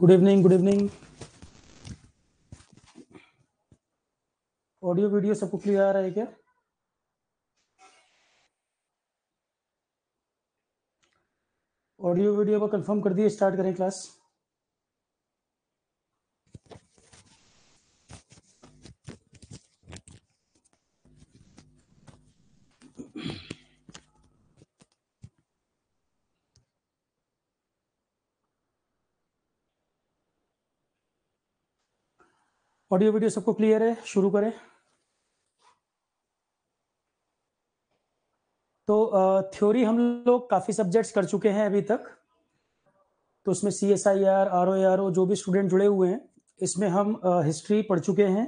Good evening good evening audio video सबको clear आ रहा है क्या ऑडियो वीडियो को कंफर्म कर दिए स्टार्ट करें क्लास ऑडियो वीडियो सबको क्लियर है शुरू करें तो थ्योरी हम लोग काफ़ी सब्जेक्ट्स कर चुके हैं अभी तक तो उसमें C S I R R O R O जो भी स्टूडेंट जुड़े हुए हैं इसमें हम हिस्ट्री पढ़ चुके हैं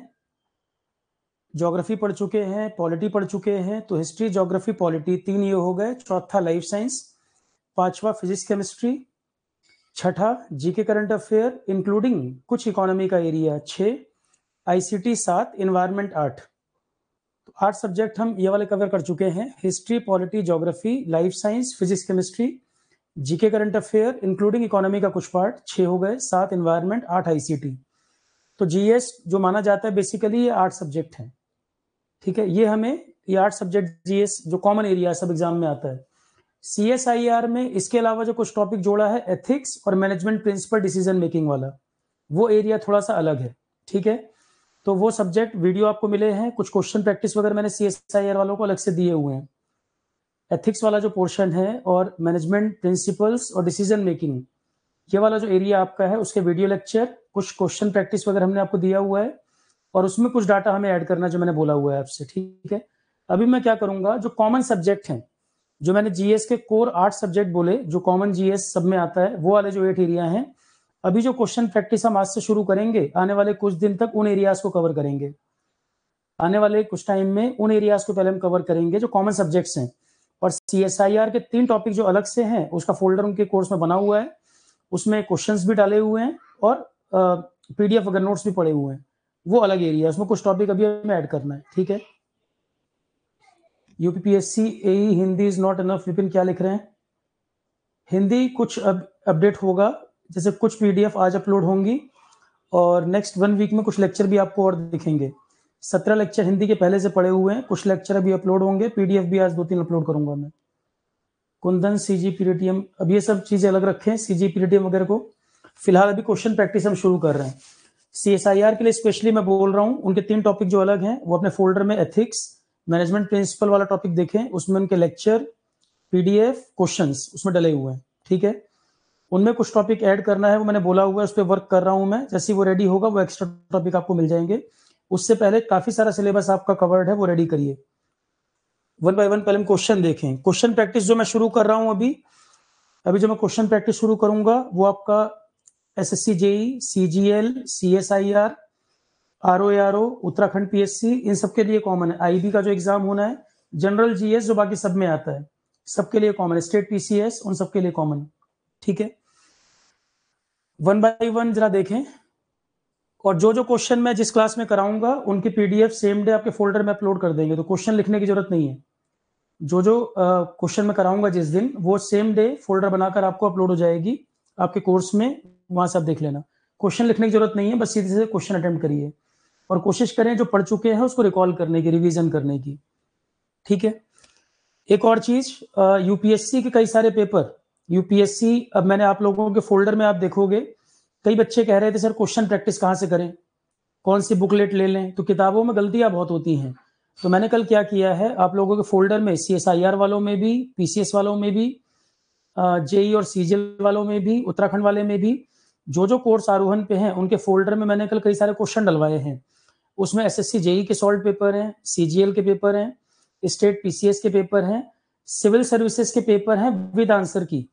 ज्योग्राफी पढ़ चुके हैं पॉलिटी पढ़ चुके हैं तो हिस्ट्री जोग्राफी पॉलिटी तीन ये हो गए चौथा लाइफ साइंस पांचवा फिजिक्स केमिस्ट्री छठा जीके करंट अफेयर इंक्लूडिंग कुछ इकोनॉमी का एरिया छः आईसीटी सात इन्वायरमेंट आठ तो आठ सब्जेक्ट हम ये वाले कवर कर चुके हैं history polity geography life science physics chemistry GK current affair including economy का कुछ पार्ट छः हो गए सात इन्वायरमेंट आठ आईसीटी तो जीएस जो माना जाता है बेसिकली ये आठ सब्जेक्ट हैं ठीक है ये हमें ये आठ सब्जेक्ट जीएस जो कॉमन एरिया सब एग्जाम में आता है सीएसआईआर में इसके अलावा जो कुछ टॉपिक जोड़ा है एथिक्स और मैनेजमेंट प्रिंसिपल डिसीजन मेकिंग वाला वो एरिया थोड़ा सा अलग है ठीक है तो वो सब्जेक्ट वीडियो आपको मिले हैं कुछ क्वेश्चन प्रैक्टिस वगैरह मैंने सी वालों को अलग से दिए हुए हैं एथिक्स वाला जो पोर्शन है और मैनेजमेंट प्रिंसिपल्स और डिसीजन मेकिंग ये वाला जो एरिया आपका है उसके वीडियो लेक्चर कुछ क्वेश्चन प्रैक्टिस वगैरह हमने आपको दिया हुआ है और उसमें कुछ डाटा हमें ऐड करना जो मैंने बोला हुआ है आपसे ठीक है अभी मैं क्या करूंगा जो कॉमन सब्जेक्ट हैं जो मैंने जीएस के कोर आठ सब्जेक्ट बोले जो कॉमन जीएस सब में आता है वो वाले जो एट एरिया हैं अभी जो क्वेश्चन प्रैक्टिस हम आज से शुरू करेंगे आने वाले कुछ दिन तक उन एरियाज को कवर करेंगे आने वाले कुछ टाइम में उन एरियाज को पहले हम कवर करेंगे जो कॉमन सब्जेक्ट्स हैं और सी के तीन टॉपिक जो अलग से हैं उसका फोल्डर उनके कोर्स में बना हुआ है उसमें क्वेश्चंस भी डाले हुए हैं और पीडीएफ अगर नोट्स भी पड़े हुए हैं वो अलग एरिया उसमें कुछ टॉपिक अभी हमें ऐड करना है ठीक है UPPSC A e, Hindi is not enough Vipin क्या लिख रहे हैं हिंदी कुछ अब अपडेट होगा जैसे कुछ पीडीएफ आज अपलोड होंगी और नेक्स्ट वन वीक में कुछ लेक्चर भी आपको और दिखेंगे सत्रह लेक्चर हिंदी के पहले से पड़े हुए हैं कुछ लेक्चर अभी अपलोड होंगे पीडीएफ भी आज दो तीन अपलोड करूंगा मैं कुंदन सी जी पीरिटीएम अब ये सब चीजें अलग रखें सी जी पीरिटीएम वगैरह को फिलहाल अभी क्वेश्चन प्रैक्टिस हम शुरू कर रहे हैं सी एस आई आर के लिए स्पेशली मैं बोल रहा हूँ उनके तीन टॉपिक जो अलग हैं वो अपने फोल्डर में एथिक्स मैनेजमेंट प्रिंसिपल वाला टॉपिक देखें उसमें उनके लेक्चर पीडीएफ क्वेश्चंस उसमें डले हुए हैं ठीक है उनमें कुछ टॉपिक ऐड करना है वो मैंने बोला हुआ है उस पर वर्क कर रहा हूँ मैं जैसे वो रेडी होगा वो एक्स्ट्रा टॉपिक आपको मिल जाएंगे उससे पहले काफी सारा सिलेबस आपका कवर्ड है वो रेडी करिए वन बाय वन पहले हम क्वेश्चन देखें क्वेश्चन प्रैक्टिस जो मैं शुरू कर रहा हूँ अभी अभी जो मैं क्वेश्चन प्रैक्टिस शुरू करूंगा वो आपका S S C JE C G L C S I R R O R O Uttarakhand C इन सबके लिए कॉमन है आई बी का जो एग्जाम होना है जनरल जीएस जो बाकी सब में आता है सबके लिए कॉमन है स्टेट पीसीएस उन सबके लिए कॉमन ठीक है वन बाई वन जरा देखें और जो जो क्वेश्चन मैं जिस क्लास में कराऊंगा उनकी पीडीएफ सेम डे आपके फोल्डर में अपलोड कर देंगे तो क्वेश्चन लिखने की जरूरत नहीं है जो जो क्वेश्चन uh, मैं कराऊंगा जिस दिन वो सेम डे फोल्डर बनाकर आपको अपलोड हो जाएगी आपके कोर्स में वहां से आप देख लेना क्वेश्चन लिखने की जरूरत नहीं है बस सीधे सीधे क्वेश्चन अटेम्प्ट करिए और कोशिश करें जो पढ़ चुके हैं उसको रिकॉल करने की रिविजन करने की ठीक है एक और चीज यूपीएससी के कई सारे पेपर यूपीएससी अब मैंने आप लोगों के फोल्डर में आप देखोगे कई बच्चे कह रहे थे सर क्वेश्चन प्रैक्टिस कहाँ से करें कौन सी बुकलेट ले लें तो किताबों में गलतियां बहुत होती हैं तो मैंने कल क्या किया है आप लोगों के फोल्डर में सी वालों में भी पी वालों में भी जेई e और एल वालों में भी उत्तराखंड वाले में भी जो जो कोर्स आरोहन पे हैं उनके फोल्डर में मैंने कल कई सारे क्वेश्चन डलवाए हैं उसमें एस एस सी जेई के सॉल्ट पेपर हैं सीजीएल के पेपर हैं स्टेट एस के पेपर हैं सिविल सर्विसेज के पेपर हैं with answer key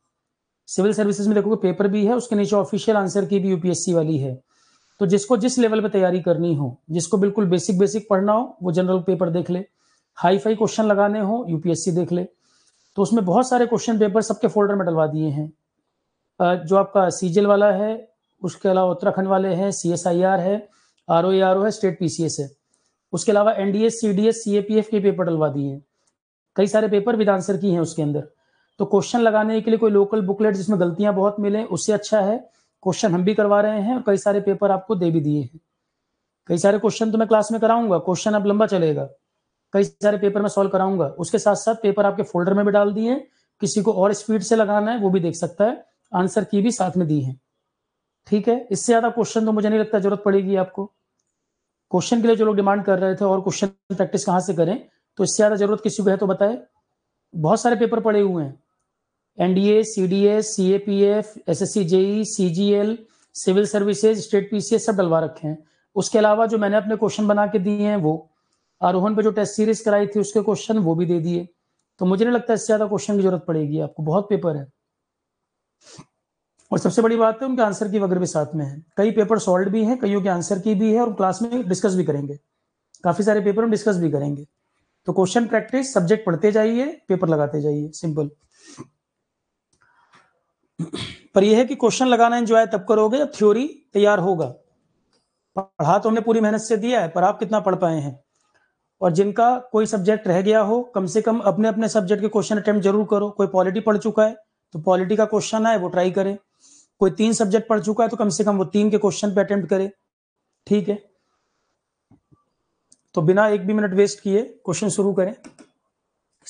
civil services में देखोगे पेपर भी है उसके नीचे ऑफिशियल आंसर की भी यूपीएससी वाली है तो जिसको जिस लेवल पे तैयारी करनी हो जिसको बिल्कुल बेसिक बेसिक पढ़ना हो वो जनरल पेपर देख ले हाई फाई क्वेश्चन लगाने हो यूपीएससी देख ले तो उसमें बहुत सारे क्वेश्चन पेपर सबके फोल्डर में डलवा दिए हैं जो आपका सीजल वाला है उसके अलावा उत्तराखंड वाले हैं सी एस आई आर है आर ओ आर ओ है स्टेट पी सी एस है उसके अलावा N D S C D S C A P F के पेपर डलवा दिए हैं कई सारे पेपर विद आंसर की हैं उसके अंदर तो क्वेश्चन लगाने के लिए कोई लोकल बुकलेट जिसमें गलतियां बहुत मिले उससे अच्छा है क्वेश्चन हम भी करवा रहे हैं और कई सारे पेपर आपको दे भी दिए हैं कई सारे क्वेश्चन तो मैं क्लास में कराऊंगा क्वेश्चन अब लंबा चलेगा कई सारे पेपर में सॉल्व कराऊंगा उसके साथ साथ पेपर आपके फोल्डर में भी डाल दिए किसी को और स्पीड से लगाना है वो भी देख सकता है आंसर की भी साथ में दी है ठीक है इससे ज्यादा क्वेश्चन तो मुझे नहीं लगता जरूरत पड़ेगी आपको क्वेश्चन के लिए जो लोग डिमांड कर रहे थे और क्वेश्चन प्रैक्टिस कहाँ से करें तो इससे ज्यादा जरूरत किसी को है तो बताए बहुत सारे पेपर पड़े हुए हैं NDA CDS CAPF SSC JE CGL civil services state PCS सब डलवा रखे हैं उसके अलावा जो मैंने अपने क्वेश्चन बना के दिए हैं वो आरोहन पे जो टेस्ट सीरीज कराई थी उसके क्वेश्चन वो भी दे दिए तो मुझे नहीं लगता इससे ज्यादा क्वेश्चन की जरूरत पड़ेगी आपको बहुत पेपर है और सबसे बड़ी बात है उनके आंसर की वगैरह भी साथ में है कई पेपर सॉल्व भी हैं कईयों के आंसर की भी है और क्लास में डिस्कस भी करेंगे काफी सारे पेपर हम डिस्कस भी करेंगे तो क्वेश्चन प्रैक्टिस सब्जेक्ट पढ़ते जाइए पेपर लगाते जाइए सिंपल पर यह है कि क्वेश्चन लगाना एंजॉय तब करोगे जब थ्योरी तैयार होगा पढ़ा तो हमने पूरी मेहनत से दिया है पर आप कितना पढ़ पाए हैं और जिनका कोई सब्जेक्ट रह गया हो कम से कम अपने अपने सब्जेक्ट के क्वेश्चन अटेम्प्ट जरूर करो कोई पॉलिटी पढ़ चुका है तो पॉलिटी का क्वेश्चन आए वो ट्राई करें कोई तीन सब्जेक्ट पढ़ चुका है तो कम से कम वो तीन के क्वेश्चन पे अटेम्प्ट करे ठीक है तो बिना एक भी मिनट वेस्ट किए क्वेश्चन शुरू करें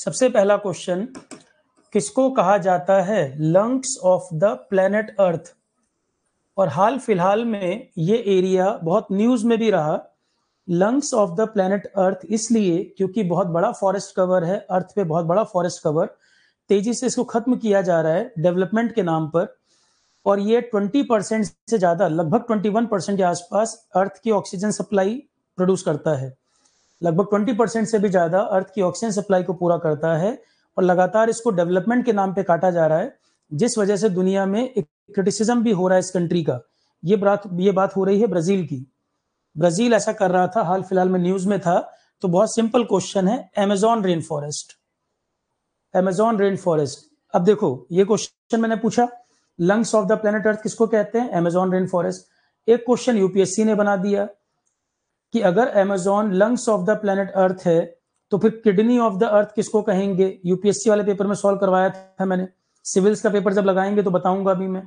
सबसे पहला क्वेश्चन किसको कहा जाता है lungs of the planet earth और हाल फिलहाल में ये एरिया बहुत न्यूज में भी रहा lungs of the planet earth इसलिए क्योंकि बहुत बड़ा फॉरेस्ट कवर है अर्थ पे बहुत बड़ा फॉरेस्ट कवर तेजी से इसको खत्म किया जा रहा है डेवलपमेंट के नाम पर और ये 20 परसेंट से ज्यादा लगभग 21 परसेंट के आसपास अर्थ की ऑक्सीजन सप्लाई प्रोड्यूस करता है लगभग 20 परसेंट से भी ज्यादा अर्थ की ऑक्सीजन सप्लाई को पूरा करता है और लगातार इसको डेवलपमेंट के नाम पे काटा जा रहा है जिस वजह से दुनिया में एक क्रिटिसिज्म भी हो रहा है इस कंट्री का ये बात ये बात हो रही है ब्राजील की ब्राजील ऐसा कर रहा था हाल फिलहाल में न्यूज में था तो बहुत सिंपल क्वेश्चन है Amazon rain forest Amazon rain forest अब देखो ये क्वेश्चन मैंने पूछा lungs of the planet earth किसको कहते हैं एमेजॉन रेन फॉरेस्ट एक क्वेश्चन यूपीएससी ने बना दिया कि अगर Amazon lungs of the planet earth है तो फिर किडनी ऑफ द अर्थ किसको कहेंगे यूपीएससी वाले पेपर में सॉल्व करवाया था मैंने सिविल्स का पेपर जब लगाएंगे तो बताऊंगा अभी मैं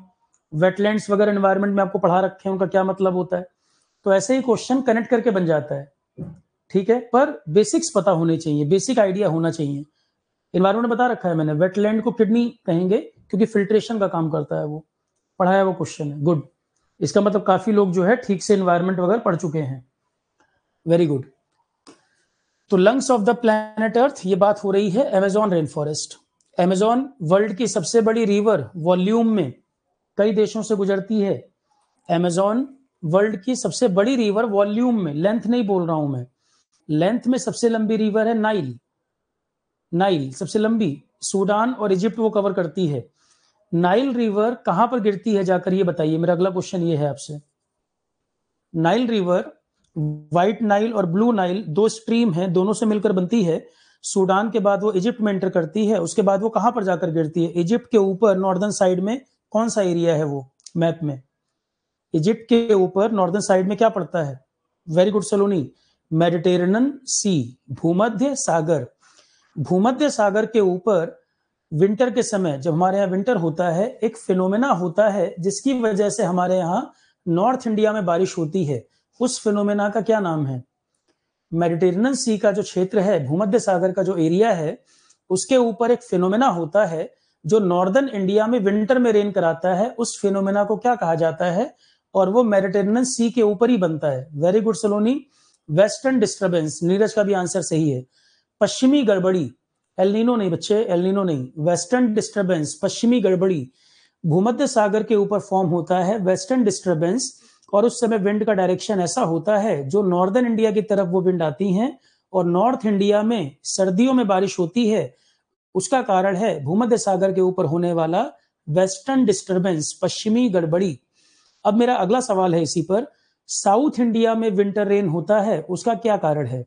वेटलैंड वगैरह एनवायरमेंट में आपको पढ़ा रखे हैं उनका क्या मतलब होता है तो ऐसे ही क्वेश्चन कनेक्ट करके बन जाता है ठीक है पर बेसिक्स पता होने चाहिए बेसिक आइडिया होना चाहिए इन्वायरमेंट बता रखा है मैंने वेटलैंड को किडनी कहेंगे क्योंकि फिल्ट्रेशन का काम करता है वो पढ़ाया वो क्वेश्चन है गुड इसका मतलब काफी लोग जो है ठीक से इन्वायरमेंट वगैरह पढ़ चुके हैं वेरी गुड तो lungs of the planet earth ये बात हो रही है Amazon rain forest Amazon world की सबसे बड़ी रिवर वॉल्यूम में कई देशों से गुजरती है एमेजॉन वर्ल्ड की सबसे बड़ी रिवर वॉल्यूम में लेंथ नहीं बोल रहा हूं मैं लेंथ में सबसे लंबी रिवर है नाइल नाइल सबसे लंबी सूडान और इजिप्ट वो कवर करती है नाइल रिवर कहां पर गिरती है जाकर ये बताइए मेरा अगला क्वेश्चन ये है आपसे नाइल रिवर व्हाइट नाइल और ब्लू नाइल दो स्ट्रीम है दोनों से मिलकर बनती है सूडान के बाद वो इजिप्ट में एंटर करती है उसके बाद वो कहां पर जाकर गिरती है इजिप्ट के ऊपर नॉर्दर्न साइड में कौन सा एरिया है वो मैप में इजिप्ट के ऊपर नॉर्दर्न साइड में क्या पड़ता है very good Saloni Mediterranean sea भूमध्य सागर भूमध्य सागर के ऊपर विंटर के समय जब हमारे यहाँ विंटर होता है एक फिनोमेना होता है जिसकी वजह से हमारे यहाँ नॉर्थ इंडिया में बारिश होती है उस फिनोमेना का क्या नाम है मेडिटेरियन सी का जो क्षेत्र है भूमध्य सागर का जो एरिया है उसके ऊपर एक फिनोमेना होता है जो नॉर्दर्न इंडिया में विंटर में रेन कराता है उस फिनोमेना को क्या कहा जाता है और वो मेडिटेरियन सी के ऊपर ही बनता है very good Saloni western disturbance Neeraj का भी आंसर सही है पश्चिमी गड़बड़ी एलिनो नहीं बच्चे एलिनो नहीं वेस्टर्न डिस्टर्बेंस पश्चिमी गड़बड़ी भूमध्य सागर के ऊपर फॉर्म होता है वेस्टर्न डिस्टर्बेंस और उस समय विंड का डायरेक्शन ऐसा होता है जो नॉर्दर्न इंडिया की तरफ वो विंड आती हैं और नॉर्थ इंडिया में सर्दियों में बारिश होती है उसका कारण है भूमध्य सागर के ऊपर होने वाला वेस्टर्न डिस्टर्बेंस पश्चिमी गड़बड़ी अब मेरा अगला सवाल है इसी पर साउथ इंडिया में विंटर रेन होता है उसका क्या कारण है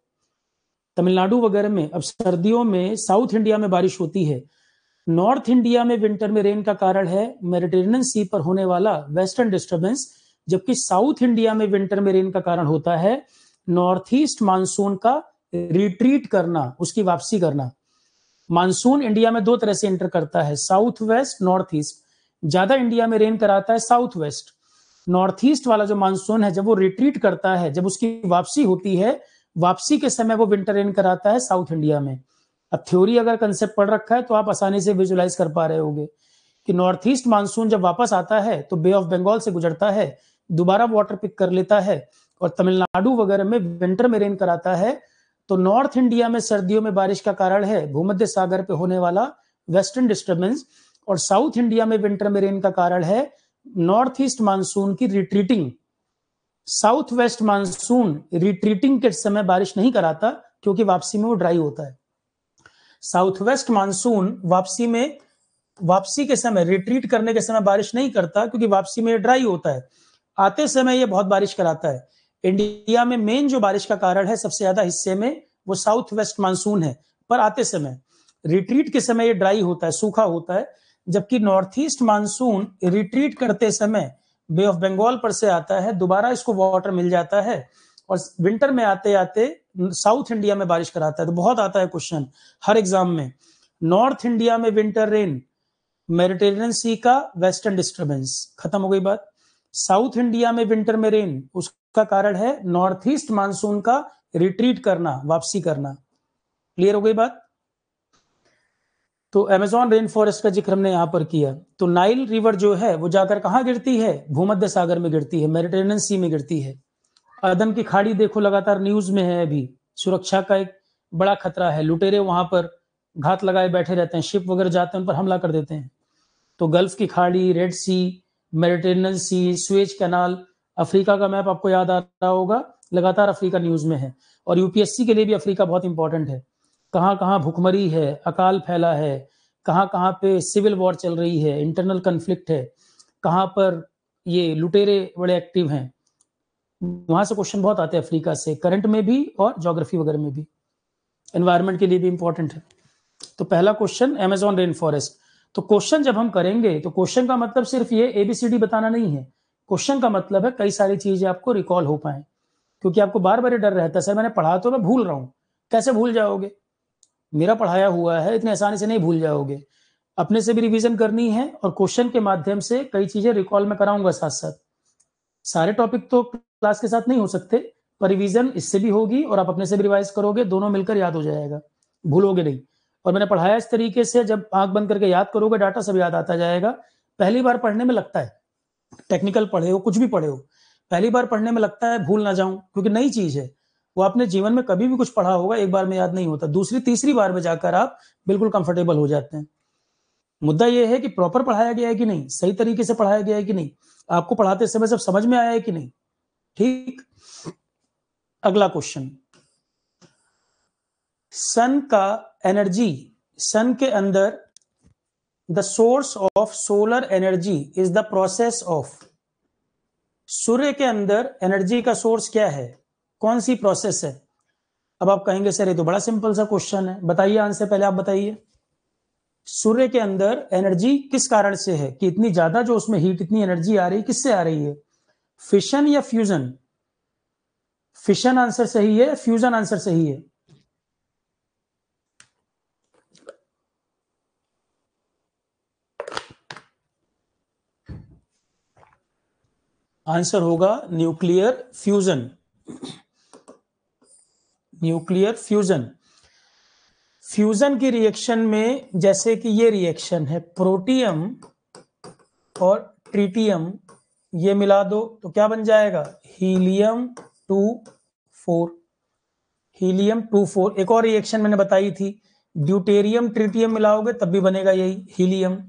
तमिलनाडु वगैरह में अब सर्दियों में साउथ इंडिया में बारिश होती है नॉर्थ इंडिया में विंटर में रेन का कारण है मेडिटेरियन सी पर होने वाला वेस्टर्न डिस्टर्बेंस जबकि साउथ इंडिया में विंटर में रेन का कारण होता है नॉर्थ ईस्ट मानसून का रिट्रीट करना उसकी वापसी करना मानसून इंडिया में दो तरह से एंटर करता है साउथ वेस्ट नॉर्थ ईस्ट ज्यादा इंडिया में रेन कराता है साउथ वेस्ट नॉर्थ ईस्ट वाला जो मानसून है जब वो रिट्रीट करता है जब उसकी वापसी होती है वापसी के समय वो विंटर रेन कराता है साउथ इंडिया में अब थ्योरी अगर कंसेप्ट पढ़ रखा है तो आप आसानी से विजुलाइज कर पा रहे होंगे कि नॉर्थ ईस्ट मानसून जब वापस आता है तो बे ऑफ बंगाल से गुजरता है दोबारा वाटर पिक कर लेता है और तमिलनाडु वगैरह में विंटर में रेन कराता है तो नॉर्थ इंडिया में सर्दियों में बारिश का कारण है भूमध्य सागर पे होने वाला वेस्टर्न डिस्टर्बेंस और साउथ इंडिया में विंटर में रेन का कारण है नॉर्थ ईस्ट मानसून की retreating south west monsoon retreating के समय बारिश नहीं कराता क्योंकि वापसी में वो ड्राई होता है साउथ वेस्ट मानसून वापसी में वापसी के समय रिट्रीट करने के समय बारिश नहीं करता क्योंकि वापसी में ड्राई होता है आते समय ये बहुत बारिश कराता है इंडिया में मेन जो बारिश का कारण है सबसे ज्यादा हिस्से में वो साउथ वेस्ट मानसून है पर आते समय रिट्रीट के समय ये ड्राई होता है सूखा होता है जबकि नॉर्थ ईस्ट मानसून रिट्रीट करते समय बे ऑफ बंगाल पर से आता है दोबारा इसको वाटर मिल जाता है और विंटर में आते आते साउथ इंडिया में बारिश कराता है तो बहुत आता है क्वेश्चन हर एग्जाम में नॉर्थ इंडिया में विंटर रेन मेडिटेरियन सी का वेस्टर्न डिस्टर्बेंस खत्म हो गई बात साउथ इंडिया में विंटर में रेन उसका कारण है नॉर्थ ईस्ट मानसून का रिट्रीट करना वापसी करना क्लियर हो गई बात तो अमेजोन रेन फॉरेस्ट का जिक्र हमने यहां पर किया तो नाइल रिवर जो है वो जाकर कहां गिरती है भूमध्य सागर में गिरती है मेडिटेरियन सी में गिरती है अदन की खाड़ी देखो लगातार न्यूज में है अभी सुरक्षा का एक बड़ा खतरा है लुटेरे वहां पर घात लगाए बैठे रहते हैं शिप वगैरह जाते हैं उन पर हमला कर देते हैं तो गल्फ की खाड़ी red sea Mediterranean sea Suez canal Africa का मैप आपको याद आ रहा होगा लगातार अफ्रीका न्यूज में है और यूपीएससी के लिए भी अफ्रीका बहुत इंपॉर्टेंट है कहाँ कहाँ भुखमरी है अकाल फैला है कहाँ कहाँ पे सिविल वॉर चल रही है इंटरनल कन्फ्लिक्ट है कहाँ पर ये लुटेरे बड़े एक्टिव हैं वहां से क्वेश्चन बहुत आते हैं अफ्रीका से करंट में भी और जोग्राफी वगैरह में भी एनवायरमेंट के लिए भी इंपॉर्टेंट है तो पहला क्वेश्चन अमेजोन रेन फॉरेस्ट तो क्वेश्चन जब हम करेंगे तो क्वेश्चन का मतलब सिर्फ ये एबीसीडी बताना नहीं है क्वेश्चन का मतलब है कई सारी चीजें आपको रिकॉल हो पाए क्योंकि आपको बार बार डर रहता है सर मैंने पढ़ा तो मैं भूल रहा हूं कैसे भूल जाओगे मेरा पढ़ाया हुआ है इतने आसानी से नहीं भूल जाओगे अपने से भी रिवीजन करनी है और क्वेश्चन के माध्यम से कई चीजें रिकॉल में कराऊंगा साथ साथ सारे टॉपिक तो क्लास के साथ नहीं हो सकते पर रिवीजन इससे भी होगी और आप अपने से भी रिवाइज करोगे दोनों मिलकर याद हो जाएगा भूलोगे नहीं और मैंने पढ़ाया इस तरीके से जब आंख बंद करके याद करोगे डाटा सब याद आता जाएगा पहली बार पढ़ने में लगता है टेक्निकल पढ़े हो कुछ भी पढ़े हो पहली बार पढ़ने में लगता है भूल ना जाऊं क्योंकि नई चीज है वो आपने जीवन में कभी भी कुछ पढ़ा होगा एक बार में याद नहीं होता दूसरी तीसरी बार में जाकर आप बिल्कुल कंफर्टेबल हो जाते हैं मुद्दा यह है कि प्रॉपर पढ़ाया गया है कि नहीं सही तरीके से पढ़ाया गया है कि नहीं आपको पढ़ाते समय सब समझ में आया है कि नहीं ठीक अगला क्वेश्चन सन का एनर्जी सन के अंदर the source of solar energy is the process of सूर्य के अंदर एनर्जी का सोर्स क्या है कौन सी प्रोसेस है अब आप कहेंगे सर ये तो बड़ा सिंपल सा क्वेश्चन है बताइए आंसर पहले आप बताइए सूर्य के अंदर एनर्जी किस कारण से है कि इतनी ज्यादा जो उसमें हीट इतनी एनर्जी आ रही किससे आ रही है फिशन या फ्यूजन फिशन आंसर सही है फ्यूजन आंसर सही है आंसर होगा nuclear fusion nuclear fusion fusion की रिएक्शन में जैसे कि ये रिएक्शन है प्रोटियम और ट्रिटियम ये मिला दो तो क्या बन जाएगा helium two four helium two four एक और रिएक्शन मैंने बताई थी ड्यूटेरियम ट्रिटियम मिलाओगे तब भी बनेगा यही हीलियम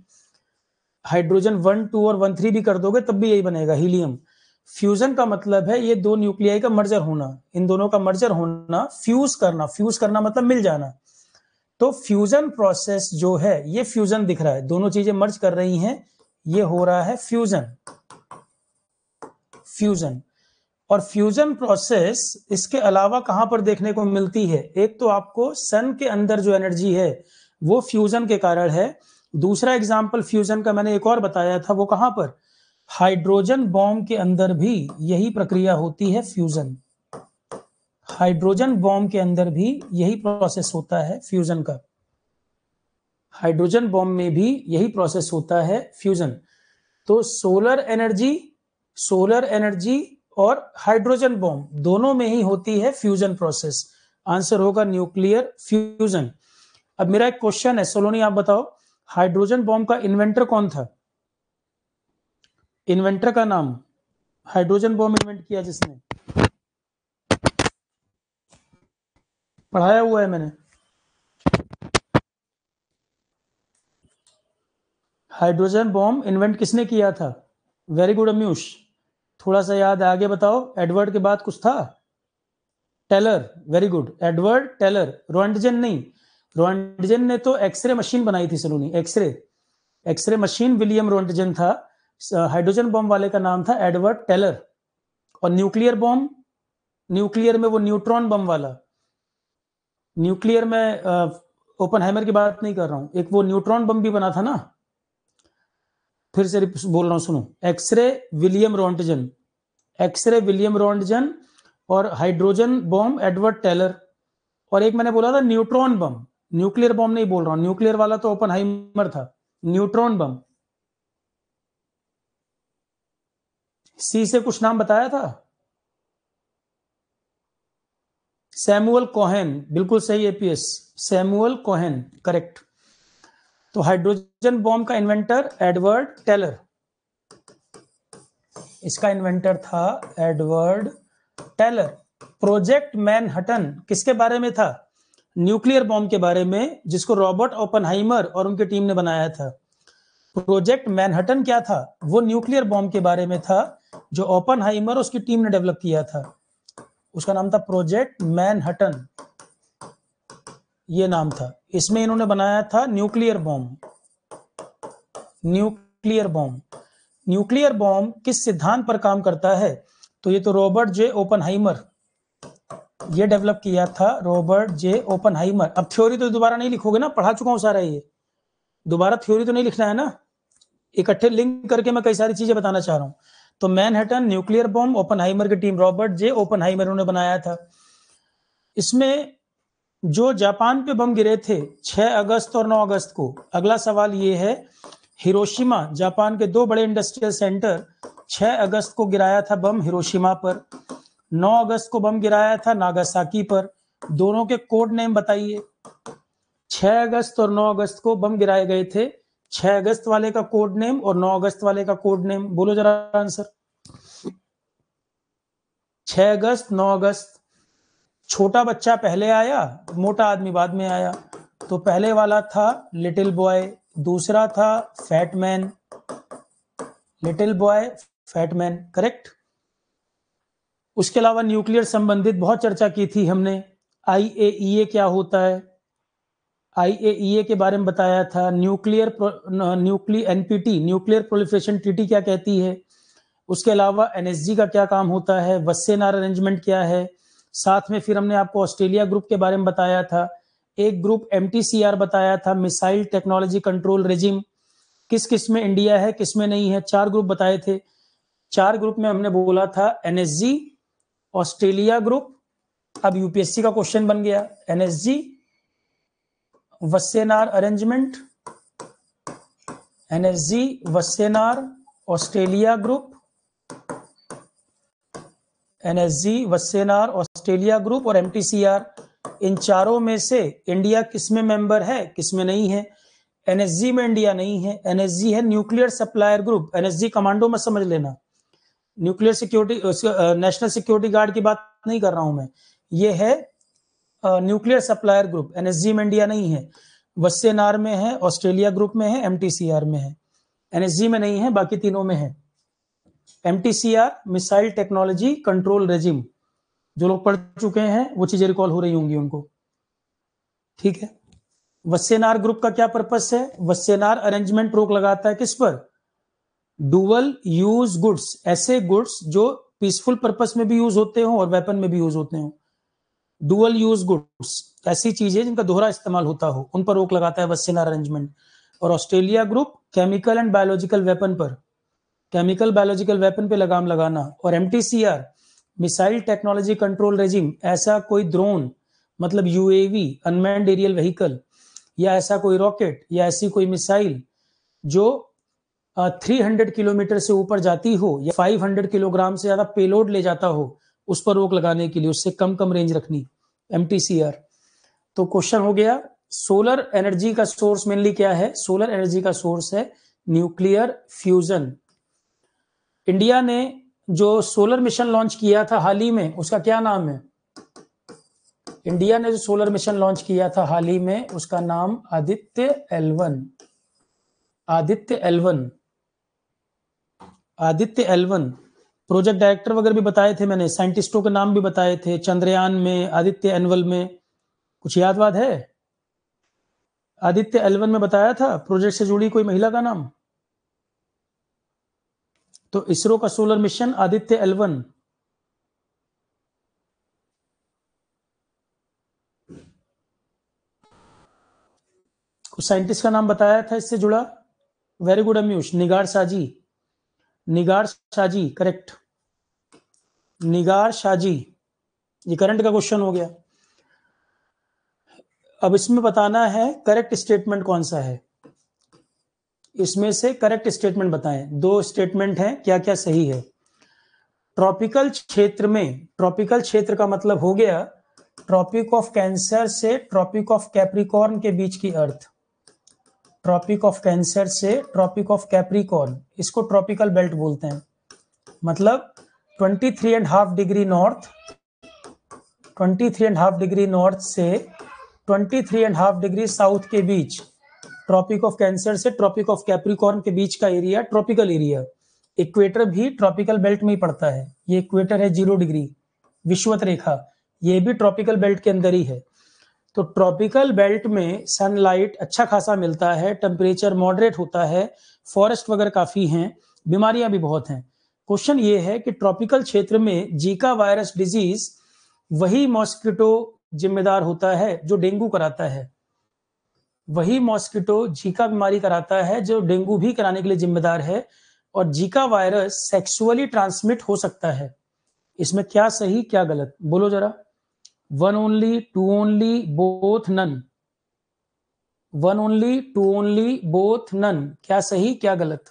हाइड्रोजन वन टू और वन थ्री भी कर दोगे तब भी यही बनेगा हीलियम फ्यूजन का मतलब है ये दो न्यूक्लियाई का मर्जर होना इन दोनों का मर्जर होना फ्यूज करना फ्यूज करना मतलब मिल जाना तो फ्यूजन प्रोसेस जो है ये फ्यूजन दिख रहा है दोनों चीजें मर्ज कर रही हैं ये हो रहा है फ्यूजन फ्यूजन और फ्यूजन प्रोसेस इसके अलावा कहां पर देखने को मिलती है एक तो आपको सन के अंदर जो एनर्जी है वो फ्यूजन के कारण है दूसरा एग्जाम्पल फ्यूजन का मैंने एक और बताया था वो कहां पर हाइड्रोजन बॉम्ब के अंदर भी यही प्रक्रिया होती है फ्यूजन हाइड्रोजन बॉम्ब के अंदर भी यही प्रोसेस होता है फ्यूजन का हाइड्रोजन बॉम्ब में भी यही प्रोसेस होता है फ्यूजन तो सोलर एनर्जी सोलर एनर्जी और हाइड्रोजन बॉम्ब दोनों में ही होती है फ्यूजन प्रोसेस आंसर होगा न्यूक्लियर फ्यूजन अब मेरा एक क्वेश्चन है सोलोनी आप बताओ हाइड्रोजन बॉम्ब का इन्वेंटर कौन था इन्वेंटर का नाम हाइड्रोजन बॉम्ब इन्वेंट किया जिसने पढ़ाया हुआ है मैंने हाइड्रोजन बॉम्ब इन्वेंट किसने किया था वेरी गुड अम्यूश थोड़ा सा याद आगे बताओ एडवर्ड के बाद कुछ था Teller very good Edward Teller Roentgen नहीं रोहनडजन ने तो एक्सरे मशीन बनाई थी Saloni X-ray X-ray machine William Roentgen था हाइड्रोजन बॉम्ब वाले का नाम था एडवर्ड टेलर और न्यूक्लियर बॉम्ब न्यूक्लियर में वो न्यूट्रॉन बम वाला न्यूक्लियर में ओपन हैमर की बात नहीं कर रहा हूं एक वो न्यूट्रॉन बम भी बना था ना फिर से बोल रहा हूं सुनो X-ray William Roentgen X-ray William Roentgen और हाइड्रोजन बॉम्ब एडवर्ड टेलर और एक मैंने बोला था न्यूट्रॉन बम न्यूक्लियर बॉम्ब नहीं बोल रहा हूं न्यूक्लियर वाला तो ओपन हाइमर था न्यूट्रॉन बम सी से कुछ नाम बताया था सैमुअल कोहेन बिल्कुल सही एपीएस सैमुअल कोहेन करेक्ट तो हाइड्रोजन बॉम्ब का इन्वेंटर एडवर्ड टेलर इसका इन्वेंटर था एडवर्ड टेलर प्रोजेक्ट मैनहटन किसके बारे में था न्यूक्लियर बॉम्ब के बारे में जिसको रॉबर्ट ओपनहाइमर और उनकी टीम ने बनाया था प्रोजेक्ट मैनहटन क्या था वो न्यूक्लियर बॉम्ब के बारे में था जो ओपनहाइमर उसकी टीम ने डेवलप किया था उसका नाम था प्रोजेक्ट मैनहटन ये नाम था इसमें इन्होंने बनाया था nuclear bomb nuclear bomb nuclear bomb किस सिद्धांत पर काम करता है तो ये तो रॉबर्ट जे ओपनहाइमर ये डेवलप किया था रॉबर्ट जे ओपन हाइमर अब थ्योरी तो दोबारा नहीं लिखोगे ना पढ़ा चुका हूँ सारा ये दोबारा थ्योरी तो नहीं लिखना है ना इकट्ठे लिंक करके मैं कई सारी चीजें बताना चाह रहा हूँ तो Manhattan nuclear bomb Oppenheimer की team Robert J Oppenheimer उन्होंने बनाया था इसमें जो जापान पे बम गिरे थे 6 अगस्त और 9 अगस्त को अगला सवाल ये है हिरोशिमा जापान के दो बड़े इंडस्ट्रियल सेंटर 6 अगस्त को गिराया था बम हिरोशिमा पर 9 अगस्त को बम गिराया था नागासाकी पर दोनों के कोड नेम बताइए 6 अगस्त और 9 अगस्त को बम गिराए गए थे 6 अगस्त वाले का कोड नेम और 9 अगस्त वाले का कोड नेम बोलो जरा आंसर 6 अगस्त 9 अगस्त छोटा बच्चा पहले आया मोटा आदमी बाद में आया तो पहले वाला था लिटिल बॉय दूसरा था Fat Man little boy Fat Man correct उसके अलावा न्यूक्लियर संबंधित बहुत चर्चा की थी हमने आई e क्या होता है आई e के बारे में बताया था nuclear nuclear NPT nuclear proliferation treaty क्या कहती है उसके अलावा एनएसजी का क्या काम होता है वस्सेनार अरेंजमेंट क्या है साथ में फिर हमने आपको ऑस्ट्रेलिया ग्रुप के बारे में बताया था एक ग्रुप एम बताया था मिसाइल टेक्नोलॉजी कंट्रोल रेजिम किस किस में इंडिया है किस में नहीं है चार ग्रुप बताए थे चार ग्रुप में हमने बोला था एनएसजी ऑस्ट्रेलिया ग्रुप अब यूपीएससी का क्वेश्चन बन गया NSG Wassenaar arrangement NSG Wassenaar Australia group NSG Wassenaar Australia group और एमटीसीआर इन चारों में से इंडिया किसमें मेंबर है किसमें नहीं है एनएसजी में इंडिया नहीं है एनएसजी है nuclear supplier group NSG commando में समझ लेना nuclear security national security guard की बात नहीं कर रहा हूं मैं ये है न्यूक्लियर सप्लायर ग्रुप एनएसजी में इंडिया नहीं है वस्सेनार में है ऑस्ट्रेलिया ग्रुप में है एमटीसीआर में है एनएसजी में नहीं है बाकी तीनों में है MTCR missile technology control regime जो लोग पढ़ चुके हैं वो चीजें रिकॉल हो रही होंगी उनको ठीक है वस्सेनार ग्रुप का क्या पर्पस है वस्सेनार अरेंजमेंट रोक लगाता है किस पर डुअल यूज गुड्स ऐसे गुड्स जो पीसफुल पर्पस में भी यूज होते हो और वेपन में भी यूज होते हो डुअल यूज गुड्स ऐसी चीजें जिनका दोहरा इस्तेमाल होता हो उन पर रोक लगाता है वस्सेना अरेंजमेंट और Australia group chemical and biological weapon पर केमिकल बायोलॉजिकल वेपन पे लगाम लगाना और M missile technology control regime ऐसा कोई ड्रोन मतलब यूएवी अनमैंड एरियल व्हीकल या ऐसा कोई रॉकेट या ऐसी कोई मिसाइल जो 300 किलोमीटर से ऊपर जाती हो या 500 किलोग्राम से ज्यादा पेलोड ले जाता हो उस पर रोक लगाने के लिए उससे कम कम रेंज रखनी एम तो क्वेश्चन हो गया सोलर एनर्जी का सोर्स मेनली क्या है सोलर एनर्जी का सोर्स है न्यूक्लियर फ्यूजन इंडिया ने जो सोलर मिशन लॉन्च किया था हाल ही में उसका क्या नाम है इंडिया ने जो सोलर मिशन लॉन्च किया था हाल ही में उसका नाम Aditya L one Aditya L one Aditya L one project director वगैरह भी बताए थे मैंने साइंटिस्टों के नाम भी बताए थे चंद्रयान में आदित्य एनवल में कुछ यादवाद है आदित्य एलवन में बताया था प्रोजेक्ट से जुड़ी कोई महिला का नाम तो इसरो का सोलर मिशन आदित्य एलवन कुछ साइंटिस्ट का नाम बताया था इससे जुड़ा वेरी गुड अम्यूश निगार साजी निगार शाजी करेक्ट निगार शाजी ये करंट का क्वेश्चन हो गया अब इसमें बताना है करेक्ट स्टेटमेंट कौन सा है इसमें से करेक्ट स्टेटमेंट बताएं दो स्टेटमेंट हैं क्या क्या सही है ट्रॉपिकल क्षेत्र में ट्रॉपिकल क्षेत्र का मतलब हो गया ट्रॉपिक ऑफ कैंसर से ट्रॉपिक ऑफ कैप्रिकॉर्न के बीच की अर्थ ट्रॉपिक ऑफ कैंसर से ट्रॉपिक ऑफ कैप्रिकॉर्न इसको ट्रॉपिकल बेल्ट बोलते हैं मतलब twenty three and half degree north twenty three and half degree north से twenty three and half degree south के बीच ट्रॉपिक ऑफ कैंसर से ट्रॉपिक ऑफ कैप्रिकॉर्न के बीच का एरिया ट्रॉपिकल एरिया इक्वेटर भी ट्रॉपिकल बेल्ट में ही पड़ता है ये इक्वेटर है जीरो डिग्री विश्वत रेखा ये भी ट्रॉपिकल बेल्ट के अंदर ही है तो ट्रॉपिकल बेल्ट में सनलाइट अच्छा खासा मिलता है टेम्परेचर मॉडरेट होता है फॉरेस्ट वगैरह काफ़ी हैं बीमारियां भी बहुत हैं क्वेश्चन ये है कि ट्रॉपिकल क्षेत्र में जीका वायरस डिजीज वही मॉस्किटो जिम्मेदार होता है जो डेंगू कराता है वही मॉस्किटो जीका बीमारी कराता है जो डेंगू भी कराने के लिए जिम्मेदार है और जीका वायरस सेक्सुअली ट्रांसमिट हो सकता है इसमें क्या सही क्या गलत बोलो जरा one only two only both none one only two only both none क्या सही क्या गलत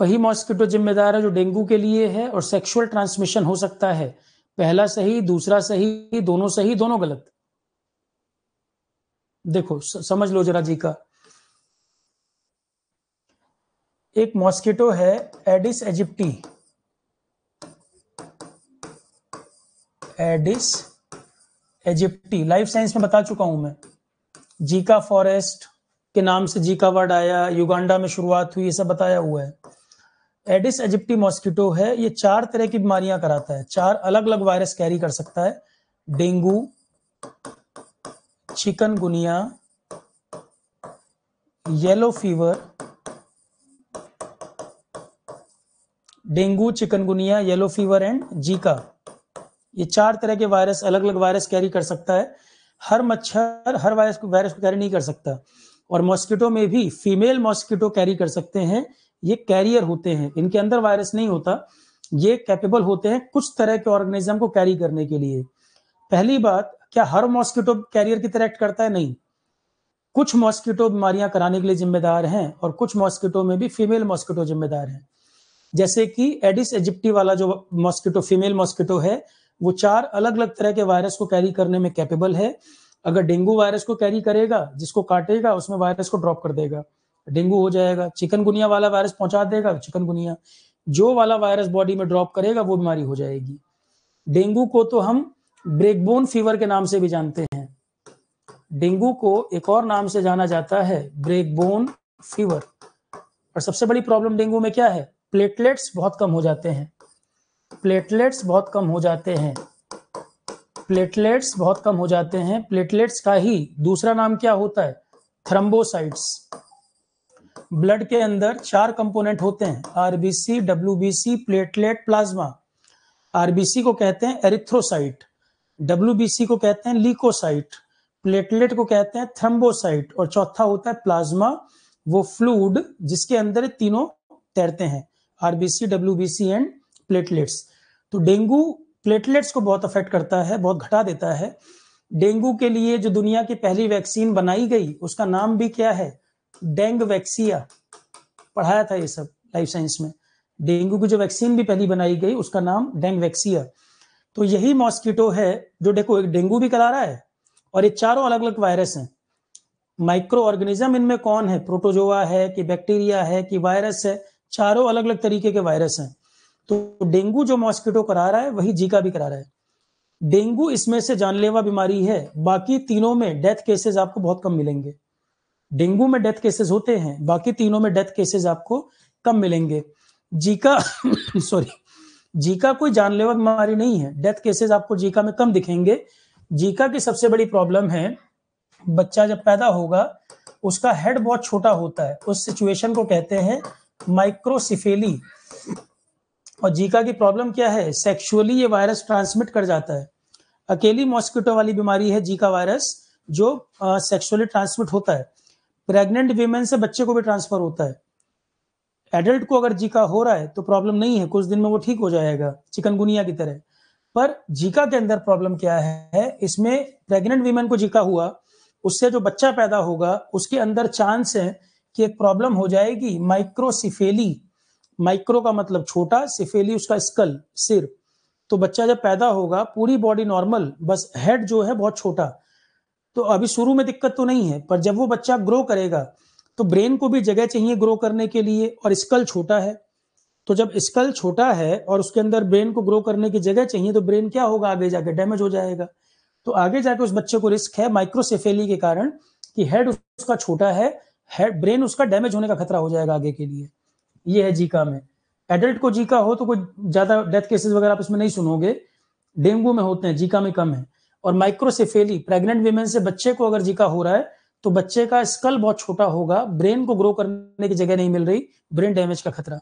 वही मॉस्किटो जिम्मेदार है जो डेंगू के लिए है और सेक्सुअल ट्रांसमिशन हो सकता है पहला सही दूसरा सही दोनों सही दोनों गलत देखो समझ लो जरा जी का एक मॉस्किटो है Aedes aegypti Aedes aegypti life science में बता चुका हूं मैं जीका फॉरेस्ट के नाम से जीका वर्ड आया युगांडा में शुरुआत हुई ये सब बताया हुआ है एडिस एजिप्टी मॉस्किटो है ये चार तरह की बीमारियां कराता है चार अलग अलग वायरस कैरी कर सकता है dengue chikungunya yellow fever dengue chikungunya yellow fever and Zika ये चार तरह के वायरस अलग अलग वायरस कैरी कर सकता है हर मच्छर हर वायरस को वायरस को कैरी नहीं कर सकता और मॉस्किटो में भी फीमेल मॉस्किटो कैरी कर सकते हैं ये कैरियर होते हैं इनके अंदर वायरस नहीं होता ये कैपेबल होते हैं कुछ तरह के ऑर्गेनिज्म को कैरी करने के लिए पहली बात क्या हर मॉस्किटो कैरियर की तरह एक्ट करता है नहीं कुछ मॉस्किटो बीमारियां कराने के लिए जिम्मेदार हैं और कुछ मॉस्किटो में भी फीमेल मॉस्किटो जिम्मेदार हैं जैसे कि एडिस एजिप्टी वाला जो मॉस्किटो फीमेल मॉस्किटो है वो चार अलग अलग तरह के वायरस को कैरी करने में कैपेबल है अगर डेंगू वायरस को कैरी करेगा जिसको काटेगा उसमें वायरस को ड्रॉप कर देगा डेंगू हो जाएगा चिकनगुनिया वाला वायरस पहुंचा देगा चिकनगुनिया जो वाला वायरस बॉडी में ड्रॉप करेगा वो बीमारी हो जाएगी डेंगू को तो हम ब्रेकबोन फीवर के नाम से भी जानते हैं डेंगू को एक और नाम से जाना जाता है ब्रेकबोन फीवर और सबसे बड़ी प्रॉब्लम डेंगू में क्या है प्लेटलेट्स बहुत कम हो जाते हैं प्लेटलेट्स बहुत कम हो जाते हैं प्लेटलेट्स बहुत कम हो जाते हैं प्लेटलेट्स का ही दूसरा नाम क्या होता है थ्रम्बोसाइट्स ब्लड के अंदर चार कंपोनेंट होते हैं RBC W platelet plasma RBC को कहते हैं एरिथ्रोसाइट डब्ल्यू को कहते हैं लीकोसाइट प्लेटलेट को कहते हैं थ्रम्बोसाइट और चौथा होता है प्लाज्मा वो फ्लूड जिसके अंदर तीनों तैरते हैं आरबीसी डब्ल्यू एंड प्लेटलेट्स तो डेंगू प्लेटलेट्स को बहुत अफेक्ट करता है बहुत घटा देता है डेंगू के लिए जो दुनिया की पहली वैक्सीन बनाई गई उसका नाम भी क्या है डेंग वैक्सिया पढ़ाया था ये सब लाइफ साइंस में डेंगू की जो वैक्सीन भी पहली बनाई गई उसका नाम डेंग वैक्सिया तो यही मॉस्किटो है जो देखो डेंगू भी करा रहा है और ये चारों अलग अलग वायरस हैं माइक्रो ऑर्गेनिज्म इनमें कौन है प्रोटोजोआ है कि बैक्टीरिया है कि वायरस है चारों अलग अलग तरीके के वायरस हैं तो डेंगू जो मॉस्किटो करा रहा है वही जीका भी करा रहा है डेंगू इसमें से जानलेवा बीमारी है बाकी तीनों में डेथ केसेस आपको बहुत कम मिलेंगे डेंगू में डेथ केसेस होते हैं बाकी तीनों में डेथ केसेस आपको कम मिलेंगे जीका सॉरी जीका कोई जानलेवा बीमारी नहीं है डेथ केसेस आपको जीका में कम दिखेंगे जीका की सबसे बड़ी प्रॉब्लम है बच्चा जब पैदा होगा उसका हेड बहुत छोटा होता है उस सिचुएशन को कहते हैं माइक्रोसिफेली और जीका की प्रॉब्लम क्या है सेक्सुअली ये वायरस ट्रांसमिट कर जाता है अकेली मॉस्किटो वाली बीमारी है जीका वायरस जो सेक्सुअली ट्रांसमिट होता है प्रेग्नेंट वीमेन से बच्चे को भी ट्रांसफर होता है एडल्ट को अगर जीका हो रहा है तो प्रॉब्लम नहीं है कुछ दिन में वो ठीक हो जाएगा चिकनगुनिया की तरह पर जीका के अंदर प्रॉब्लम क्या है इसमें प्रेग्नेंट वीमेन को जीका हुआ उससे जो बच्चा पैदा होगा उसके अंदर चांस है कि एक प्रॉब्लम हो जाएगी माइक्रोसिफेली माइक्रो का मतलब छोटा सिफेली उसका स्कल सिर तो बच्चा जब पैदा होगा पूरी बॉडी नॉर्मल बस हेड जो है बहुत छोटा तो अभी शुरू में दिक्कत तो नहीं है पर जब वो बच्चा ग्रो करेगा तो ब्रेन को भी जगह चाहिए ग्रो करने के लिए और स्कल छोटा है तो जब स्कल छोटा है और उसके अंदर ब्रेन को ग्रो करने की जगह चाहिए तो ब्रेन क्या होगा आगे जाके डैमेज हो जाएगा तो आगे जाके उस बच्चे को रिस्क है माइक्रोसेफेली के कारण कि हेड उसका छोटा है हेड ब्रेन उसका डैमेज होने का खतरा हो जाएगा आगे के लिए ये है जीका में एडल्ट को जीका हो तो कोई ज्यादा डेथ केसेस वगैरह आप इसमें नहीं सुनोगे डेंगू में होते हैं जीका में कम है और माइक्रोसेफेली प्रेग्नेंट वीमेन से बच्चे को अगर जीका हो रहा है तो बच्चे का स्कल बहुत छोटा होगा ब्रेन को ग्रो करने की जगह नहीं मिल रही ब्रेन डैमेज का खतरा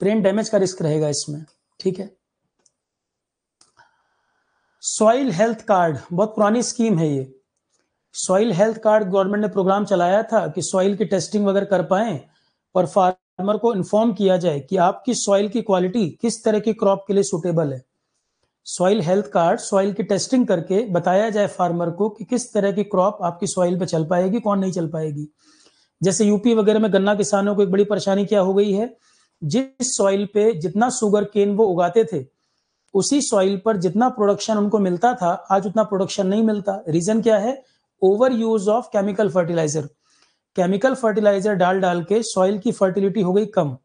ब्रेन डैमेज का रिस्क रहेगा इसमें ठीक है सॉइल हेल्थ कार्ड बहुत पुरानी स्कीम है ये सॉइल हेल्थ कार्ड गवर्नमेंट ने प्रोग्राम चलाया था कि सॉइल की टेस्टिंग वगैरह कर पाए और फार्म फार्मर को इन्फॉर्म किया जाए कि आपकी सॉइल की क्वालिटी किस तरह की क्रॉप के लिए सुटेबल है सॉइल हेल्थ कार्ड सॉइल की टेस्टिंग करके बताया जाए फार्मर को कि किस तरह की क्रॉप आपकी सॉइल पे चल पाएगी कौन नहीं चल पाएगी जैसे यूपी वगैरह में गन्ना किसानों को एक बड़ी परेशानी क्या हो गई है जिस सॉइल पे जितना शुगर केन वो उगाते थे उसी सॉइल पर जितना प्रोडक्शन उनको मिलता था आज उतना प्रोडक्शन नहीं मिलता रीजन क्या है over use of chemical fertilizer chemical fertilizer डाल डाल के सॉइल की फर्टिलिटी हो गई कम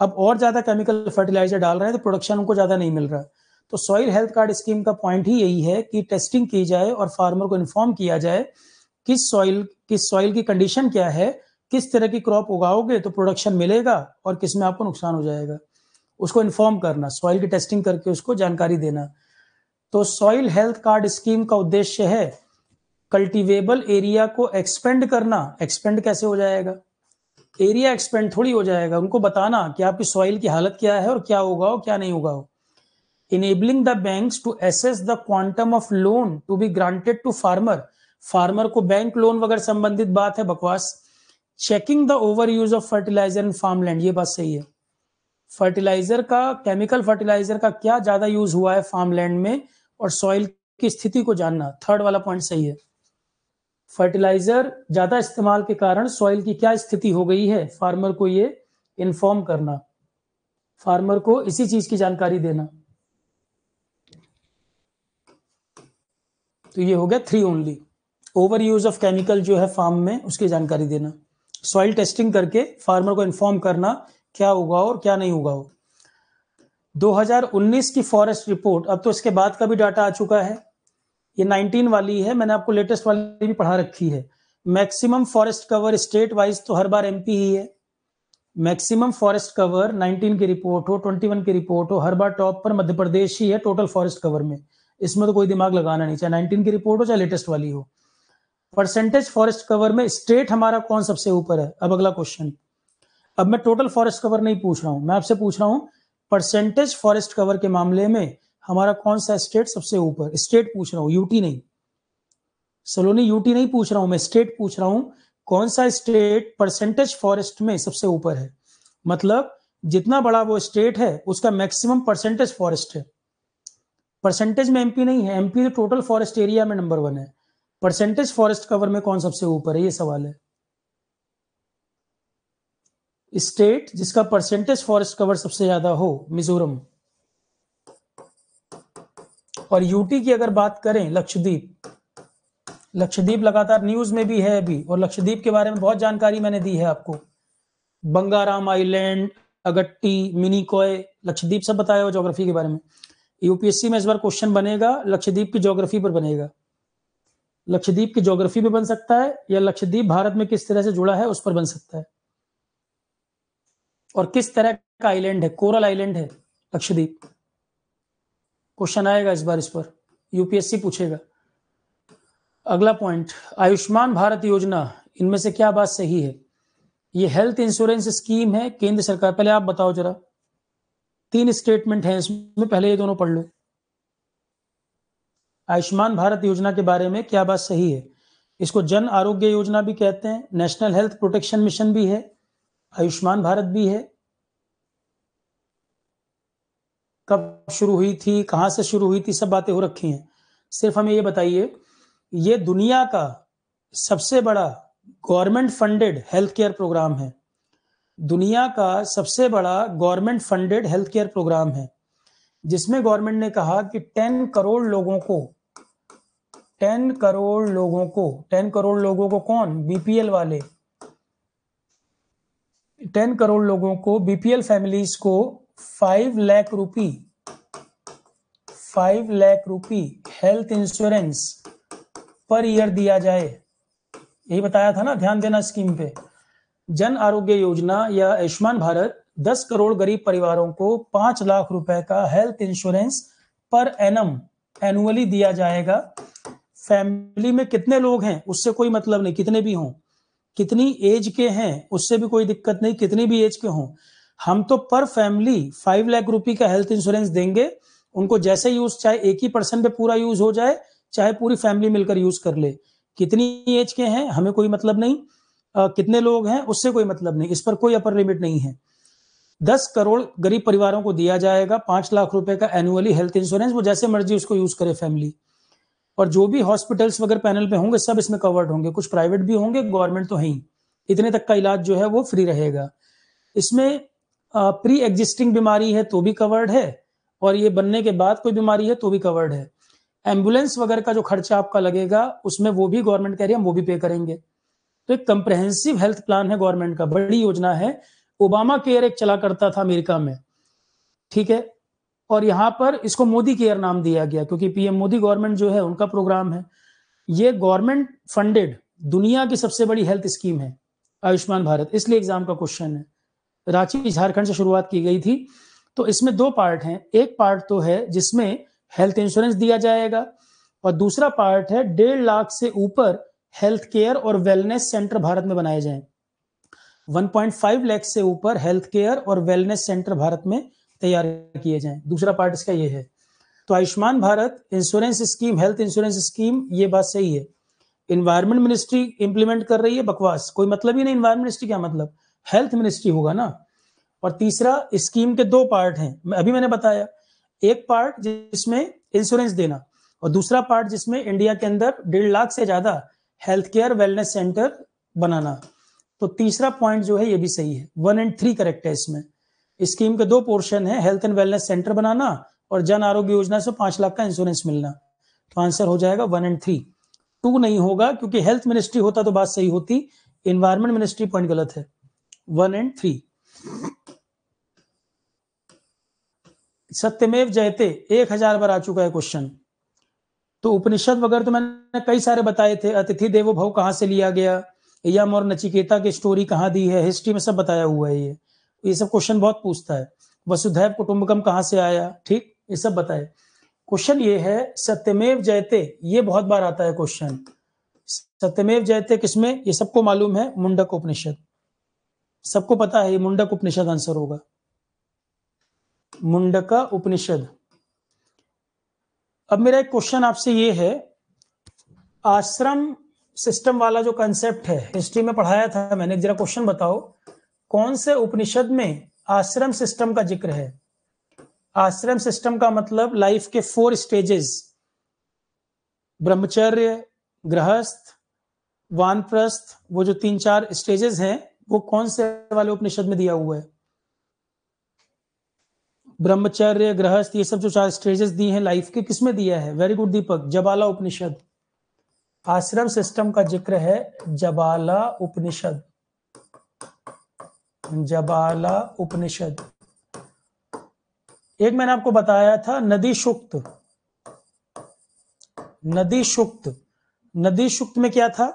अब और ज्यादा केमिकल फर्टिलाइजर डाल रहे हैं तो प्रोडक्शन उनको ज्यादा नहीं मिल रहा तो सॉइल हेल्थ कार्ड स्कीम का पॉइंट ही यही है कि टेस्टिंग की जाए और फार्मर को इन्फॉर्म किया जाए किस सॉइल किस सॉइल की कंडीशन क्या है किस तरह की क्रॉप उगाओगे तो प्रोडक्शन मिलेगा और किस में आपको नुकसान हो जाएगा उसको इन्फॉर्म करना सॉइल की टेस्टिंग करके उसको जानकारी देना तो सॉइल हेल्थ कार्ड स्कीम का उद्देश्य है कल्टीवेबल एरिया को एक्सपेंड करना एक्सपेंड कैसे हो जाएगा एरिया एक्सपेंड थोड़ी हो जाएगा उनको बताना कि आपकी सॉइल की हालत क्या है और क्या होगा और क्या नहीं होगा enabling the bank to access the quantum of loan to be granted to farmer farmer को बैंक लोन वगैरह संबंधित बात है बकवास checking the over use of fertilizer in farm land ये बात सही है फर्टिलाइजर का केमिकल फर्टिलाइजर का क्या ज्यादा यूज हुआ है फार्म लैंड में और सॉइल की स्थिति को जानना थर्ड वाला पॉइंट सही है फर्टिलाइजर ज्यादा इस्तेमाल के कारण सॉइल की क्या स्थिति हो गई है फार्मर को ये इन्फॉर्म करना फार्मर को इसी चीज की जानकारी देना तो ये हो गया three only over use of chemical जो है फार्म में उसकी जानकारी देना सॉइल टेस्टिंग करके फार्मर को इन्फॉर्म करना क्या होगा और क्या नहीं होगा हो 2019 की फॉरेस्ट रिपोर्ट अब तो इसके बाद का भी डाटा आ चुका है ये 19 वाली है मैंने आपको लेटेस्ट वाली भी पढ़ा रखी है maximum forest cover state wise तो हर बार एमपी ही है मैक्सिमम फॉरेस्ट कवर 19 की रिपोर्ट हो 21 की रिपोर्ट हो हर बार टॉप पर मध्य प्रदेश ही है टोटल फॉरेस्ट कवर में इसमें तो कोई दिमाग लगाना नहीं चाहे 19 की रिपोर्ट हो चाहे लेटेस्ट वाली हो परसेंटेज फॉरेस्ट कवर में स्टेट हमारा कौन सबसे ऊपर है अब अगला क्वेश्चन अब मैं टोटल फॉरेस्ट कवर नहीं पूछ रहा हूं मैं आपसे पूछ रहा हूं परसेंटेज फॉरेस्ट कवर के मामले में हमारा कौन सा स्टेट सबसे ऊपर स्टेट पूछ रहा हूँ यूटी नहीं सलोनी यूटी नहीं पूछ रहा हूं मैं स्टेट पूछ रहा हूं कौन सा स्टेट परसेंटेज फॉरेस्ट में सबसे ऊपर है मतलब जितना बड़ा वो स्टेट है उसका मैक्सिमम परसेंटेज फॉरेस्ट है परसेंटेज में एमपी नहीं है एमपी तो टोटल फॉरेस्ट एरिया में नंबर वन है परसेंटेज फॉरेस्ट कवर में कौन सबसे ऊपर है ये सवाल है स्टेट जिसका परसेंटेज फॉरेस्ट कवर सबसे ज्यादा हो मिजोरम और यूटी की अगर बात करें लक्षद्वीप लक्षद्वीप लगातार न्यूज में भी है अभी और लक्षद्वीप के बारे में बहुत जानकारी मैंने दी है आपको बंगाराम आइलैंड अगट्टी मिनीकॉय लक्षद्वीप सब बताया हो ज्योग्राफी के बारे में यूपीएससी में इस बार क्वेश्चन बनेगा लक्षद्वीप की ज्योग्राफी पर बनेगा लक्षद्वीप की ज्योग्राफी पर बन सकता है या लक्षद्वीप भारत में किस तरह से जुड़ा है उस पर बन सकता है और किस तरह का आइलैंड है कोरल आइलैंड है लक्षद्वीप क्वेश्चन आएगा इस बार इस पर यूपीएससी पूछेगा अगला पॉइंट आयुष्मान भारत योजना इनमें से क्या बात सही है ये हेल्थ इंश्योरेंस स्कीम है केंद्र सरकार पहले आप बताओ जरा तीन स्टेटमेंट हैं इसमें पहले ये दोनों पढ़ लो आयुष्मान भारत योजना के बारे में क्या बात सही है इसको जन आरोग्य योजना भी कहते हैं नेशनल हेल्थ प्रोटेक्शन मिशन भी है आयुष्मान भारत भी है कब शुरू हुई थी कहाँ से शुरू हुई थी सब बातें हो रखी हैं सिर्फ हमें ये बताइए ये दुनिया का सबसे बड़ा government funded health care programme है दुनिया का सबसे बड़ा government funded health care programme है जिसमें गवर्नमेंट ने कहा कि 10 करोड़ लोगों को 10 करोड़ लोगों को 10 करोड़ लोगों को कौन बीपीएल वाले 10 करोड़ लोगों को बीपीएल फैमिलीज को five lakh rupee five lakh rupee health insurance per year दिया जाए यही बताया था ना ध्यान देना स्कीम पे जन आरोग्य योजना या आयुष्मान भारत दस करोड़ गरीब परिवारों को पांच लाख रुपए का health insurance per annum annually दिया जाएगा फैमिली में कितने लोग हैं उससे कोई मतलब नहीं कितने भी हों कितनी एज के हैं उससे भी कोई दिक्कत नहीं कितनी भी एज के हों हम तो पर फैमिली फाइव लाख रुपए का हेल्थ इंश्योरेंस देंगे उनको जैसे यूज चाहे एक ही पर्सन पे पूरा यूज हो जाए चाहे पूरी फैमिली मिलकर यूज कर ले कितनी एज के हैं हमें कोई मतलब नहीं आ, कितने लोग हैं उससे कोई मतलब नहीं इस पर कोई अपर लिमिट नहीं है दस करोड़ गरीब परिवारों को दिया जाएगा पांच लाख रुपए का एनुअली हेल्थ इंश्योरेंस वो जैसे मर्जी उसको यूज करे फैमिली और जो भी हॉस्पिटल्स वगैरह पैनल पे होंगे सब इसमें कवर्ड होंगे कुछ प्राइवेट भी होंगे गवर्नमेंट तो है ही इतने तक का इलाज जो है वो फ्री रहेगा इसमें प्री एग्जिस्टिंग बीमारी है तो भी कवर्ड है और ये बनने के बाद कोई बीमारी है तो भी कवर्ड है एम्बुलेंस वगैरह का जो खर्चा आपका लगेगा उसमें वो भी गवर्नमेंट कह रही है हम वो भी पे करेंगे तो एक कंप्रहेंसिव हेल्थ प्लान है गवर्नमेंट का बड़ी योजना है ओबामा केयर एक चला करता था अमेरिका में ठीक है और यहां पर इसको मोदी केयर नाम दिया गया क्योंकि पीएम मोदी गवर्नमेंट जो है उनका प्रोग्राम है ये गवर्नमेंट फंडेड दुनिया की सबसे बड़ी हेल्थ स्कीम है आयुष्मान भारत इसलिए एग्जाम का क्वेश्चन है रांची झारखंड से शुरुआत की गई थी तो इसमें दो पार्ट हैं एक पार्ट तो है जिसमें हेल्थ इंश्योरेंस दिया जाएगा और दूसरा पार्ट है डेढ़ लाख से ऊपर हेल्थ केयर और वेलनेस सेंटर भारत में बनाए जाएं 1.5 लाख से ऊपर हेल्थ केयर और वेलनेस सेंटर भारत में तैयार किए जाएं दूसरा पार्ट इसका ये है तो Ayushman Bharat insurance scheme health insurance scheme ये बात सही है इन्वायरमेंट मिनिस्ट्री इंप्लीमेंट कर रही है बकवास कोई मतलब ही नहीं इन्वायरमेंट मिनिस्ट्री क्या मतलब हेल्थ मिनिस्ट्री होगा ना और तीसरा स्कीम के दो पार्ट हैं अभी मैंने बताया एक पार्ट जिसमें इंश्योरेंस देना और दूसरा पार्ट जिसमें इंडिया के अंदर डेढ़ लाख से ज्यादा हेल्थ केयर वेलनेस सेंटर बनाना तो तीसरा पॉइंट जो है ये भी सही है वन एंड थ्री करेक्ट है इसमें स्कीम के दो पोर्शन है हेल्थ एंड वेलनेस सेंटर बनाना और जन आरोग्य योजना से पांच लाख का इंश्योरेंस मिलना तो आंसर हो जाएगा वन एंड थ्री टू नहीं होगा क्योंकि हेल्थ मिनिस्ट्री होता तो बात सही होती इन्वायरमेंट मिनिस्ट्री पॉइंट गलत है वन एंड थ्री सत्यमेव जयते एक हजार बार आ चुका है क्वेश्चन तो उपनिषद वगैरह तो मैंने कई सारे बताए थे अतिथि देवो भव कहाँ से लिया गया यम और नचिकेता की स्टोरी कहाँ दी है हिस्ट्री में सब बताया हुआ है ये ये सब क्वेश्चन बहुत पूछता है वसुधैव कुटुंबकम कहाँ से आया ठीक ये सब बताए क्वेश्चन ये है सत्यमेव जयते ये बहुत बार आता है क्वेश्चन सत्यमेव जयते किसमें ये सबको मालूम है मुंडक उपनिषद सबको पता है मुंडक उपनिषद आंसर होगा मुंडका उपनिषद अब मेरा एक क्वेश्चन आपसे ये है आश्रम सिस्टम वाला जो कंसेप्ट है हिस्ट्री में पढ़ाया था मैंने जरा क्वेश्चन बताओ कौन से उपनिषद में आश्रम सिस्टम का जिक्र है आश्रम सिस्टम का मतलब लाइफ के फोर स्टेजेस ब्रह्मचर्य गृहस्थ वानप्रस्थ वो जो तीन चार स्टेजेस हैं वो कौन से वाले उपनिषद में दिया हुआ है ब्रह्मचर्य गृहस्थ ये सब जो चार स्टेजेस दिए हैं लाइफ के किसमें दिया है वेरी गुड दीपक जबाला उपनिषद आश्रम सिस्टम का जिक्र है जबाला उपनिषद जबाला उपनिषद एक मैंने आपको बताया था नदी शुक्त नदी शुक्त नदी शुक्त में क्या था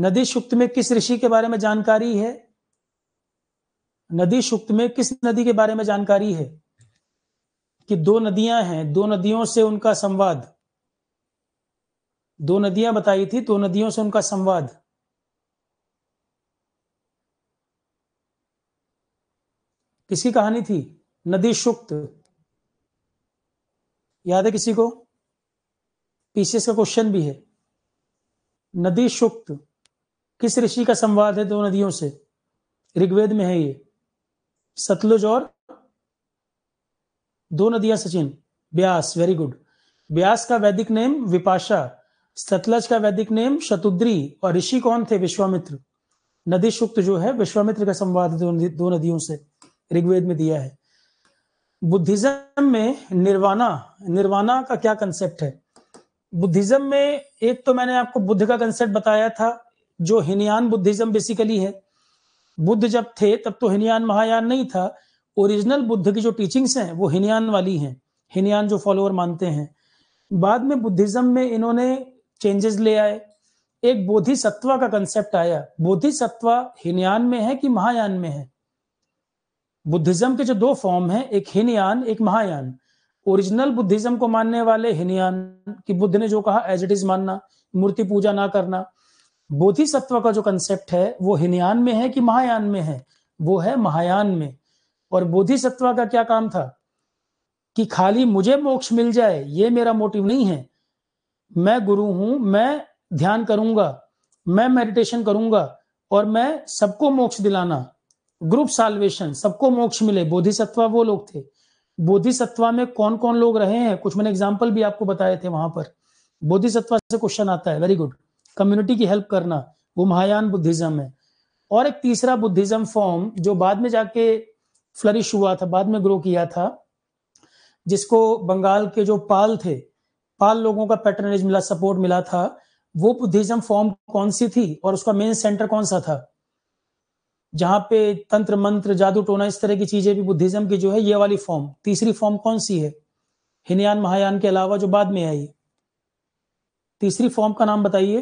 नदी सुक्त में किस ऋषि के बारे में जानकारी है नदी सुक्त में किस नदी के बारे में जानकारी है कि दो नदियां हैं दो नदियों से उनका संवाद दो नदियां बताई थी दो नदियों से उनका संवाद किसकी कहानी थी नदी शुक्त याद है किसी को पीसीएस का क्वेश्चन भी है नदी शुक्त किस ऋषि का संवाद है दो नदियों से ऋग्वेद में है ये सतलुज और दो नदियां सचिन ब्यास वेरी गुड ब्यास का वैदिक नेम विपाशा सतलज का वैदिक नेम शतुद्री और ऋषि कौन थे विश्वामित्र नदी शुक्त जो है विश्वामित्र का संवाद दो, दो नदियों से ऋग्वेद में दिया है बुद्धिज्म में निर्वाणा निर्वाणा का क्या कंसेप्ट है बुद्धिज्म में एक तो मैंने आपको बुद्ध का कंसेप्ट बताया था जो हिनयान बुद्धिज्म बेसिकली है बुद्ध जब थे तब तो हिनयान महायान नहीं था ओरिजिनल बुद्ध की जो टीचिंग्स हैं वो हिनयान वाली हैं हिनयान जो फॉलोअर मानते हैं बाद में बुद्धिज्म में इन्होंने चेंजेस ले आए एक बोधिसत्वा का कंसेप्ट आया बोधिसत्वा हिनयान में है कि महायान में है बुद्धिज्म के जो दो फॉर्म हैं एक हिनयान एक महायान ओरिजिनल बुद्धिज्म को मानने वाले हिनयान कि बुद्ध ने जो कहा एज इट इज मानना मूर्ति पूजा ना करना बोधिसत्व का जो कंसेप्ट है वो हिनयान में है कि महायान में है वो है महायान में और बोधिसत्व का क्या काम था कि खाली मुझे मोक्ष मिल जाए ये मेरा मोटिव नहीं है मैं गुरु हूं मैं ध्यान करूंगा मैं मेडिटेशन करूंगा और मैं सबको मोक्ष दिलाना ग्रुप साल्वेशन सबको मोक्ष मिले बोधिसत्व वो लोग थे बोधिसत्व में कौन कौन लोग रहे हैं कुछ मैंने एग्जाम्पल भी आपको बताए थे वहां पर बोधिसत्व से क्वेश्चन आता है वेरी गुड कम्युनिटी की हेल्प करना वो महायान बुद्धिज्म है और एक तीसरा बुद्धिज्म फॉर्म जो बाद में जाके फ्लरिश हुआ था बाद में ग्रो किया था जिसको बंगाल के जो पाल थे पाल लोगों का पैटर्नेज मिला सपोर्ट मिला था वो बुद्धिज्म फॉर्म कौन सी थी और उसका मेन सेंटर कौन सा था जहां पे तंत्र मंत्र जादू टोना इस तरह की चीजें भी बुद्धिज्म की जो है ये वाली फॉर्म तीसरी फॉर्म कौन सी है हिनयान महायान के अलावा जो बाद में आई तीसरी फॉर्म का नाम बताइए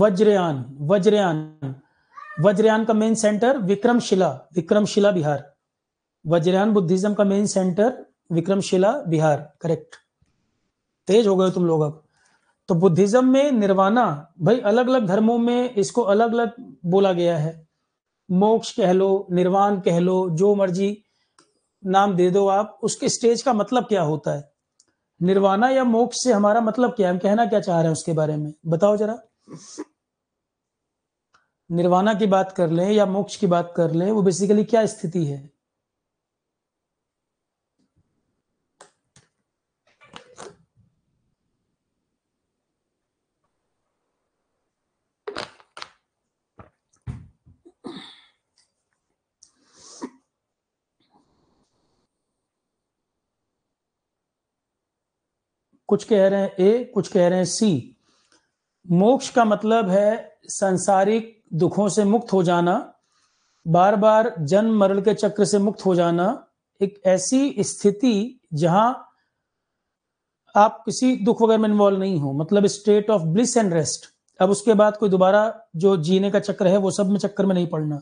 वज्रयान वज्रयान वज्रयान का main centre Vikramshila Vikramshila Bihar Vajrayana Buddhism का main centre Vikramshila Bihar correct तेज हो गए तुम लोग अब तो बुद्धिज्म में निर्वाणा भाई अलग अलग धर्मों में इसको अलग अलग बोला गया है मोक्ष कह लो निर्वाण कह लो जो मर्जी नाम दे दो आप उसके स्टेज का मतलब क्या होता है निर्वाणा या मोक्ष से हमारा मतलब क्या हम कहना क्या चाह रहे हैं उसके बारे में बताओ जरा निर्वाणा की बात कर लें या मोक्ष की बात कर लें वो बेसिकली क्या स्थिति है कुछ कह रहे हैं ए कुछ कह रहे हैं सी मोक्ष का मतलब है सांसारिक दुखों से मुक्त हो जाना बार बार जन्म मरण के चक्र से मुक्त हो जाना एक ऐसी स्थिति जहां आप किसी दुख वगैरह में इन्वॉल्व नहीं हो मतलब state of bliss and rest अब उसके बाद कोई दोबारा जो जीने का चक्र है वो सब में चक्कर में नहीं पड़ना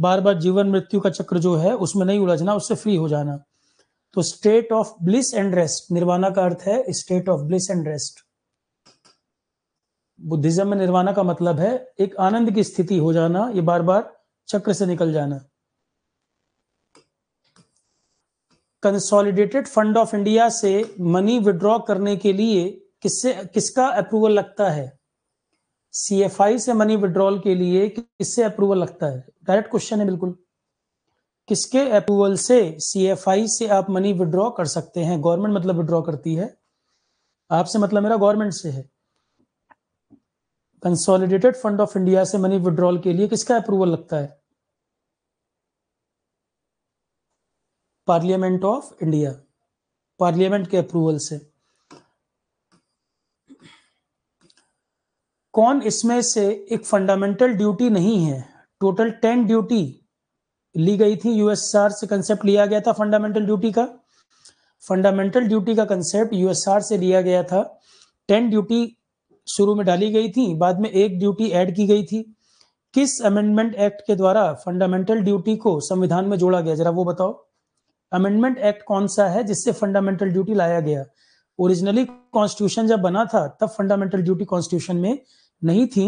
बार बार जीवन मृत्यु का चक्र जो है उसमें नहीं उलझना उससे फ्री हो जाना तो state of bliss and rest nirvana का अर्थ है state of bliss and rest Buddhism में निर्वाणा का मतलब है एक आनंद की स्थिति हो जाना ये बार बार चक्र से निकल जाना कंसोलिडेटेड फंड ऑफ इंडिया से मनी विड्रॉ करने के लिए किससे किसका अप्रूवल लगता है सीएफआई से मनी विड्रॉल के लिए किससे अप्रूवल लगता है डायरेक्ट क्वेश्चन है बिल्कुल किसके अप्रूवल से सीएफआई से आप मनी विड्रॉ कर सकते हैं गवर्नमेंट मतलब विड्रॉ करती है आपसे मतलब मेरा गवर्नमेंट से है कंसोलिडेटेड फंड ऑफ इंडिया से मनी विड्रॉल के लिए किसका अप्रूवल लगता है पार्लियामेंट ऑफ इंडिया पार्लियामेंट के अप्रूवल से कौन इसमें से एक फंडामेंटल ड्यूटी नहीं है टोटल टेन ड्यूटी ली गई थी यूएसआर से कंसेप्ट लिया गया था फंडामेंटल ड्यूटी का फंडामेंटल ड्यूटी का कंसेप्ट यूएसआर से लिया गया था टेन ड्यूटी शुरू में डाली गई थी बाद में एक ड्यूटी ऐड की गई थी किस अमेंडमेंट एक्ट के द्वारा फंडामेंटल ड्यूटी को संविधान में जोड़ा गया जरा वो बताओ अमेंडमेंट एक्ट कौन सा है जिससे फंडामेंटल ड्यूटी लाया गया ओरिजिनली कॉन्स्टिट्यूशन जब बना था तब फंडामेंटल ड्यूटी कॉन्स्टिट्यूशन में नहीं थी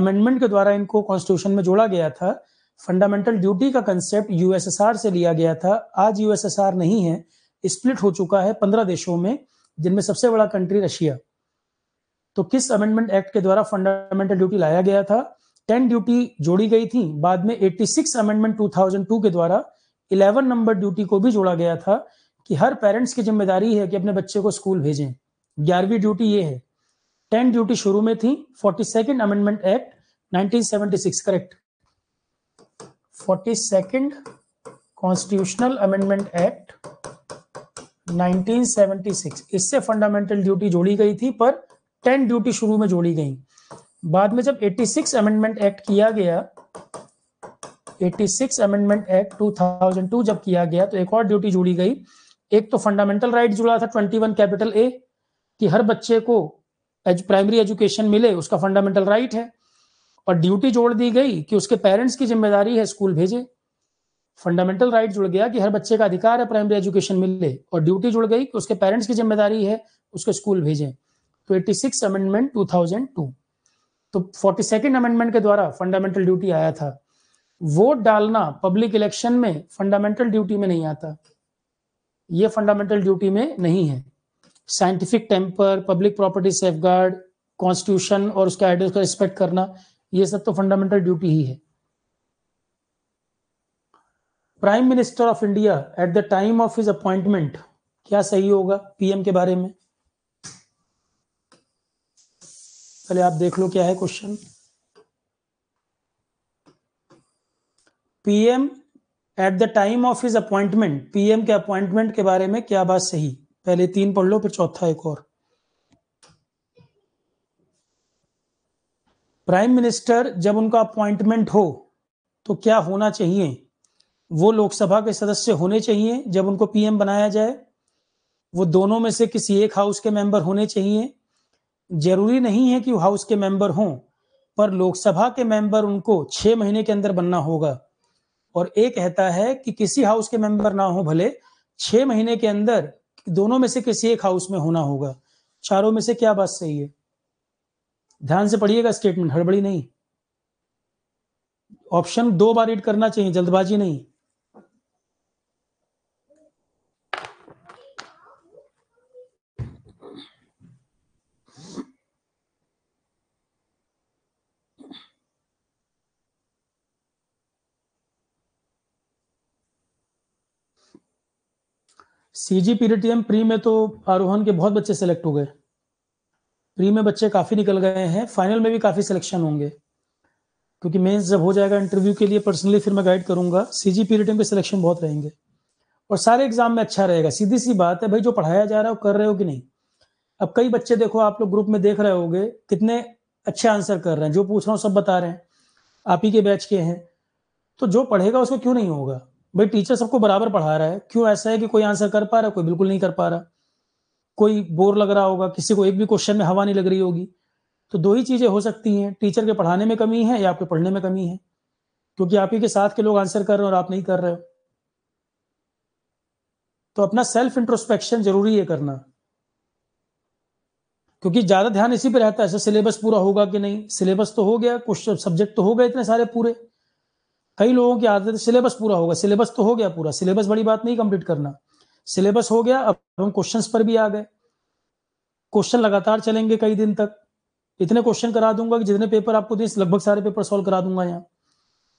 अमेंडमेंट के द्वारा इनको कॉन्स्टिट्यूशन में जोड़ा गया था फंडामेंटल ड्यूटी का कंसेप्ट यूएसएसआर से लिया गया था आज यूएसएसआर नहीं है स्प्लिट हो चुका है पंद्रह देशों में जिनमें सबसे बड़ा कंट्री रशिया तो किस अमेंडमेंट एक्ट के द्वारा फंडामेंटल ड्यूटी लाया गया था टेन ड्यूटी जोड़ी गई थी बाद में 86 अमेंडमेंट 2002 के द्वारा 11 नंबर ड्यूटी को भी जोड़ा गया था कि हर पेरेंट्स की जिम्मेदारी है कि अपने बच्चे को स्कूल भेजें ग्यारहवीं ड्यूटी ये है टेन ड्यूटी शुरू में थी forty second amendment act six correct forty second constitutional amendment act 1976 इससे फंडामेंटल ड्यूटी जोड़ी गई थी पर टेन ड्यूटी शुरू में जोड़ी गई बाद में जब 86 अमेंडमेंट एक्ट किया गया 86 अमेंडमेंट एक्ट 2002 जब किया गया तो एक और ड्यूटी जोड़ी गई एक तो फंडामेंटल राइट जुड़ा था 21 कैपिटल ए कि हर बच्चे को एज प्राइमरी एजुकेशन मिले उसका फंडामेंटल राइट है और ड्यूटी जोड़ दी गई कि उसके पेरेंट्स की जिम्मेदारी है स्कूल भेजे फंडामेंटल राइट जुड़ गया कि हर बच्चे का अधिकार है प्राइमरी एजुकेशन मिले और ड्यूटी जुड़ गई कि उसके पेरेंट्स की जिम्मेदारी है उसके स्कूल भेजें two six amendment two thousand two तो फोर्टी सेकेंड अमेंडमेंट के द्वारा फंडामेंटल ड्यूटी आया था वोट डालना पब्लिक इलेक्शन में फंडामेंटल ड्यूटी में नहीं आता ये फंडामेंटल ड्यूटी में नहीं है scientific temper public property safe constitution और उसके आइडियल का रिस्पेक्ट करना ये सब तो फंडामेंटल ड्यूटी ही है prime minister of India at the time of his appointment क्या सही होगा पीएम के बारे में पहले आप देख लो क्या है question PM at the time of his appointment PM के अपॉइंटमेंट के बारे में क्या बात सही पहले तीन पढ़ लो फिर चौथा एक और प्राइम मिनिस्टर जब उनका अपॉइंटमेंट हो तो क्या होना चाहिए वो लोकसभा के सदस्य होने चाहिए जब उनको पीएम बनाया जाए वो दोनों में से किसी एक हाउस के मेंबर होने चाहिए जरूरी नहीं है कि वो हाउस के मेंबर हों पर लोकसभा के मेंबर उनको छह महीने के अंदर बनना होगा और एक कहता है कि किसी हाउस के मेंबर ना हो भले छह महीने के अंदर दोनों में से किसी एक हाउस में होना होगा चारों में से क्या बात सही है ध्यान से पढ़िएगा स्टेटमेंट हड़बड़ी नहीं ऑप्शन दो बार रीड करना चाहिए जल्दबाजी नहीं सी जी पीरिटियम प्री में तो आरोहन के बहुत बच्चे सेलेक्ट हो गए प्री में बच्चे काफ़ी निकल गए हैं फाइनल में भी काफ़ी सिलेक्शन होंगे क्योंकि मेंस जब हो जाएगा इंटरव्यू के लिए पर्सनली फिर मैं गाइड करूंगा सी जी पीरिटियम के सिलेक्शन बहुत रहेंगे और सारे एग्जाम में अच्छा रहेगा सीधी सी बात है भाई जो पढ़ाया जा रहा है वो कर रहे हो कि नहीं अब कई बच्चे देखो आप लोग ग्रुप में देख रहे होगे कितने अच्छे आंसर कर रहे हैं जो पूछ रहा हूँ सब बता रहे हैं आप ही के बैच के हैं तो जो पढ़ेगा उसको क्यों नहीं होगा भाई टीचर सबको बराबर पढ़ा रहा है क्यों ऐसा है कि कोई आंसर कर पा रहा है कोई बिल्कुल नहीं कर पा रहा कोई बोर लग रहा होगा किसी को एक भी क्वेश्चन में हवा नहीं लग रही होगी तो दो ही चीजें हो सकती हैं टीचर के पढ़ाने में कमी है या आपके पढ़ने में कमी है क्योंकि आप ही के साथ के लोग आंसर कर रहे हैं और आप नहीं कर रहे हो तो अपना सेल्फ इंट्रोस्पेक्शन जरूरी है करना क्योंकि ज्यादा ध्यान इसी पे रहता है सिलेबस पूरा होगा कि नहीं सिलेबस तो हो गया क्वेश्चन सब्जेक्ट तो हो गए इतने सारे पूरे कई लोगों की आदत सिलेबस पूरा होगा सिलेबस तो हो गया पूरा सिलेबस बड़ी बात नहीं कंप्लीट करना सिलेबस हो गया अब हम क्वेश्चन पर भी आ गए क्वेश्चन लगातार चलेंगे कई दिन तक इतने क्वेश्चन करा दूंगा कि जितने पेपर आपको दें लगभग सारे पेपर सॉल्व करा दूंगा यहाँ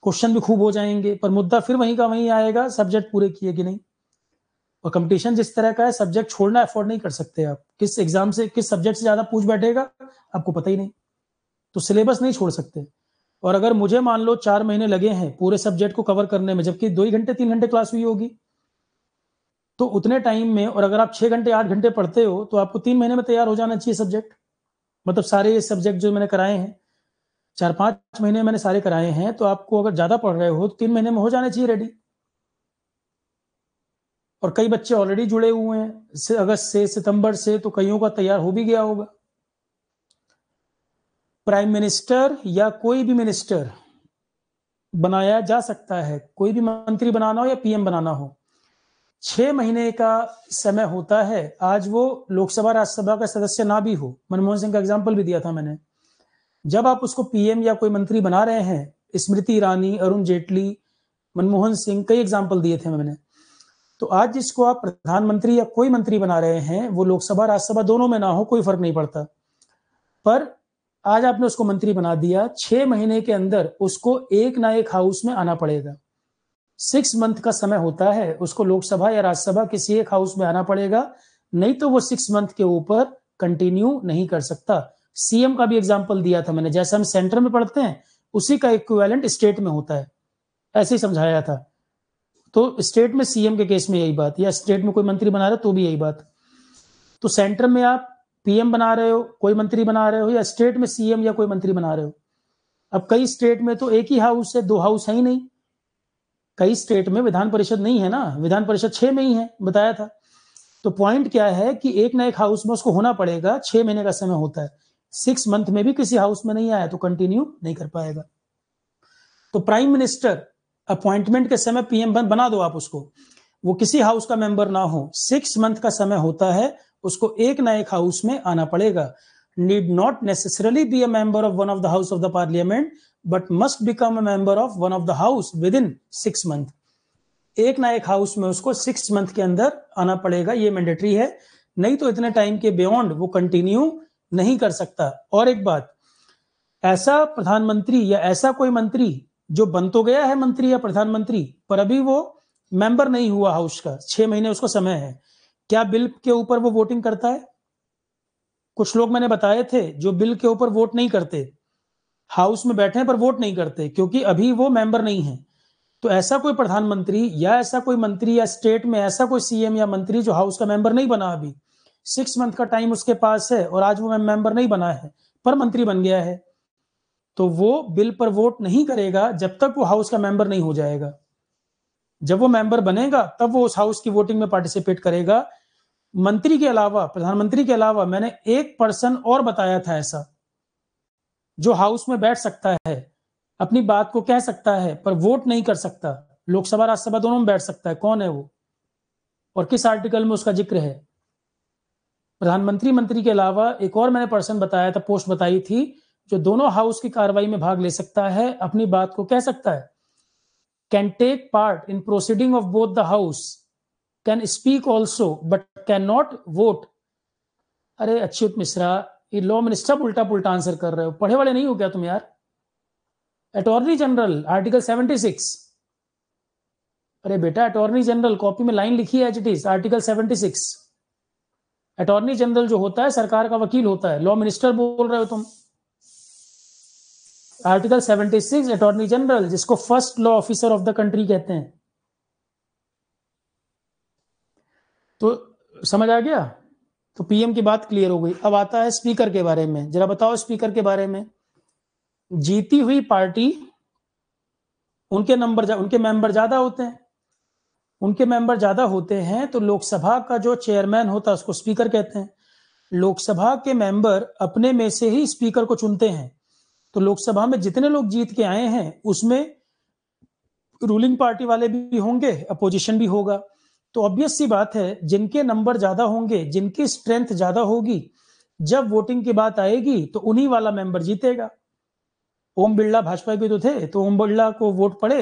क्वेश्चन भी खूब हो जाएंगे पर मुद्दा फिर वहीं का वहीं आएगा सब्जेक्ट पूरे किए कि नहीं और कंपटीशन जिस तरह का है सब्जेक्ट छोड़ना अफोर्ड नहीं कर सकते आप किस एग्जाम से किस सब्जेक्ट से ज्यादा पूछ बैठेगा आपको पता ही नहीं तो सिलेबस नहीं छोड़ सकते और अगर मुझे मान लो चार महीने लगे हैं पूरे सब्जेक्ट को कवर करने में जबकि दो ही घंटे तीन घंटे क्लास हुई होगी तो उतने टाइम में और अगर आप छह घंटे आठ घंटे पढ़ते हो तो आपको तीन महीने में तैयार हो जाना चाहिए सब्जेक्ट मतलब सारे सब्जेक्ट जो मैंने कराए हैं चार पांच महीने मैंने सारे कराए हैं तो आपको अगर ज़्यादा पढ़ रहे हो तो तीन महीने में हो जाना चाहिए रेडी और कई बच्चे ऑलरेडी जुड़े हुए हैं अगस्त से सितंबर से तो कईयों का तैयार हो भी गया होगा प्राइम मिनिस्टर या कोई भी मिनिस्टर बनाया जा सकता है कोई भी मंत्री बनाना हो या पीएम बनाना हो छह महीने का समय होता है आज वो लोकसभा राज्यसभा का सदस्य ना भी हो मनमोहन सिंह का एग्जाम्पल भी दिया था मैंने जब आप उसको पीएम या कोई मंत्री बना रहे हैं स्मृति ईरानी अरुण जेटली मनमोहन सिंह कई एग्जाम्पल दिए थे मैंने तो आज जिसको आप प्रधानमंत्री या कोई मंत्री बना रहे हैं वो लोकसभा राज्यसभा दोनों में ना हो कोई फर्क नहीं पड़ता पर आज आपने उसको मंत्री बना दिया छह महीने के अंदर उसको एक ना एक हाउस में आना पड़ेगा सिक्स मंथ का समय होता है उसको लोकसभा या राज्यसभा किसी एक हाउस में आना पड़ेगा नहीं तो वो सिक्स मंथ के ऊपर कंटिन्यू नहीं कर सकता सीएम का भी एग्जाम्पल दिया था मैंने जैसे हम सेंटर में पढ़ते हैं उसी का इक्वेलेंट स्टेट में होता है ऐसे ही समझाया था तो स्टेट में सीएम के केस में यही बात या स्टेट में कोई मंत्री बना रहा तो भी यही बात तो सेंटर में आप पीएम बना रहे हो कोई मंत्री बना रहे हो या स्टेट में सीएम या कोई मंत्री बना रहे हो अब कई स्टेट में तो एक ही हाउस है दो हाउस है ही नहीं कई स्टेट में विधान परिषद नहीं है ना विधान परिषद छह में ही है बताया था तो पॉइंट क्या है कि एक ना एक हाउस में उसको होना पड़ेगा छह महीने का समय होता है सिक्स मंथ में भी किसी हाउस में नहीं आया तो कंटिन्यू नहीं कर पाएगा तो प्राइम मिनिस्टर अपॉइंटमेंट के समय पीएम बना दो आप उसको वो किसी हाउस का मेंबर ना हो सिक्स मंथ का समय होता है उसको एक ना एक हाउस में आना पड़ेगा need not not be a member of one of the house of the parliament but must become a member of one of the house within six month एक ना एक हाउस में उसको सिक्स मंथ के अंदर आना पड़ेगा ये मैंडेटरी है नहीं तो इतने टाइम के बियॉन्ड वो कंटिन्यू नहीं कर सकता और एक बात ऐसा प्रधानमंत्री या ऐसा कोई मंत्री जो बन तो गया है मंत्री या प्रधानमंत्री पर अभी वो मेंबर नहीं हुआ हाउस का छह महीने उसको समय है क्या बिल के ऊपर वो वोटिंग करता है कुछ लोग मैंने बताए थे जो बिल के ऊपर वोट नहीं करते हाउस में बैठे हैं पर वोट नहीं करते क्योंकि अभी वो मेंबर नहीं है तो ऐसा कोई प्रधानमंत्री या ऐसा कोई मंत्री या स्टेट में ऐसा कोई सीएम या मंत्री जो हाउस का मेंबर नहीं बना अभी सिक्स मंथ का टाइम उसके पास है और आज वो मेंबर नहीं बना है पर मंत्री बन गया है तो वो बिल पर वोट नहीं करेगा जब तक वो हाउस का मेंबर नहीं हो जाएगा जब वो मेंबर बनेगा तब वो उस हाउस की वोटिंग में पार्टिसिपेट करेगा मंत्री के अलावा प्रधानमंत्री के अलावा मैंने एक पर्सन और बताया था ऐसा जो हाउस में बैठ सकता है अपनी बात को कह सकता है पर वोट नहीं कर सकता लोकसभा राज्यसभा दोनों में बैठ सकता है कौन है वो और किस आर्टिकल में उसका जिक्र है प्रधानमंत्री मंत्री के अलावा एक और मैंने पर्सन बताया था पोस्ट बताई थी जो दोनों हाउस की कार्रवाई में भाग ले सकता है अपनी बात को कह सकता है can take part in proceeding of both the house can speak also but cannot vote अरे अच्युत मिश्रा ये लॉ मिनिस्टर उल्टा पुल्टा आंसर कर रहे हो पढ़े वाले नहीं हो क्या तुम यार अटॉर्नी जनरल आर्टिकल 76 अरे बेटा अटॉर्नी जनरल कॉपी में लाइन लिखी है as it is article 76 attorney general जो होता है सरकार का वकील होता है लॉ मिनिस्टर बोल रहे हो तुम आर्टिकल 76 अटॉर्नी जनरल जिसको first law officer of the country कहते हैं तो समझ आ गया तो पीएम की बात क्लियर हो गई अब आता है स्पीकर के बारे में जरा बताओ स्पीकर के बारे में जीती हुई पार्टी उनके नंबर उनके मेंबर ज्यादा होते हैं उनके मेंबर ज्यादा होते हैं तो लोकसभा का जो चेयरमैन होता है उसको स्पीकर कहते हैं लोकसभा के मेंबर अपने में से ही स्पीकर को चुनते हैं तो लोकसभा में जितने लोग जीत के आए हैं उसमें रूलिंग पार्टी वाले भी होंगे अपोजिशन भी होगा तो ऑब्वियस सी बात है जिनके नंबर ज्यादा होंगे जिनकी स्ट्रेंथ ज्यादा होगी जब वोटिंग की बात आएगी तो उन्हीं वाला मेंबर जीतेगा ओम बिरला भाजपा के तो थे तो ओम बिरला को वोट पड़े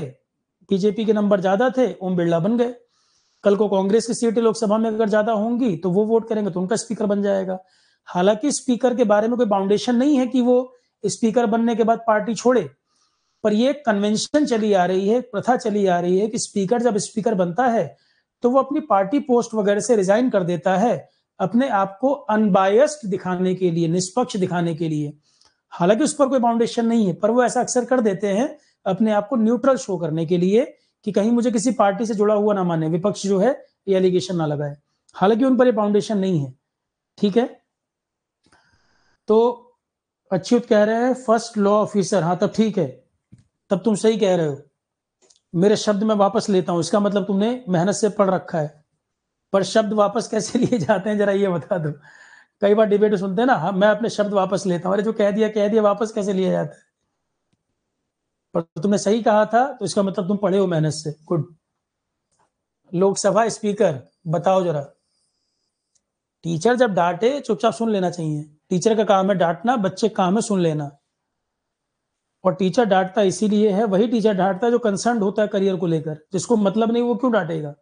बीजेपी के नंबर ज्यादा थे ओम बिरला बन गए कल को कांग्रेस की सीटें लोकसभा में अगर ज्यादा होंगी तो वो वोट करेंगे तो उनका स्पीकर बन जाएगा हालांकि स्पीकर के बारे में कोई बाउंडेशन नहीं है कि वो स्पीकर बनने के बाद पार्टी छोड़े पर यह कन्वेंशन चली आ रही है प्रथा चली आ रही है कि स्पीकर जब स्पीकर बनता है तो वो अपनी पार्टी पोस्ट वगैरह से रिजाइन कर देता है अपने आप को अनबायस्ड दिखाने के लिए निष्पक्ष दिखाने के लिए हालांकि उस पर कोई फाउंडेशन नहीं है पर वो ऐसा अक्सर कर देते हैं अपने आप को न्यूट्रल शो करने के लिए कि कहीं मुझे किसी पार्टी से जुड़ा हुआ ना माने विपक्ष जो है ये एलिगेशन ना लगाए हालांकि उन पर ये फाउंडेशन नहीं है ठीक है तो अच्युत कह रहे हैं फर्स्ट लॉ ऑफिसर हाँ तब ठीक है तब तुम सही कह रहे हो मेरे शब्द में वापस लेता हूं इसका मतलब तुमने मेहनत से पढ़ रखा है पर शब्द वापस कैसे लिए जाते हैं जरा ये बता दो कई बार डिबेट सुनते हैं ना हाँ मैं अपने शब्द वापस लेता हूँ अरे जो कह दिया कह दिया वापस कैसे लिया जाता है पर तुमने सही कहा था तो इसका मतलब तुम पढ़े हो मेहनत से गुड लोकसभा स्पीकर बताओ जरा टीचर जब डांटे चुपचाप सुन लेना चाहिए टीचर का काम है डांटना बच्चे का काम है सुन लेना और टीचर डांटता इसीलिए है वही टीचर डांटता है जो कंसर्न होता है करियर को लेकर जिसको मतलब नहीं वो क्यों डांटेगा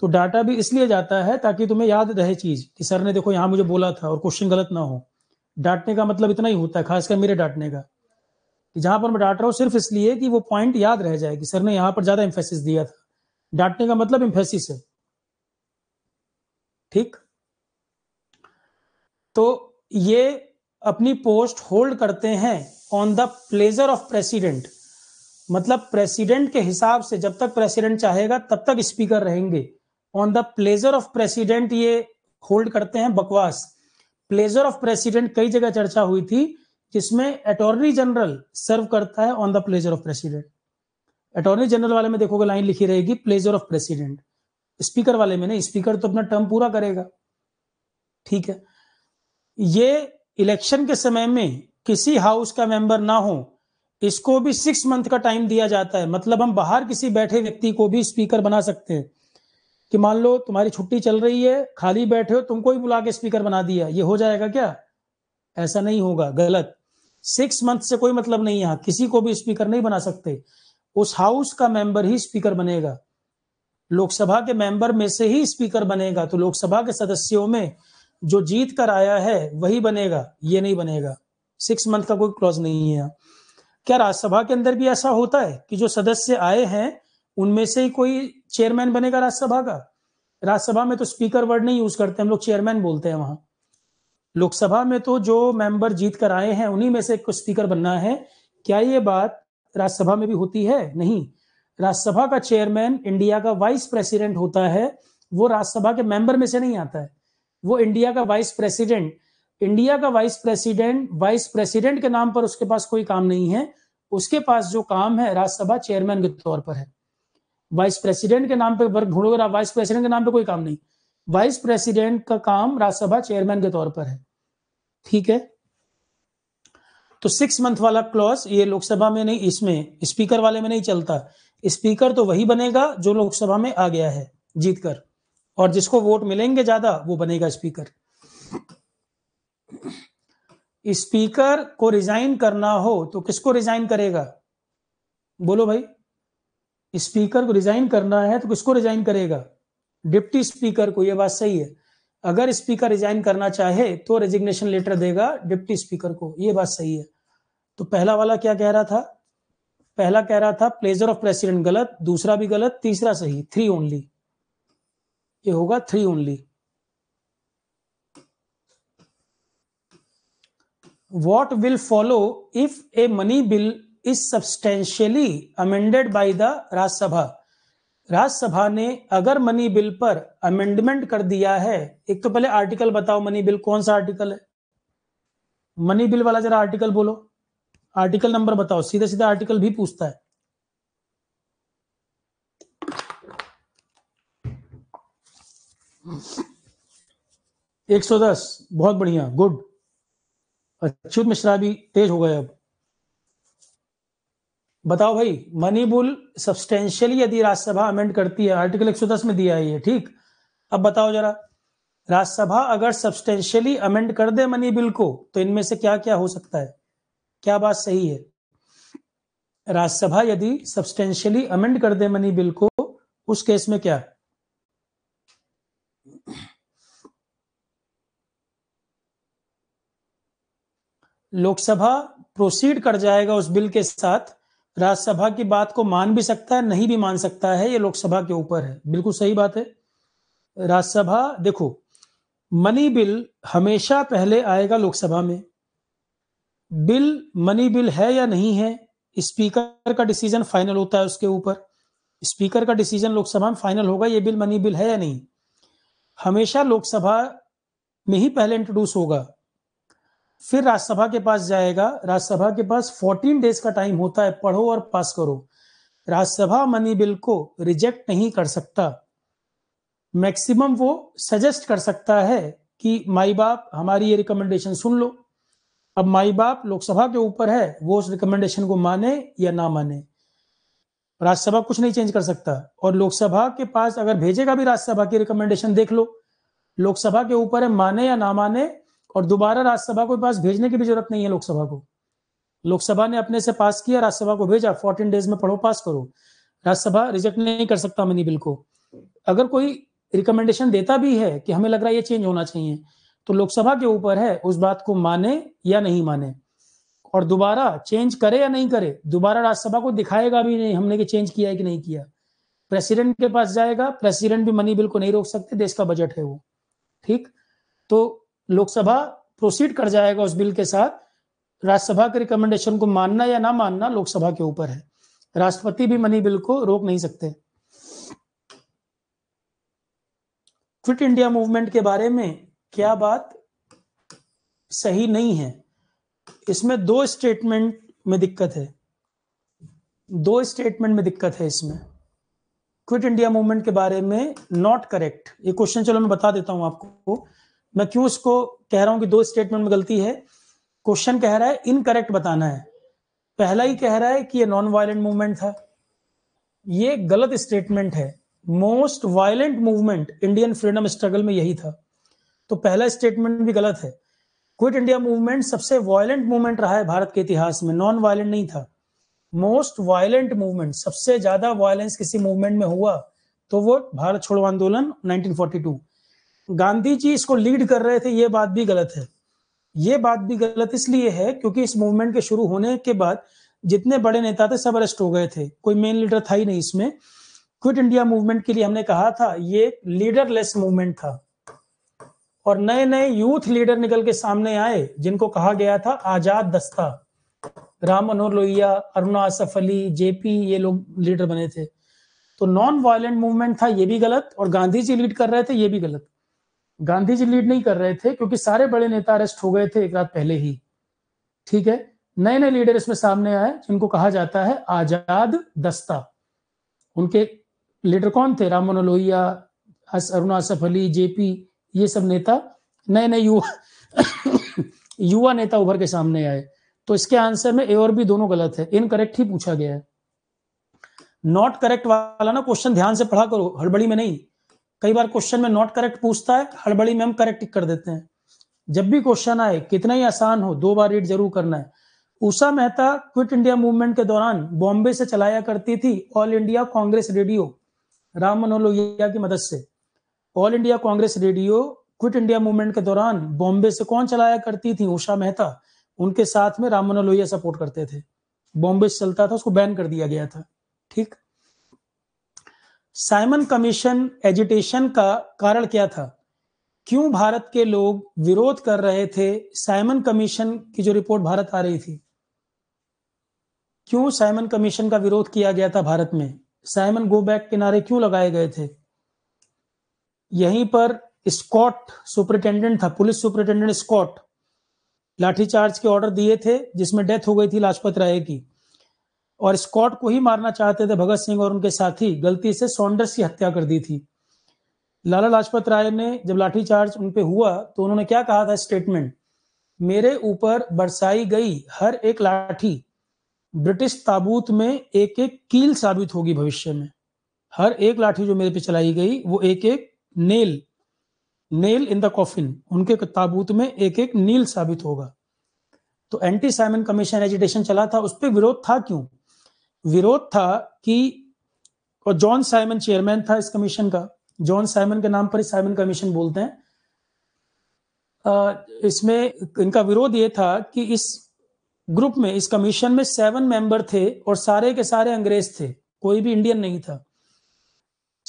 तो डाटा भी इसलिए जाता है ताकि तुम्हें याद रहे चीज कि सर ने देखो यहां मुझे बोला था और क्वेश्चन गलत ना हो डांटने का मतलब इतना ही होता है खासकर मेरे डांटने का कि जहां पर मैं डांट रहा हूँ सिर्फ इसलिए कि वो पॉइंट याद रह जाए कि सर ने यहाँ पर ज्यादा इम्फेसिस दिया था डांटने का मतलब इम्फेसिस है ठीक तो ये अपनी पोस्ट होल्ड करते हैं on the pleasure of president मतलब प्रेसिडेंट के हिसाब से जब तक प्रेसिडेंट चाहेगा तब तक स्पीकर रहेंगे on the pleasure of president ये होल्ड करते हैं बकवास प्लेजर ऑफ प्रेसिडेंट कई जगह चर्चा हुई थी जिसमें अटोर्नी जनरल सर्व करता है on the pleasure of president attorney general वाले में देखोगे लाइन लिखी रहेगी प्लेजर ऑफ प्रेसिडेंट स्पीकर वाले में नहीं स्पीकर तो अपना टर्म पूरा करेगा ठीक है ये इलेक्शन के समय में किसी हाउस का मेंबर ना हो इसको भी सिक्स मंथ का टाइम दिया जाता है मतलब हम बाहर किसी बैठे व्यक्ति को भी स्पीकर बना सकते हैं कि मान लो तुम्हारी छुट्टी चल रही है खाली बैठे हो तुमको ही बुला के स्पीकर बना दिया ये हो जाएगा क्या ऐसा नहीं होगा गलत सिक्स मंथ से कोई मतलब नहीं है किसी को भी स्पीकर नहीं बना सकते उस हाउस का मेंबर ही स्पीकर बनेगा लोकसभा के मेंबर में से ही स्पीकर बनेगा तो लोकसभा के सदस्यों में जो जीत कर आया है वही बनेगा ये नहीं बनेगा सिक्स मंथ का कोई क्लॉज नहीं है क्या राज्यसभा के अंदर भी ऐसा होता है कि जो सदस्य आए हैं उनमें से ही कोई चेयरमैन बनेगा राज्यसभा का राज्यसभा में तो स्पीकर वर्ड नहीं यूज करते हम लोग चेयरमैन बोलते हैं वहां लोकसभा में तो जो मेंबर जीत कर आए हैं उन्हीं में से एक स्पीकर बनना है क्या ये बात राज्यसभा में भी होती है नहीं राज्यसभा का चेयरमैन इंडिया का वाइस प्रेसिडेंट होता है वो राज्यसभा के मेंबर में से नहीं आता है वो इंडिया का वाइस प्रेसिडेंट इंडिया का वाइस प्रेसिडेंट वाइस प्रेसिडेंट के नाम पर उसके पास कोई काम नहीं है उसके पास जो काम है राज्यसभा चेयरमैन के तौर पर है वाइस प्रेसिडेंट के नाम पर घूढ़ोरा वाइस प्रेसिडेंट के नाम पर कोई काम नहीं वाइस प्रेसिडेंट का काम राज्यसभा चेयरमैन के तौर पर है ठीक है तो सिक्स मंथ वाला क्लॉज ये लोकसभा में नहीं इसमें स्पीकर वाले में नहीं चलता स्पीकर तो वही बनेगा जो लोकसभा में आ गया है जीतकर और जिसको वोट मिलेंगे ज्यादा वो बनेगा स्पीकर स्पीकर को रिजाइन करना हो तो किसको रिजाइन करेगा बोलो भाई स्पीकर को रिजाइन करना है तो किसको रिजाइन करेगा डिप्टी स्पीकर को यह बात सही है अगर स्पीकर रिजाइन करना चाहे तो रेजिग्नेशन लेटर देगा डिप्टी स्पीकर को यह बात सही है तो पहला वाला क्या कह रहा था पहला कह रहा था प्लेजर ऑफ प्रेसिडेंट गलत दूसरा भी गलत तीसरा सही थ्री ओनली ये होगा three only what will follow if a money bill is substantially amended by the Rajya Sabha Rajya Sabha ने अगर मनी बिल पर अमेंडमेंट कर दिया है एक तो पहले आर्टिकल बताओ मनी बिल कौन सा आर्टिकल है मनी बिल वाला जरा आर्टिकल बोलो आर्टिकल नंबर बताओ सीधा सीधा आर्टिकल भी पूछता है 110 बहुत बढ़िया गुड अच्युत मिश्रा भी तेज हो गए अब बताओ भाई मनी बुल सब्सटेंशियली यदि राज्यसभा अमेंड करती है आर्टिकल 110 में दिया है ये ठीक अब बताओ जरा राज्यसभा अगर सब्सटेंशियली अमेंड कर दे मनी बिल को तो इनमें से क्या क्या हो सकता है क्या बात सही है राज्यसभा यदि सब्सटेंशियली अमेंड कर दे मनी बिल को उस केस में क्या है लोकसभा प्रोसीड कर जाएगा उस बिल के साथ राज्यसभा की बात को मान भी सकता है नहीं भी मान सकता है ये लोकसभा के ऊपर है बिल्कुल सही बात है राज्यसभा देखो मनी बिल हमेशा पहले आएगा लोकसभा में बिल मनी बिल है या नहीं है स्पीकर का डिसीजन फाइनल होता है उसके ऊपर स्पीकर का डिसीजन लोकसभा में फाइनल होगा ये बिल मनी बिल है या नहीं हमेशा लोकसभा में ही पहले इंट्रोड्यूस होगा फिर राज्यसभा के पास जाएगा राज्यसभा के पास 14 डेज का टाइम होता है पढ़ो और पास करो राज्यसभा मनी बिल को रिजेक्ट नहीं कर सकता मैक्सिमम वो सजेस्ट कर सकता है कि माई बाप हमारी ये रिकमेंडेशन सुन लो अब माई बाप लोकसभा के ऊपर है वो उस रिकमेंडेशन को माने या ना माने राज्यसभा कुछ नहीं चेंज कर सकता और लोकसभा के पास अगर भेजेगा भी राज्यसभा की रिकमेंडेशन देख लो लोकसभा के ऊपर है माने या ना माने और दोबारा राज्यसभा को पास भेजने की भी जरूरत नहीं है लोकसभा को लोकसभा ने अपने से पास किया राज्यसभा को भेजा फोर्टीन डेज में पढ़ो पास करो राज्यसभा रिजेक्ट नहीं कर सकता मनी बिल को अगर कोई रिकमेंडेशन देता भी है कि हमें लग रहा है ये चेंज होना चाहिए तो लोकसभा के ऊपर है उस बात को माने या नहीं माने और दोबारा चेंज करे या नहीं करे दोबारा राज्यसभा को दिखाएगा भी नहीं हमने कि चेंज किया है कि नहीं किया प्रेसिडेंट के पास जाएगा प्रेसिडेंट भी मनी बिल को नहीं रोक सकते देश का बजट है वो ठीक तो लोकसभा प्रोसीड कर जाएगा उस बिल के साथ राज्यसभा के रिकमेंडेशन को मानना या ना मानना लोकसभा के ऊपर है राष्ट्रपति भी मनी बिल को रोक नहीं सकते क्विट इंडिया मूवमेंट के बारे में क्या बात सही नहीं है इसमें दो स्टेटमेंट में दिक्कत है दो स्टेटमेंट में दिक्कत है इसमें क्विट इंडिया मूवमेंट के बारे में नॉट करेक्ट ये क्वेश्चन चलो मैं बता देता हूं आपको मैं क्यों उसको कह रहा हूं कि दो स्टेटमेंट में गलती है क्वेश्चन कह रहा है इनकरेक्ट बताना है पहला ही कह रहा है कि ये नॉन वायलेंट मूवमेंट था ये गलत स्टेटमेंट है most violent movement Indian freedom struggle में यही था तो पहला स्टेटमेंट भी गलत है क्विट इंडिया मूवमेंट सबसे वायलेंट मूवमेंट रहा है भारत के इतिहास में नॉन वायलेंट नहीं था मोस्ट वायलेंट मूवमेंट सबसे ज्यादा वायलेंस किसी मूवमेंट में हुआ तो वो भारत छोड़ो आंदोलन 1942 गांधी जी इसको लीड कर रहे थे ये बात भी गलत है ये बात भी गलत इसलिए है क्योंकि इस मूवमेंट के शुरू होने के बाद जितने बड़े नेता थे सब अरेस्ट हो गए थे कोई मेन लीडर था ही नहीं इसमें क्विट इंडिया मूवमेंट के लिए हमने कहा था ये लीडरलेस मूवमेंट था और नए नए यूथ लीडर निकल के सामने आए जिनको कहा गया था आजाद दस्ता राम मनोहर लोहिया अरुणा आसफ अली जेपी ये लोग लीडर बने थे तो नॉन वायलेंट मूवमेंट था ये भी गलत और गांधी जी लीड कर रहे थे ये भी गलत गांधी जी लीड नहीं कर रहे थे क्योंकि सारे बड़े नेता अरेस्ट हो गए थे एक रात पहले ही ठीक है नए नए लीडर इसमें सामने आए जिनको कहा जाता है आजाद दस्ता उनके लीडर कौन थे राम मनोहर लोहिया अरुण आसफ अली जेपी ये सब नेता नए नए युवा युवा नेता उभर के सामने आए तो इसके आंसर में ए और बी दोनों गलत है इनकरेक्ट ही पूछा गया है नॉट करेक्ट वाला ना क्वेश्चन ध्यान से पढ़ा करो हड़बड़ी में नहीं कई बार क्वेश्चन में नॉट करेक्ट पूछता है हड़बड़ी में हम करेक्ट कर देते हैं जब भी क्वेश्चन आए कितना ही आसान हो दो बार रीड जरूर करना है Usha Mehta quit India movement के दौरान बॉम्बे से चलाया करती थी all India Congress radio Ram Manohar Lohia की मदद से all India Congress radio quit India movement के दौरान बॉम्बे से कौन चलाया करती थी उषा मेहता उनके साथ में राम मनोहर लोहिया सपोर्ट करते थे बॉम्बे से चलता था उसको बैन कर दिया गया था ठीक साइमन कमीशन एजिटेशन का कारण क्या था क्यों भारत के लोग विरोध कर रहे थे साइमन कमीशन की जो रिपोर्ट भारत आ रही थी क्यों साइमन कमीशन का विरोध किया गया था भारत में साइमन गो बैक किनारे क्यों लगाए गए थे यहीं पर स्कॉट सुपरिटेंडेंट था पुलिस सुपरिटेंडेंट स्कॉट लाठीचार्ज के ऑर्डर दिए थे जिसमें डेथ हो गई थी लाजपत राय की और स्कॉट को ही मारना चाहते थे भगत सिंह और उनके साथी गलती से सॉन्डर्स की हत्या कर दी थी लाला लाजपत राय ने जब लाठीचार्ज उन पे हुआ तो उन्होंने क्या कहा था स्टेटमेंट मेरे ऊपर बरसाई गई हर एक लाठी ब्रिटिश ताबूत में एक एक कील साबित होगी भविष्य में हर एक लाठी जो मेरे पे चलाई गई वो एक एक nail nail in the coffin उनके ताबूत में एक एक नील साबित होगा तो एंटी साइमन कमीशन एजिटेशन चला था उस पर विरोध था क्यों विरोध था कि और जॉन साइमन चेयरमैन था इस कमीशन का जॉन साइमन के नाम पर साइमन कमीशन बोलते हैं इसमें इनका विरोध ये था कि इस ग्रुप में इस कमीशन में सेवन मेंबर थे और सारे के सारे अंग्रेज थे कोई भी इंडियन नहीं था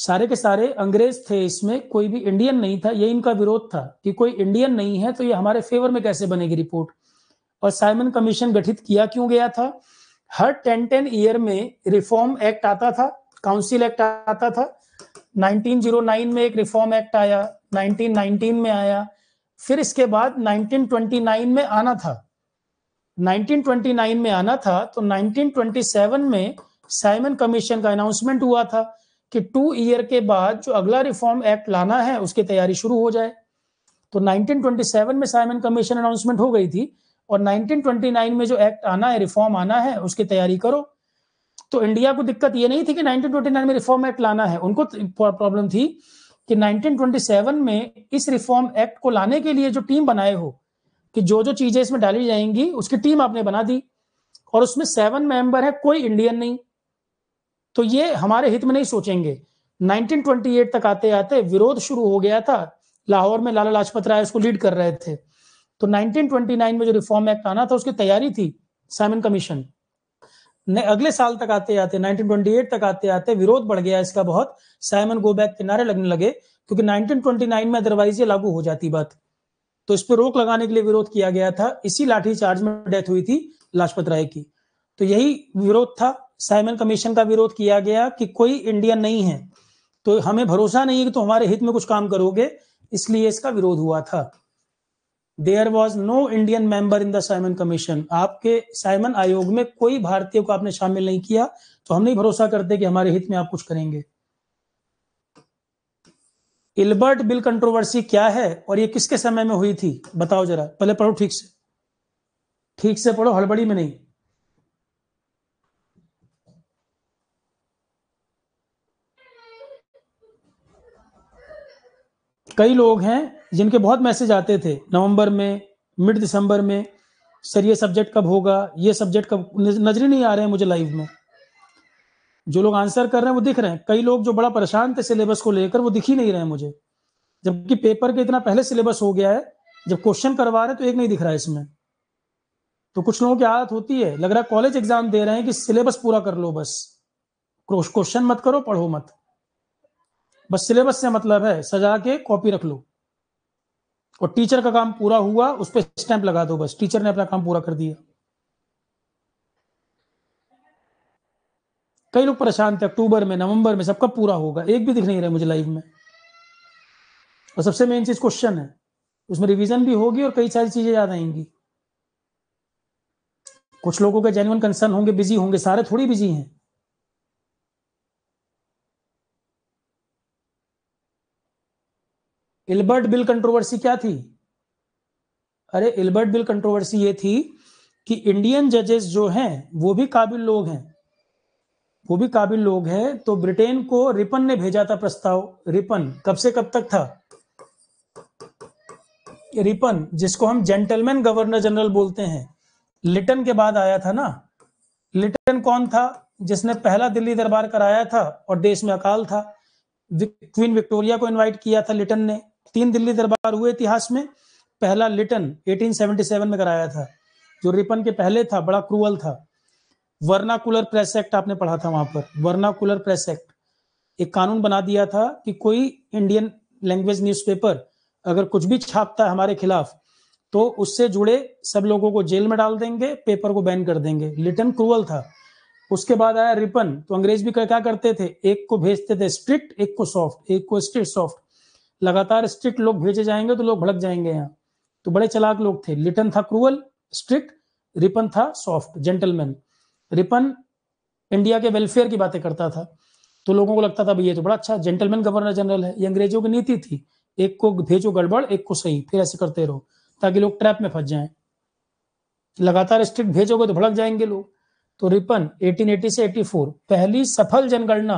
सारे के सारे अंग्रेज थे इसमें कोई भी इंडियन नहीं था ये इनका विरोध था कि कोई इंडियन नहीं है तो ये हमारे फेवर में कैसे बनेगी रिपोर्ट और साइमन कमीशन गठित किया क्यों गया था हर टेन टेन ईयर में रिफॉर्म एक्ट आता था काउंसिल एक्ट आता था 1909 में एक रिफॉर्म एक्ट आया 1919 में आया फिर इसके बाद 1929 में आना था 1929 में आना था तो 1927 में साइमन कमीशन का अनाउंसमेंट हुआ था कि टू ईयर के बाद जो अगला रिफॉर्म एक्ट लाना है उसकी तैयारी शुरू हो जाए तो 1927 में साइमन कमीशन अनाउंसमेंट हो गई थी और 1929 में जो एक्ट आना है रिफॉर्म आना है उसकी तैयारी करो तो इंडिया को दिक्कत ये नहीं थी कि 1929 में रिफॉर्म एक्ट लाना है उनको प्रॉब्लम थी कि 1927 में इस रिफॉर्म एक्ट को लाने के लिए जो टीम बनाए हो कि जो जो चीजें इसमें डाली जाएंगी उसकी टीम आपने बना दी और उसमें सेवन मेंबर है कोई इंडियन नहीं तो ये हमारे हित में नहीं सोचेंगे 1928 तक आते आते विरोध शुरू हो गया था लाहौर में लाला लाजपत राय उसको लीड कर रहे थे तो 1929 में जो रिफॉर्म एक्ट आना था उसकी तैयारी थी साइमन कमीशन ने अगले साल तक आते आते 1928 तक आते आते विरोध बढ़ गया इसका बहुत साइमन गो बैक किनारे लगने लगे क्योंकि 1929 में अदरवाइज ये लागू हो जाती बात तो इस पर रोक लगाने के लिए विरोध किया गया था इसी लाठी चार्ज में डेथ हुई थी लाजपत राय की तो यही विरोध था साइमन कमीशन का विरोध किया गया कि कोई इंडियन नहीं है तो हमें भरोसा नहीं है कि तुम तो हमारे हित में कुछ काम करोगे इसलिए इसका विरोध हुआ था there was no Indian member in the Simon commission आपके साइमन आयोग में कोई भारतीय को आपने शामिल नहीं किया तो हम नहीं भरोसा करते कि हमारे हित में आप कुछ करेंगे इल्बर्ट बिल कंट्रोवर्सी क्या है और ये किसके समय में हुई थी बताओ जरा पहले पढ़ो ठीक से ठीक से पढ़ो हड़बड़ी में नहीं कई लोग हैं जिनके बहुत मैसेज आते थे नवंबर में मिड दिसंबर में सर ये सब्जेक्ट कब होगा ये सब्जेक्ट कब नजर नहीं आ रहे हैं मुझे लाइव में जो लोग आंसर कर रहे हैं वो दिख रहे हैं कई लोग जो बड़ा परेशान थे सिलेबस को लेकर वो दिख ही नहीं रहे हैं मुझे जबकि पेपर के इतना पहले सिलेबस हो गया है जब क्वेश्चन करवा रहे हैं तो एक नहीं दिख रहा है इसमें तो कुछ लोगों की आदत होती है लग रहा है कॉलेज एग्जाम दे रहे हैं कि सिलेबस पूरा कर लो बस क्वेश्चन मत करो पढ़ो मत बस सिलेबस से मतलब है सजा के कॉपी रख लो और टीचर का काम पूरा हुआ उस पर स्टैंप लगा दो बस टीचर ने अपना काम पूरा कर दिया कई लोग परेशान थे अक्टूबर में नवंबर में सबका पूरा होगा एक भी दिख नहीं रहा मुझे लाइव में और सबसे मेन चीज क्वेश्चन है उसमें रिवीजन भी होगी और कई सारी चीजें याद आएंगी कुछ लोगों के जेन्यून कंसर्न होंगे बिजी होंगे सारे थोड़ी बिजी हैं इल्बर्ट बिल कंट्रोवर्सी क्या थी अरे इल्बर्ट बिल कंट्रोवर्सी ये थी कि इंडियन जजेस जो हैं वो भी काबिल लोग हैं वो भी काबिल लोग हैं तो ब्रिटेन को रिपन ने भेजा था प्रस्ताव रिपन कब से कब तक था रिपन जिसको हम जेंटलमैन गवर्नर जनरल बोलते हैं लिटन के बाद आया था ना लिटन कौन था जिसने पहला दिल्ली दरबार कराया था और देश में अकाल था क्वीन विक्टोरिया को इनवाइट किया था लिटन ने तीन दिल्ली दरबार हुए इतिहास में पहला लिटन 1877 में कराया था जो रिपन के पहले था बड़ा क्रूअल था वर्नाकुलर प्रेस एक्ट आपने पढ़ा था वहां पर वर्नाकुलर प्रेस एक्ट एक कानून बना दिया था कि कोई इंडियन लैंग्वेज न्यूज़पेपर अगर कुछ भी छापता है हमारे खिलाफ तो उससे जुड़े सब लोगों को जेल में डाल देंगे पेपर को बैन कर देंगे लिटन क्रूअल था उसके बाद आया रिपन तो अंग्रेज भी क्या करते थे एक को भेजते थे स्ट्रिक्ट एक को सॉफ्ट एक को स्ट्रिक्ट सॉफ्ट लगातार स्ट्रिक्ट लोग भेजे जाएंगे तो लोग भड़क जाएंगे यहाँ तो बड़े चलाक लोग थे लिटन था क्रूअल स्ट्रिक्ट रिपन था सॉफ्ट जेंटलमैन रिपन इंडिया के वेलफेयर की बातें करता था तो लोगों को लगता था भाई ये तो बड़ा अच्छा जेंटलमैन गवर्नर जनरल है ये अंग्रेजों की नीति थी एक को भेजो गड़बड़ एक को सही फिर ऐसे करते रहो ताकि लोग ट्रैप में फंस जाएं लगातार स्ट्रिक्ट भेजोगे तो भड़क जाएंगे लोग तो रिपन 1880 से 84 पहली सफल जनगणना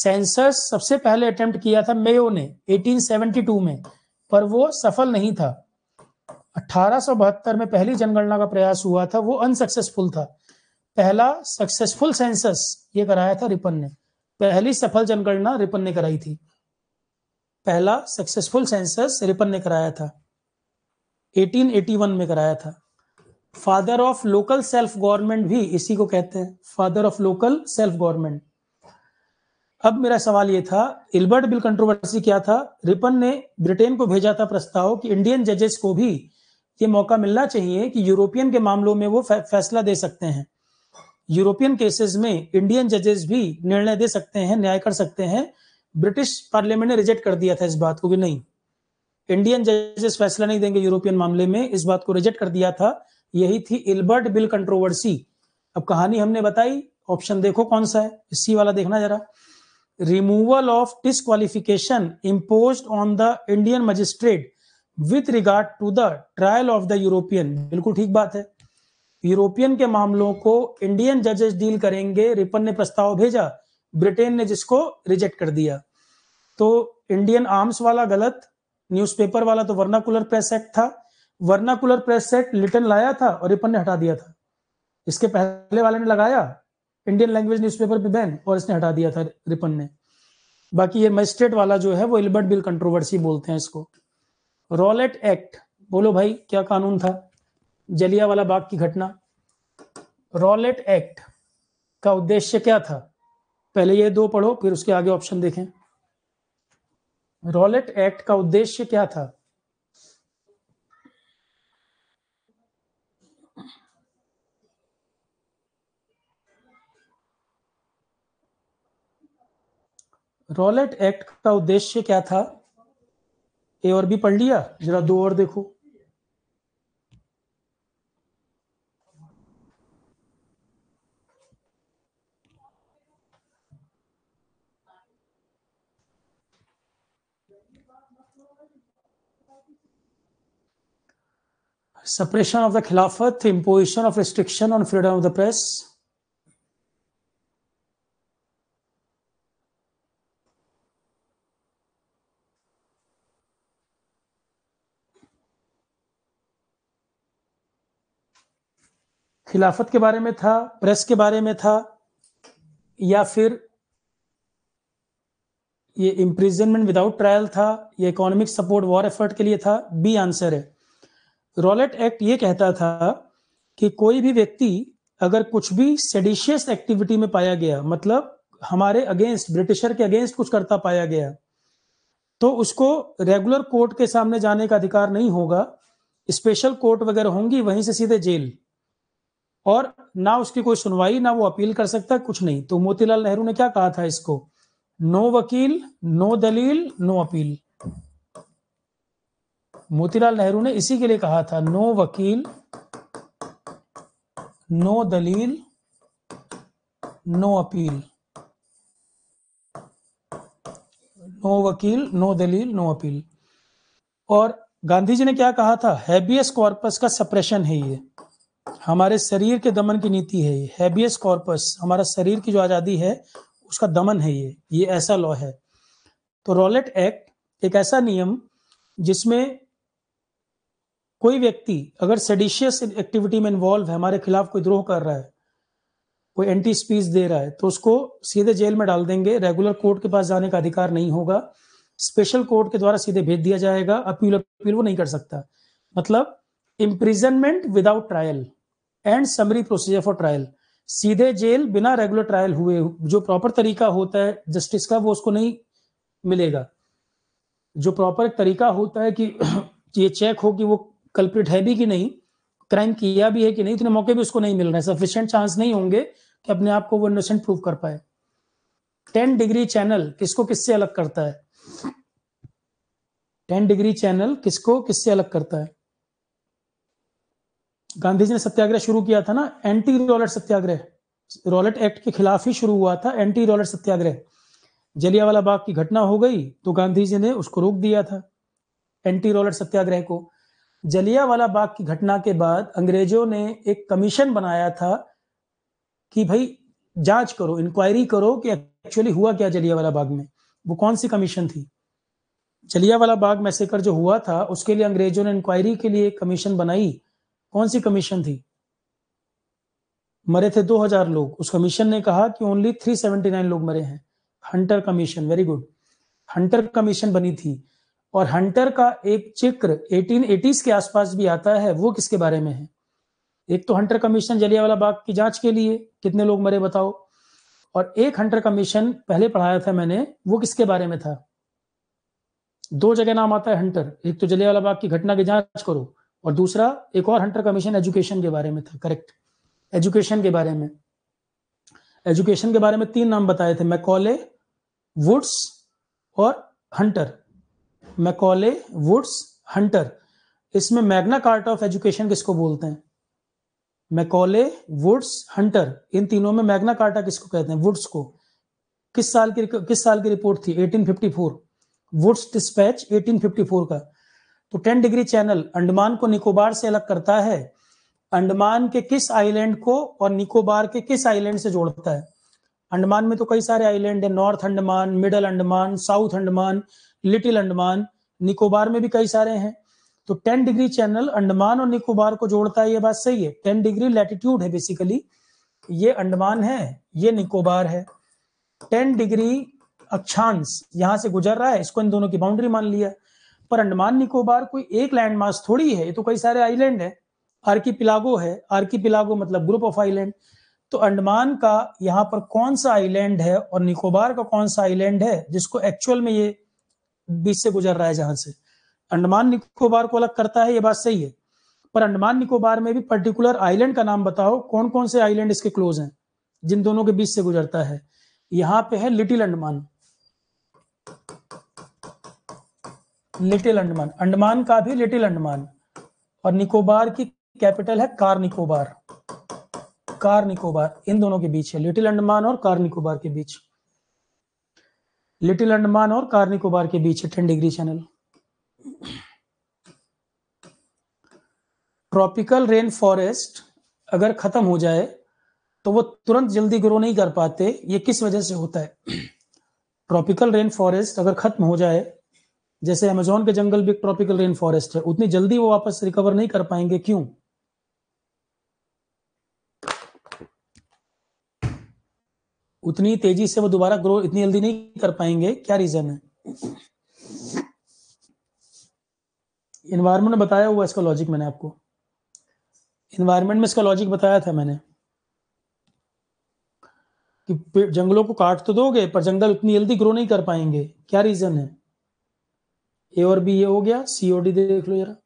सेंसस सबसे पहले अटेम्प्ट किया था मेयो ने 1872 में पर वो सफल नहीं था अठारह में पहली जनगणना का प्रयास हुआ था वो अनसक्सेसफुल था पहला सक्सेसफुल सेंसस ये कराया था रिपन ने पहली सफल जनगणना रिपन ने कराई थी पहला सक्सेसफुल सेंसस रिपन ने कराया था 1881 में कराया था father of local self government भी इसी को कहते हैं father of local self government अब मेरा सवाल ये था इल्बर्ट बिल कंट्रोवर्सी क्या था रिपन ने ब्रिटेन को भेजा था प्रस्ताव कि इंडियन जजेस को भी ये मौका मिलना चाहिए कि यूरोपियन के मामलों में वो फैसला दे सकते हैं यूरोपियन केसेस में इंडियन जजेस भी निर्णय दे सकते हैं न्याय कर सकते हैं ब्रिटिश पार्लियामेंट ने रिजेक्ट कर दिया था इस बात को कि नहीं इंडियन जजेस फैसला नहीं देंगे यूरोपियन मामले में इस बात को रिजेक्ट कर दिया था यही थी इल्बर्ट बिल कंट्रोवर्सी अब कहानी हमने बताई ऑप्शन देखो कौन सा है इसी वाला देखना जरा removal of disqualification impose on the Indian magistrate with regard to the trial of the European बिल्कुल ठीक बात है यूरोपियन के मामलों को इंडियन जजेस डील करेंगे रिपन ने प्रस्ताव भेजा ब्रिटेन ने जिसको रिजेक्ट कर दिया तो इंडियन आर्म्स वाला गलत न्यूज़पेपर वाला तो वर्नाकुलर प्रेस एक्ट था वर्नाकुलर प्रेस एक्ट लिटन लाया था और रिपन ने हटा दिया था इसके पहले वाले ने लगाया इंडियन लैंग्वेज न्यूज़पेपर पे बैन और इसने हटा दिया था रिपन ने बाकी ये मजिस्ट्रेट वाला जो है वो इल्बर्ट बिल कंट्रोवर्सी बोलते हैं इसको रॉलेट एक्ट बोलो भाई क्या कानून था जलिया वाला बाग की घटना रॉलेट एक्ट का उद्देश्य क्या था पहले ये दो पढ़ो फिर उसके आगे ऑप्शन देखें रॉलेट एक्ट का उद्देश्य क्या था रॉलेट एक्ट का उद्देश्य क्या था ए और बी पढ़ लिया जरा दो और देखो suppression of the Khilafat imposition of restriction on freedom of the press Khilafat के बारे में था प्रेस के बारे में था या फिर ये इम्प्रिजनमेंट विदाउट ट्रायल था ये इकोनॉमिक सपोर्ट वॉर एफर्ट के लिए था बी आंसर है रॉलेट एक्ट ये कहता था कि कोई भी व्यक्ति अगर कुछ भी सेडिशियस एक्टिविटी में पाया गया मतलब हमारे अगेंस्ट ब्रिटिशर के अगेंस्ट कुछ करता पाया गया तो उसको रेगुलर कोर्ट के सामने जाने का अधिकार नहीं होगा स्पेशल कोर्ट वगैरह होंगी वहीं से सीधे जेल और ना उसकी कोई सुनवाई ना वो अपील कर सकता कुछ नहीं तो मोतीलाल नेहरू ने क्या कहा था इसको नो वकील नो दलील नो अपील मोतीलाल नेहरू ने इसी के लिए कहा था नो वकील नो दलील नो अपील नो वकील नो दलील नो अपील और गांधी जी ने क्या कहा था हैबियस कॉर्पस का सप्रेशन है ये हमारे शरीर के दमन की नीति है ये हैबियस कॉर्पस हमारा शरीर की जो आज़ादी है उसका दमन है ये ये ऐसा लॉ है तो रॉलेट एक्ट एक ऐसा नियम जिसमें कोई व्यक्ति अगर सेडिशियस एक्टिविटी में इन्वॉल्व है हमारे खिलाफ कोई द्रोह कर रहा है कोई एंटी स्पीच दे रहा है तो उसको सीधे जेल में डाल देंगे रेगुलर कोर्ट के पास जाने का अधिकार नहीं होगा स्पेशल कोर्ट के द्वारा सीधे भेज दिया जाएगा अपील अपील वो नहीं कर सकता मतलब imprisonment without trial and summary procedure for trial सीधे जेल बिना रेगुलर ट्रायल हुए जो प्रॉपर तरीका होता है जस्टिस का वो उसको नहीं मिलेगा जो प्रॉपर तरीका होता है कि ये चेक हो कि वो कल्प्रिट है भी कि नहीं क्राइम किया भी है कि नहीं इतने मौके भी उसको नहीं मिल रहे हैं सफिशियंट चांस नहीं होंगे कि अपने आप को वो इनोसेंट प्रूव कर पाए टेन डिग्री चैनल किसको किससे अलग करता है टेन डिग्री चैनल किसको किससे अलग करता है गांधी जी ने सत्याग्रह शुरू किया था ना anti Rowlatt Satyagraha Rowlatt Act के खिलाफ ही शुरू हुआ था एंटी रॉलेट सत्याग्रह जलियावाला बाग की घटना हो गई तो गांधी जी ने उसको रोक दिया था एंटी रॉलेट सत्याग्रह को जलियावाला बाग की घटना के बाद अंग्रेजों ने एक कमीशन बनाया था कि भाई जांच करो इंक्वायरी करो कि एक्चुअली हुआ क्या जलियावाला बाग में वो कौन सी कमीशन थी जलियावाला बाग मैसेकर जो हुआ था उसके लिए अंग्रेजों ने इंक्वायरी के लिए कमीशन बनाई कौन सी कमीशन थी मरे थे 2000 लोग उस कमीशन ने कहा कि ओनली 379 लोग मरे हैं Hunter Commission very good Hunter Commission बनी थी और हंटर का एक चिक्र 1880s के आसपास भी आता है वो किसके बारे में है एक तो हंटर कमीशन जलियावाला बाग की जांच के लिए कितने लोग मरे बताओ और एक हंटर कमीशन पहले पढ़ाया था मैंने वो किसके बारे में था दो जगह नाम आता है हंटर एक तो जलियावाला बाग की घटना की जांच करो और दूसरा एक और हंटर कमीशन एजुकेशन के बारे में था करेक्ट एजुकेशन के बारे में एजुकेशन के बारे में तीन नाम बताए थे मैकॉले वुड्स और हंटर मैकॉले वुड्स हंटर इसमें मैग्ना कार्ट ऑफ एजुकेशन किसको बोलते हैं मैकॉले वुड्स हंटर इन तीनों में मैग्ना कार्टा किसको कहते हैं वुड्स को किस साल की किस साल की रिपोर्ट थी 1854 वुड्स डिस्पैच 1854 का तो 10 डिग्री चैनल अंडमान को निकोबार से अलग करता है अंडमान के किस आइलैंड को और निकोबार के किस आइलैंड से जोड़ता है अंडमान में तो कई सारे आइलैंड है north Andaman middle Andaman south Andaman little Andaman Nicobar में भी कई सारे हैं तो 10 डिग्री चैनल अंडमान और निकोबार को जोड़ता है ये बात सही है 10 डिग्री लैटिट्यूड है बेसिकली ये अंडमान है ये निकोबार है 10 डिग्री अक्षांश यहां से गुजर रहा है इसको इन दोनों की बाउंड्री मान लिया पर अंडमान निकोबार कोई एक लैंड मास थोड़ी है ये तो कई सारे आइलैंड है आर्की पिलागो है आर्की पिलागो मतलब ग्रुप ऑफ आइलैंड तो अंडमान का यहाँ पर कौन सा आइलैंड है और निकोबार का कौन सा आइलैंड है जिसको एक्चुअल में ये बीच से गुजर रहा है जहां से अंडमान निकोबार को अलग करता है ये बात सही है पर अंडमान निकोबार में भी पर्टिकुलर आइलैंड का नाम बताओ कौन कौन से आइलैंड इसके क्लोज हैं जिन दोनों के बीच से गुजरता है यहाँ पे है लिटिल अंडमान लिटिल अंडमान अंडमान का भी लिटिल अंडमान और निकोबार की कैपिटल है कार निकोबार कार निकोबार इन दोनों के बीच है लिटिल अंडमान और कार निकोबार के बीच लिटिल अंडमान और कार निकोबार के बीच है ten degree channel tropical rain forest अगर खत्म हो जाए तो वो तुरंत जल्दी ग्रो नहीं कर पाते ये किस वजह से होता है ट्रॉपिकल रेन फॉरेस्ट अगर खत्म हो जाए जैसे अमेजोन के जंगल भी ट्रॉपिकल रेन फॉरेस्ट है उतनी जल्दी वो वापस रिकवर नहीं कर पाएंगे क्यों उतनी तेजी से वो दोबारा ग्रो इतनी जल्दी नहीं कर पाएंगे क्या रीजन है इन्वायरमेंट बताया हुआ इसका लॉजिक मैंने आपको इन्वायरमेंट में इसका लॉजिक बताया था मैंने कि जंगलों को काट तो दोगे पर जंगल उतनी जल्दी ग्रो नहीं कर पाएंगे क्या रीजन है ए और बी ये हो गया सीओडी डी देख लो जरा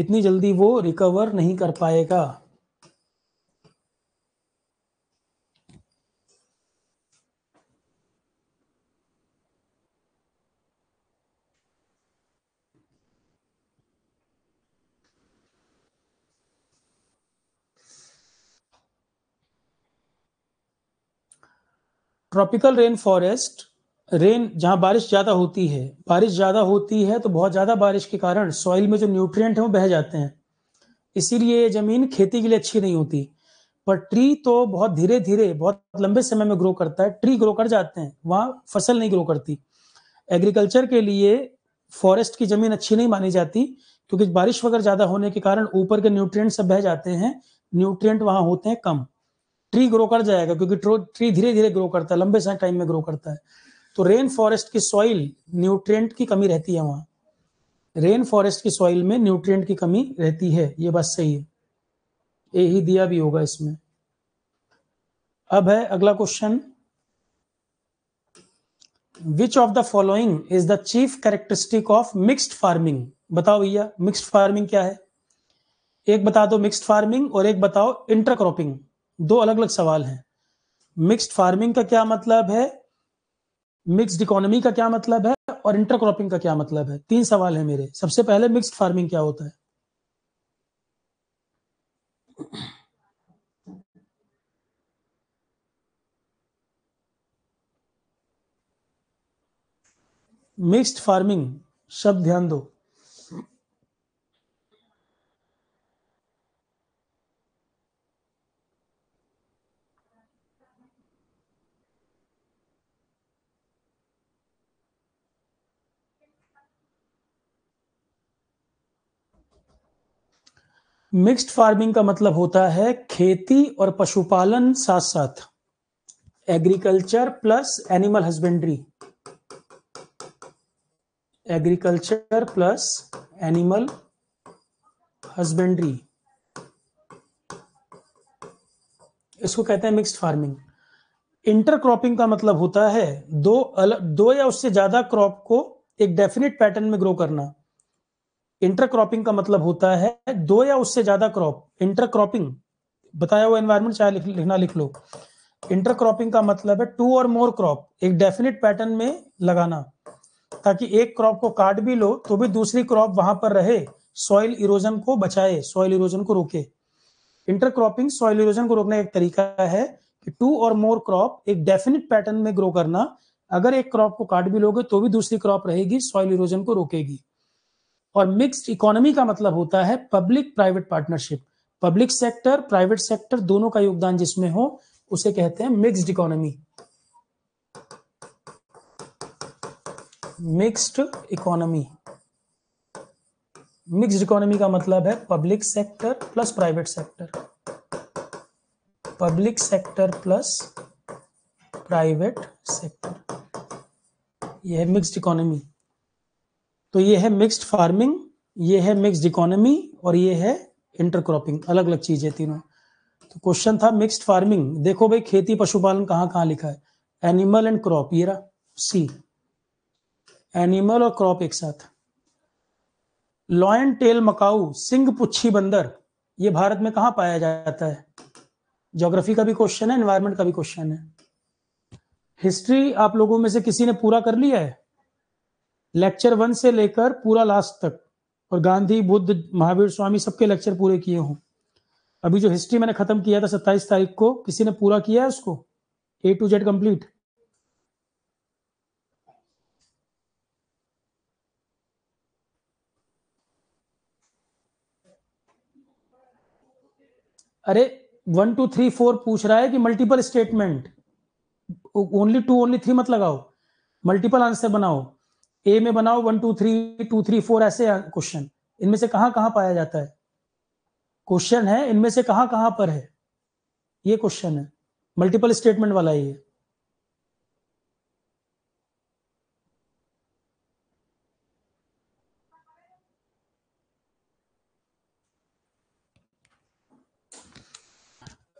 इतनी जल्दी वो रिकवर नहीं कर पाएगा ट्रॉपिकल रेन फॉरेस्ट रेन जहां बारिश ज़्यादा होती है बारिश ज़्यादा होती है तो बहुत ज़्यादा बारिश के कारण सॉइल में जो न्यूट्रिएंट है वो बह जाते हैं इसीलिए ये ज़मीन खेती के लिए अच्छी नहीं होती पर ट्री तो बहुत धीरे धीरे बहुत लंबे समय में ग्रो करता है ट्री ग्रो कर जाते हैं वहां फसल नहीं ग्रो करती एग्रीकल्चर के लिए फॉरेस्ट की ज़मीन अच्छी नहीं मानी जाती क्योंकि बारिश वगैरह ज़्यादा होने के कारण ऊपर के न्यूट्रिएंट सब बह जाते हैं न्यूट्रिएंट वहां होते हैं कम ट्री ग्रो कर जाएगा क्योंकि ट्री धीरे धीरे ग्रो करता है लंबे समय टाइम में ग्रो करता है तो रेन फॉरेस्ट की सॉइल न्यूट्रिएंट की कमी रहती है वहां रेन फॉरेस्ट की सॉइल में न्यूट्रिएंट की कमी रहती है ये बात सही है ए ही दिया भी होगा इसमें अब है अगला question which of the following is the chief characteristic of mixed farming बताओ भैया मिक्स्ड फार्मिंग क्या है एक बता दो मिक्स्ड फार्मिंग और एक बताओ इंटरक्रॉपिंग दो अलग अलग सवाल हैं मिक्स्ड फार्मिंग का क्या मतलब है मिक्स्ड इकोनॉमी का क्या मतलब है और इंटरक्रॉपिंग का क्या मतलब है तीन सवाल है मेरे सबसे पहले मिक्स्ड फार्मिंग क्या होता है मिक्स्ड फार्मिंग शब्द ध्यान दो मिक्स्ड फार्मिंग का मतलब होता है खेती और पशुपालन साथ साथ agriculture plus animal husbandry agriculture plus animal husbandry इसको कहते हैं मिक्स्ड फार्मिंग इंटरक्रॉपिंग का मतलब होता है दो अलग दो या उससे ज्यादा क्रॉप को एक डेफिनेट पैटर्न में ग्रो करना इंटरक्रॉपिंग का मतलब होता है दो या उससे ज्यादा क्रॉप इंटरक्रॉपिंग बताया हुआ एनवायरमेंट चाहे लिख, लिखना लिख लो इंटरक्रॉपिंग का मतलब है टू और मोर क्रॉप एक डेफिनेट पैटर्न में लगाना ताकि एक क्रॉप को काट भी लो तो भी दूसरी क्रॉप वहां पर रहे सॉइल इरोजन को बचाए सॉइल इरोजन को रोके इंटरक्रॉपिंग सॉइल इरोजन को रोकने का एक तरीका है कि टू और मोर क्रॉप एक डेफिनेट पैटर्न में ग्रो करना अगर एक क्रॉप को काट भी लोगे तो भी दूसरी क्रॉप रहेगी सॉइल इरोजन को रोकेगी और मिक्स्ड इकोनॉमी का मतलब होता है public private partnership public sector private sector दोनों का योगदान जिसमें हो उसे कहते हैं mixed economy mixed economy mixed economy का मतलब है public sector plus private sector public sector plus private sector यह है मिक्स्ड इकोनॉमी तो ये है मिक्स्ड फार्मिंग ये है मिक्स्ड इकोनॉमी और ये है इंटरक्रॉपिंग अलग अलग चीजें तीनों तो क्वेश्चन था मिक्स्ड फार्मिंग देखो भाई खेती पशुपालन कहाँ कहाँ लिखा है एनिमल एंड क्रॉप ये रहा सी एनिमल और क्रॉप एक साथ लॉयन टेल मकाऊ सिंह पुच्छी बंदर ये भारत में कहा पाया जाता है ज्योग्राफी का भी क्वेश्चन है एनवायरमेंट का भी क्वेश्चन है हिस्ट्री आप लोगों में से किसी ने पूरा कर लिया है लेक्चर वन से लेकर पूरा लास्ट तक और गांधी बुद्ध महावीर स्वामी सबके लेक्चर पूरे किए हों अभी जो हिस्ट्री मैंने खत्म किया था सत्ताईस तारीख को किसी ने पूरा किया है उसको ए टू जेड कंप्लीट अरे वन टू थ्री फोर पूछ रहा है कि multiple statement only two only three मत लगाओ मल्टीपल आंसर बनाओ ए में बनाओ one two three two three four ऐसे क्वेश्चन इनमें से कहां कहां पाया जाता है क्वेश्चन है इनमें से कहां कहां पर है ये क्वेश्चन है मल्टीपल स्टेटमेंट वाला ये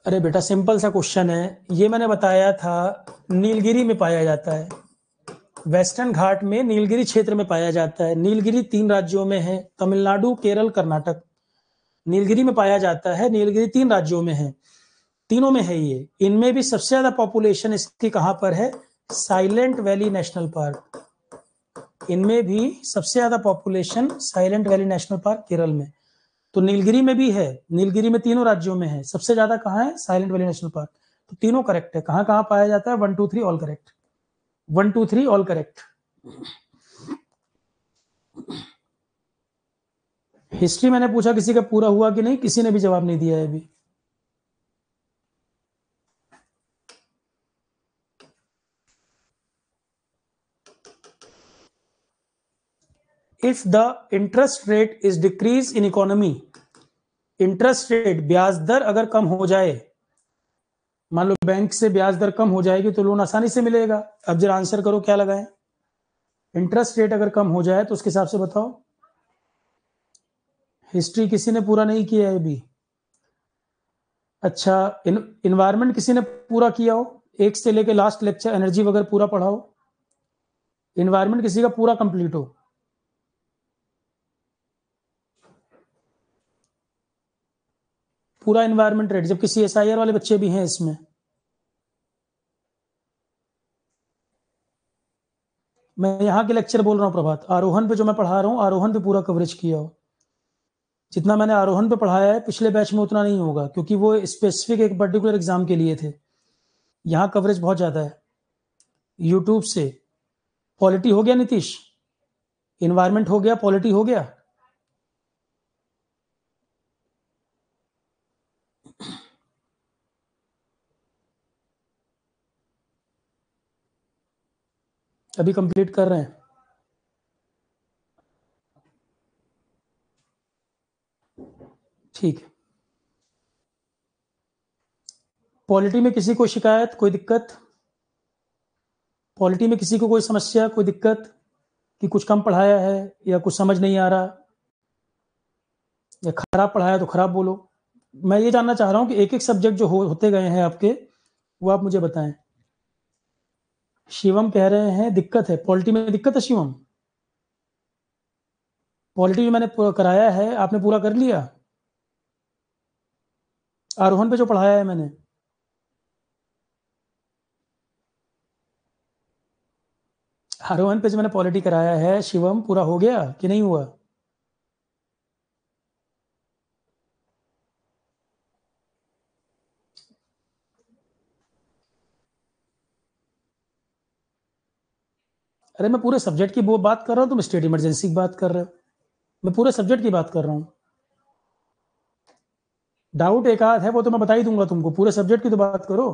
अरे बेटा सिंपल सा क्वेश्चन है ये मैंने बताया था नीलगिरी में पाया जाता है वेस्टर्न घाट में नीलगिरी क्षेत्र में पाया जाता है नीलगिरी तीन राज्यों में है तमिलनाडु केरल कर्नाटक नीलगिरी में पाया जाता है नीलगिरी तीन राज्यों में है तीनों में है ये इनमें भी सबसे ज्यादा पॉपुलेशन इसकी कहां पर है साइलेंट वैली नेशनल पार्क इनमें भी सबसे ज्यादा population silent valley national park Kerala में तो नीलगिरी में भी है नीलगिरी में तीनों राज्यों में है सबसे ज्यादा कहाँ है साइलेंट वैली नेशनल पार्क तो तीनों करेक्ट है कहाँ कहाँ पाया जाता है one two three all correct one two three all correct history मैंने पूछा किसी का पूरा हुआ कि नहीं किसी ने भी जवाब नहीं दिया है अभी if the interest rate is decrease in economy interest rate ब्याज दर अगर कम हो जाए मान लो बैंक से ब्याज दर कम हो जाएगी तो लोन आसानी से मिलेगा अब जरा आंसर करो क्या लगाए इंटरेस्ट रेट अगर कम हो जाए तो उसके हिसाब से बताओ हिस्ट्री किसी ने पूरा नहीं किया है अभी अच्छा इन्वायरमेंट किसी ने पूरा किया हो एक से लेके लास्ट लेक्चर एनर्जी वगैरह पूरा पढ़ाओ इन्वायरमेंट किसी का पूरा कंप्लीट हो पूरा इन्वायरमेंट रेट जबकि सी एस आई आर वाले बच्चे भी हैं इसमें मैं यहाँ के लेक्चर बोल रहा हूँ प्रभात आरोहन पे जो मैं पढ़ा रहा हूँ आरोहन पे पूरा कवरेज किया हो जितना मैंने आरोहन पे पढ़ाया है पिछले बैच में उतना नहीं होगा क्योंकि वो स्पेसिफिक एक पर्टिकुलर एग्जाम के लिए थे यहाँ कवरेज बहुत ज़्यादा है यूट्यूब से पॉलिटी हो गया नीतीश इन्वायरमेंट हो गया पॉलिटी हो गया अभी कंप्लीट कर रहे हैं ठीक है पॉलिटी में किसी को शिकायत कोई दिक्कत पॉलिटी में किसी को कोई समस्या कोई दिक्कत कि कुछ कम पढ़ाया है या कुछ समझ नहीं आ रहा या खराब पढ़ाया तो खराब बोलो मैं ये जानना चाह रहा हूँ कि एक एक सब्जेक्ट जो हो, होते गए हैं आपके वो आप मुझे बताएं शिवम कह रहे हैं दिक्कत है पॉलिटी में दिक्कत है शिवम पॉलिटी भी मैंने कराया है आपने पूरा कर लिया आरोहन पे जो पढ़ाया है मैंने आरोहन पे जो मैंने पॉलिटी कराया है शिवम पूरा हो गया कि नहीं हुआ अरे मैं पूरे सब्जेक्ट की वो बात कर रहा हूँ तुम स्टेट इमरजेंसी की बात कर रहे हो मैं पूरे सब्जेक्ट की बात कर रहा हूँ डाउट एक आध है वो तो मैं बता ही दूंगा तुमको पूरे सब्जेक्ट की तो बात करो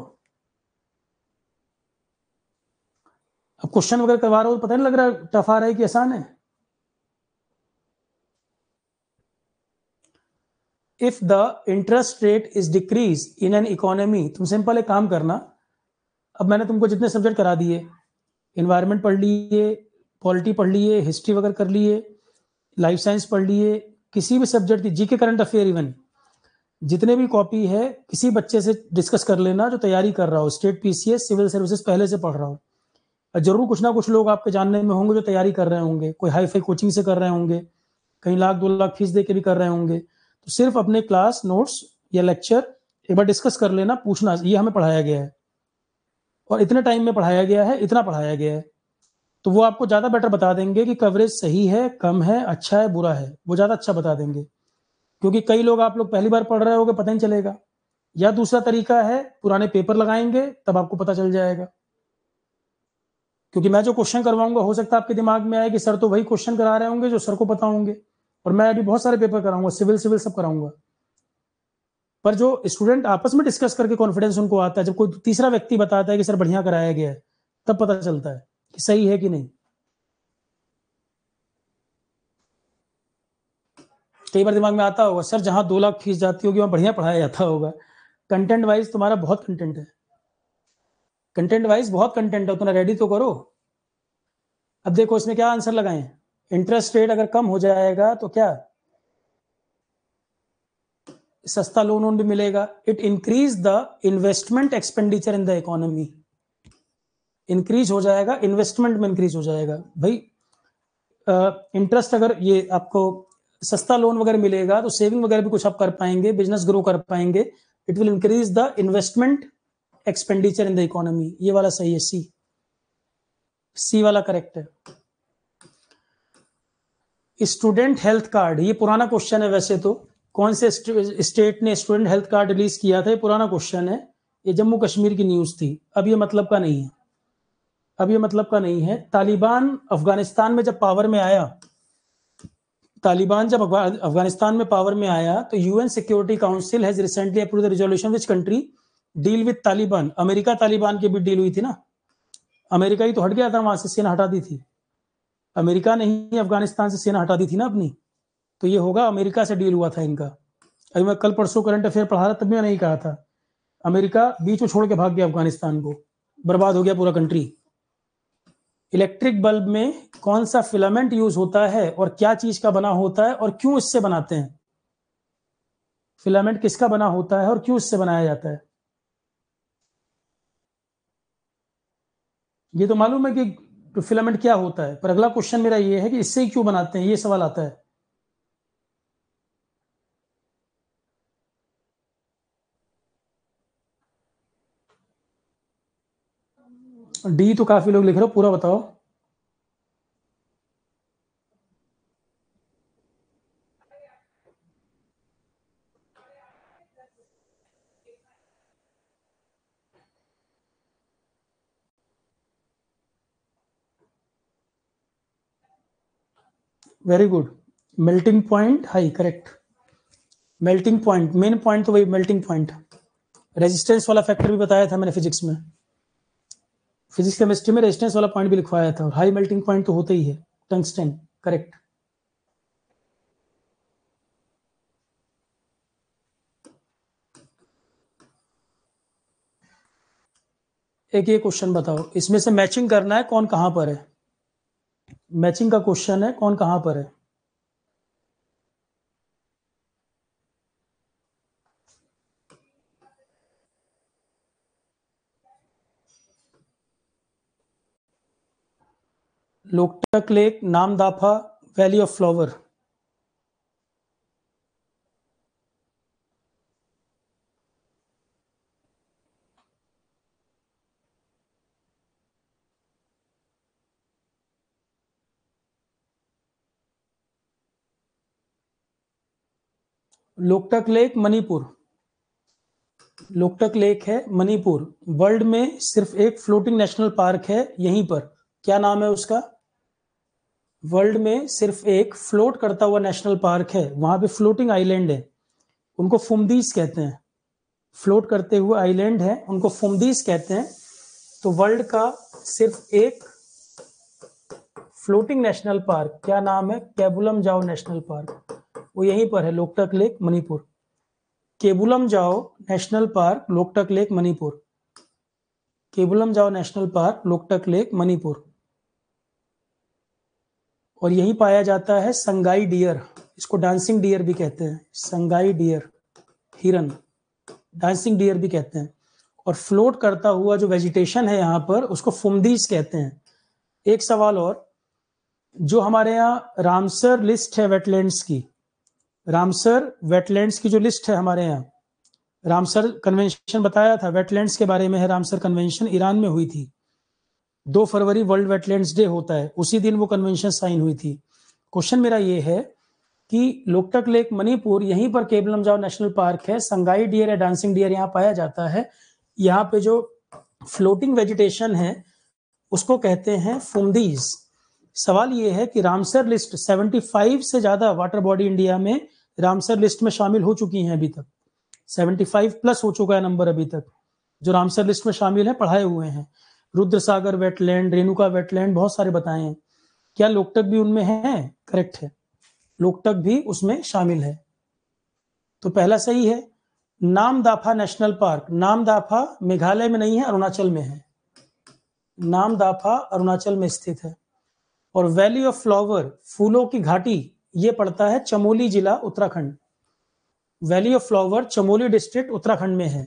अब क्वेश्चन वगैरह करवा रहा हो तो पता नहीं लग रहा टफ आ रहा है कि आसान है if the interest rate is decrease in an economy तुम सिंपल एक काम करना अब मैंने तुमको जितने सब्जेक्ट करा दिए इन्वायरमेंट पढ़ लिए पॉलिटी पढ़ लिए हिस्ट्री वगैरह कर लिए लाइफ साइंस पढ़ लिए किसी भी सब्जेक्ट की जीके करंट अफेयर इवन जितने भी कॉपी है किसी बच्चे से डिस्कस कर लेना जो तैयारी कर रहा हो स्टेट पीसीएस सिविल सर्विसेज पहले से पढ़ रहा हो जरूर कुछ ना कुछ लोग आपके जानने में होंगे जो तैयारी कर रहे होंगे कोई हाई फाई कोचिंग से कर रहे होंगे कहीं लाख दो लाख फीस दे के भी कर रहे होंगे तो सिर्फ अपने क्लास नोट्स या लेक्चर एक बार डिस्कस कर लेना पूछना ये हमें पढ़ाया गया है और इतने टाइम में पढ़ाया गया है इतना पढ़ाया गया है तो वो आपको ज़्यादा बेटर बता देंगे कि कवरेज सही है कम है अच्छा है बुरा है वो ज़्यादा अच्छा बता देंगे क्योंकि कई लोग आप लोग पहली बार पढ़ रहे गए पता नहीं चलेगा या दूसरा तरीका है पुराने पेपर लगाएंगे तब आपको पता चल जाएगा क्योंकि मैं जो क्वेश्चन करवाऊंगा हो सकता है आपके दिमाग में आए कि सर तो वही क्वेश्चन करा रहे होंगे जो सर को पता होंगे और मैं अभी बहुत सारे पेपर कराऊंगा सिविल सिविल सब कराऊंगा पर जो स्टूडेंट आपस में डिस्कस करके कॉन्फिडेंस उनको आता है जब कोई तीसरा व्यक्ति बताता है कि सर बढ़िया कराया गया है तब पता चलता है कि सही है कि नहीं कई बार दिमाग में आता होगा सर जहां दो लाख फीस जाती होगी वहां बढ़िया पढ़ाया जाता होगा कंटेंट वाइज तुम्हारा बहुत कंटेंट है कंटेंट वाइज बहुत कंटेंट है उतना रेडी तो करो अब देखो इसमें क्या आंसर लगाए इंटरेस्ट रेट अगर कम हो जाएगा तो क्या सस्ता लोन वोन भी मिलेगा it increase the investment expenditure in the economy increase हो जाएगा इन्वेस्टमेंट में इंक्रीज हो जाएगा भाई इंटरेस्ट अगर ये आपको सस्ता लोन वगैरह मिलेगा तो सेविंग वगैरह भी कुछ आप कर पाएंगे बिजनेस ग्रो कर पाएंगे it will increase the investment expenditure in the economy ये वाला सही है सी सी वाला करेक्ट है स्टूडेंट हेल्थ कार्ड ये पुराना क्वेश्चन है वैसे तो कौन से स्टेट ने स्टूडेंट हेल्थ कार्ड रिलीज किया था ये पुराना क्वेश्चन है ये जम्मू कश्मीर की न्यूज थी अब ये मतलब का नहीं है अब ये मतलब का नहीं है तालिबान अफगानिस्तान में जब पावर में आया तालिबान जब अफगानिस्तान में पावर में आया तो UN security council has recently approve the resolution which country deal with Taliban America Taliban की भी डील हुई थी ना अमेरिका ही तो हट गया था वहां से सेना हटा दी थी अमेरिका ने ही अफगानिस्तान से सेना हटा दी थी ना अपनी तो ये होगा अमेरिका से डील हुआ था इनका अभी मैं कल परसों करंट अफेयर पढ़ा रहा तब भी मैंने कहा था अमेरिका बीच में छोड़ के भाग गया अफगानिस्तान को बर्बाद हो गया पूरा कंट्री इलेक्ट्रिक बल्ब में कौन सा फिलामेंट यूज होता है और क्या चीज का बना होता है और क्यों इससे बनाते हैं फिलामेंट किसका बना होता है और क्यों इससे बनाया जाता है ये तो मालूम है कि फिलामेंट क्या होता है पर अगला क्वेश्चन मेरा ये है कि इससे ही क्यों बनाते हैं ये सवाल आता है डी तो काफी लोग लिख रहे हो पूरा बताओ very good melting point high correct melting point main point तो वही मेल्टिंग पॉइंट रेजिस्टेंस वाला फैक्टर भी बताया था मैंने फिजिक्स में फिजिक्स केमिस्ट्री में रेजिस्टेंस वाला पॉइंट भी लिखवाया था और हाई मेल्टिंग पॉइंट तो होता ही है टंगस्टन करेक्ट एक ये क्वेश्चन बताओ इसमें से मैचिंग करना है कौन कहां पर है मैचिंग का क्वेश्चन है कौन कहां पर है Loktak lake Namdapha valley of flower Loktak lake Manipur Loktak lake है मणिपुर वर्ल्ड में सिर्फ एक फ्लोटिंग नेशनल पार्क है यहीं पर क्या नाम है उसका वर्ल्ड में सिर्फ एक फ्लोट करता हुआ नेशनल पार्क है वहां पे फ्लोटिंग आइलैंड है उनको फुमदीस कहते हैं फ्लोट करते हुए आइलैंड है उनको फुमदीस कहते हैं तो वर्ल्ड का सिर्फ एक फ्लोटिंग नेशनल पार्क क्या नाम है केबुलम जाओ नेशनल पार्क वो यहीं पर है लोकटक लेक मणिपुर केबुलम जाओ national park Loktak lake Manipur केबुलम जाओ national park Loktak lake Manipur और यही पाया जाता है संगाई डियर इसको डांसिंग डियर भी कहते हैं संगाई डियर हिरन डांसिंग डियर भी कहते हैं और फ्लोट करता हुआ जो वेजिटेशन है यहाँ पर उसको फुमदीज कहते हैं एक सवाल और जो हमारे यहाँ रामसर लिस्ट है वेटलैंड्स की रामसर वेटलैंड्स की जो लिस्ट है हमारे यहाँ रामसर कन्वेंशन बताया था वेटलैंड्स के बारे में है रामसर कन्वेंशन ईरान में हुई थी दो फरवरी वर्ल्ड वेटलैंड्स डे होता है उसी दिन वो कन्वेंशन साइन हुई थी क्वेश्चन मेरा ये है कि लोकटक लेक मणिपुर यहीं पर केबलम जाओ नेशनल पार्क है संगाई डियर या डांसिंग डियर यहाँ पाया जाता है यहाँ पे जो फ्लोटिंग वेजिटेशन है उसको कहते हैं फुमदीज सवाल ये है कि रामसर लिस्ट 75 से ज्यादा वाटर बॉडी इंडिया में रामसर लिस्ट में शामिल हो चुकी हैं अभी तक 75 प्लस हो चुका है नंबर अभी तक जो रामसर लिस्ट में शामिल है पढ़ाए हुए हैं Rudrasagar wetland Renuka wetland बहुत सारे बताए हैं क्या लोकटक भी उनमें है करेक्ट है लोकटक भी उसमें शामिल है तो पहला सही है नामदाफा नेशनल पार्क नामदाफा मेघालय में नहीं है अरुणाचल में है नामदाफा अरुणाचल में स्थित है और वैली ऑफ फ्लावर फूलों की घाटी ये पड़ता है चमोली जिला Uttarakhand valley of flower Chamoli district Uttarakhand में है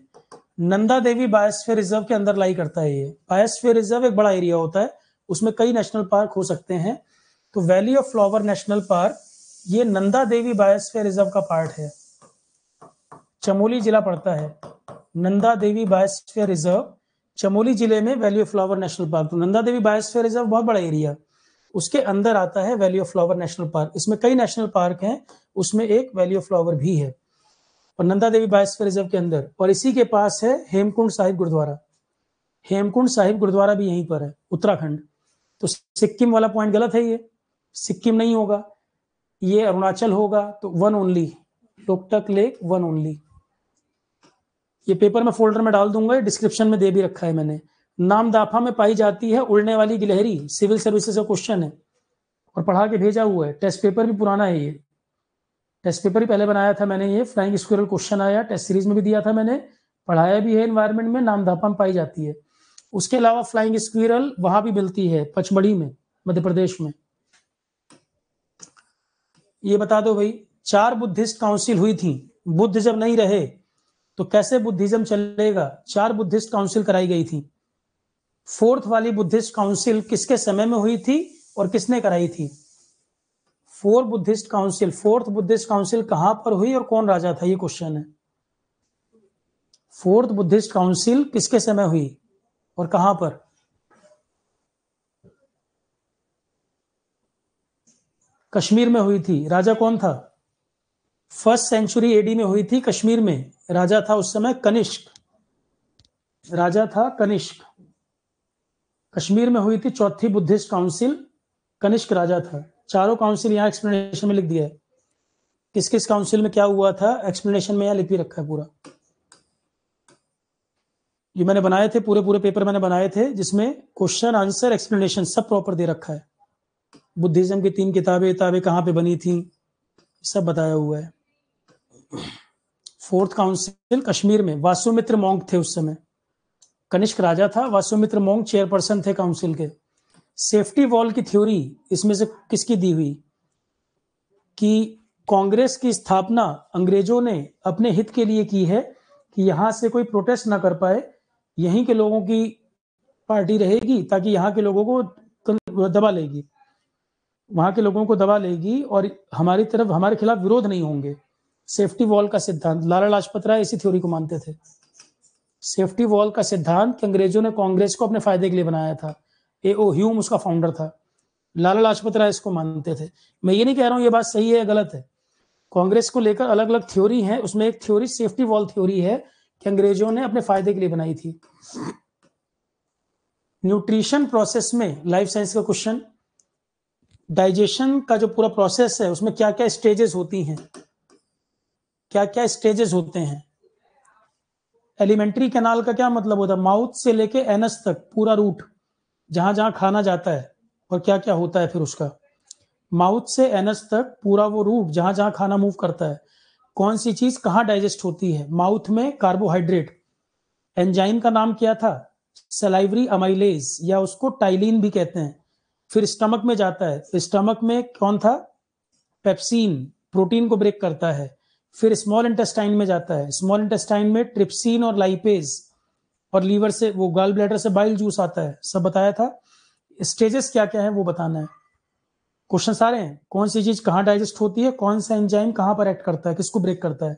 नंदा देवी बायोस्फीयर रिजर्व के अंदर लाई करता है ये बायोस्फीयर रिजर्व एक बड़ा एरिया होता है उसमें कई नेशनल पार्क हो सकते हैं तो valley of flower national park ये नंदा देवी बायोस्फीयर रिजर्व का पार्ट है चमोली जिला पड़ता है नंदा देवी बायोस्फीयर रिजर्व चमोली जिले में valley of flower national park तो नंदा देवी बायोस्फीयर रिजर्व बहुत बड़ा एरिया उसके अंदर आता है valley of flower national park इसमें कई नेशनल पार्क हैं उसमें एक वैली ऑफ फ्लावर भी है और नंदा देवी बायोस्फीयर रिजर्व के अंदर और इसी के पास है हेमकुंड साहिब गुरुद्वारा हेमकुंड साहिब गुरुद्वारा भी यहीं पर है उत्तराखंड तो सिक्किम वाला पॉइंट गलत है ये सिक्किम नहीं होगा ये अरुणाचल होगा तो one only Loktak lake one only ये पेपर में फोल्डर में डाल दूंगा डिस्क्रिप्शन में दे भी रखा है मैंने नाम दाफा में पाई जाती है उड़ने वाली गिलहरी सिविल सर्विसेज का क्वेश्चन है और पढ़ा के भेजा हुआ है टेस्ट पेपर भी पुराना है ये टेस्ट पेपर ही पहले बनाया था मैंने ये फ्लाइंग स्क्वेरल क्वेश्चन आया टेस्ट सीरीज में भी दिया था मैंने पढ़ाया भी है इन्वायरमेंट में नामधापा पाई जाती है उसके अलावा फ्लाइंग स्क्वेरल वहां भी मिलती है पचमढ़ी में मध्य प्रदेश में ये बता दो भाई चार बुद्धिस्ट काउंसिल हुई थी बुद्ध जब नहीं रहे तो कैसे बुद्धिज्म चलेगा चार बुद्धिस्ट काउंसिल कराई गई थी फोर्थ वाली बुद्धिस्ट काउंसिल किसके समय में हुई थी और किसने कराई थी four Buddhist council fourth Buddhist council कहां पर हुई और कौन राजा था ये क्वेश्चन है फोर्थ बुद्धिस्ट काउंसिल किसके समय हुई और कहां पर कश्मीर में हुई थी राजा कौन था फर्स्ट सेंचुरी एडी में हुई थी कश्मीर में राजा था उस समय कनिष्क राजा था कनिष्क कश्मीर में हुई थी चौथी बुद्धिस्ट काउंसिल कनिष्क राजा था चारों काउंसिल यहाँ एक्सप्लेनेशन में लिख दिया है किस किस काउंसिल में क्या हुआ था एक्सप्लेनेशन में यहाँ लिख भी रखा है पूरा ये मैंने बनाए थे पूरे पूरे पेपर मैंने बनाए थे जिसमें क्वेश्चन आंसर एक्सप्लेनेशन सब प्रॉपर दे रखा है बुद्धिज्म की तीन किताबें किताबें कहाँ पे बनी थी सब बताया हुआ है फोर्थ काउंसिल कश्मीर में वासुमित्र मोंग थे उस समय कनिष्क राजा था वासुमित्र मोंग चेयरपर्सन थे काउंसिल के सेफ्टी वॉल की थ्योरी इसमें से किसकी दी हुई कि कांग्रेस की स्थापना अंग्रेजों ने अपने हित के लिए की है कि यहां से कोई प्रोटेस्ट ना कर पाए यहीं के लोगों की पार्टी रहेगी ताकि यहाँ के लोगों को दबा लेगी वहां के लोगों को दबा लेगी और हमारी तरफ हमारे खिलाफ विरोध नहीं होंगे सेफ्टी वॉल का सिद्धांत लाला लाजपत राय इसी थ्योरी को मानते थे सेफ्टी वॉल का सिद्धांत अंग्रेजों ने कांग्रेस को अपने फायदे के लिए बनाया था ए ओ ह्यूम उसका फाउंडर था लाला लाजपत राय इसको मानते थे मैं ये नहीं कह रहा हूँ ये बात सही है या गलत है कांग्रेस को लेकर अलग अलग थ्योरी है उसमें एक थ्योरी सेफ्टी वॉल थ्योरी है कि अंग्रेजों ने अपने फायदे के लिए बनाई थी न्यूट्रिशन प्रोसेस में लाइफ साइंस का क्वेश्चन डाइजेशन का जो पूरा प्रोसेस है उसमें क्या क्या स्टेजेस होती हैं क्या क्या स्टेजेस होते हैं एलिमेंट्री कैनाल का क्या मतलब होता है माउथ से लेके एनस तक पूरा रूट जहां जहां खाना जाता है और क्या क्या होता है फिर उसका माउथ से एनस तक पूरा वो रूट जहां जहां खाना मूव करता है कौन सी चीज़ कहाँ डाइजेस्ट होती है माउथ में कार्बोहाइड्रेट एंजाइम का नाम क्या था सलाइवरी अमाइलेज या उसको टाइलिन भी कहते हैं फिर स्टमक में जाता है स्टमक में कौन था पेप्सिन प्रोटीन को ब्रेक करता है फिर स्मॉल इंटेस्टाइन में जाता है स्मॉल इंटेस्टाइन में ट्रिप्सिन और लाइपेज और लीवर से वो गाल ब्लैडर से बाइल जूस आता है सब बताया था स्टेजेस क्या क्या है वो बताना है क्वेश्चन सारे हैं कौन सी चीज कहाँ डाइजेस्ट होती है कौन सा एंजाइम कहाँ पर एक्ट करता है किसको ब्रेक करता है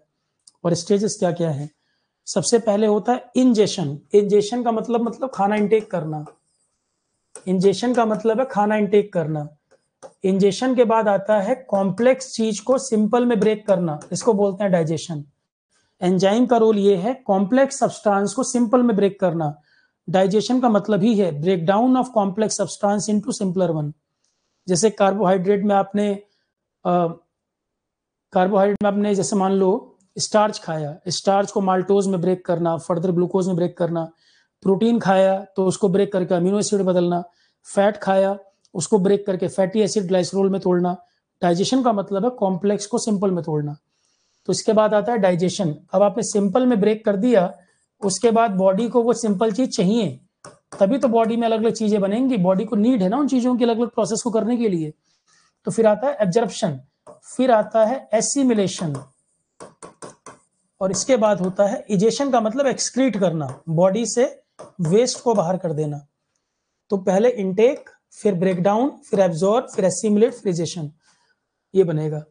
और स्टेजेस क्या क्या है सबसे पहले होता है इंजेशन इंजेशन का मतलब मतलब खाना इंटेक करना इंजेशन का मतलब है खाना इंटेक करना इंजेशन के बाद आता है कॉम्प्लेक्स चीज को सिंपल में ब्रेक करना इसको बोलते हैं डाइजेशन एंजाइम का रोल ये है कॉम्प्लेक्स सब्सटेंस को सिंपल में ब्रेक करना डाइजेशन का मतलब ही है break down of complex substance into simpler one जैसे कार्बोहाइड्रेट में आपने कार्बोहाइड्रेट में आपने जैसे मान लो स्टार्च खाया स्टार्च को माल्टोज में ब्रेक करना फर्दर ग्लूकोज में ब्रेक करना प्रोटीन खाया तो उसको ब्रेक करके अमीनो एसिड बदलना फैट खाया उसको ब्रेक करके फैटी एसिड ग्लाइसरोल में तोड़ना डाइजेशन का मतलब है कॉम्प्लेक्स को सिंपल में तोड़ना तो इसके बाद आता है डाइजेशन अब आपने सिंपल में ब्रेक कर दिया उसके बाद बॉडी को वो सिंपल चीज चाहिए तभी तो बॉडी में अलग अलग चीजें बनेंगी बॉडी को नीड है ना उन चीजों की अलग अलग प्रोसेस को करने के लिए तो फिर आता है एब्जर्प्शन फिर आता है एसिमिलेशन और इसके बाद होता है इजेशन का मतलब एक्सक्रीट करना बॉडी से वेस्ट को बाहर कर देना तो पहले इनटेक फिर ब्रेकडाउन फिर एब्जॉर्ब फिर एसिमुलेट फिर इजेशन ये बनेगा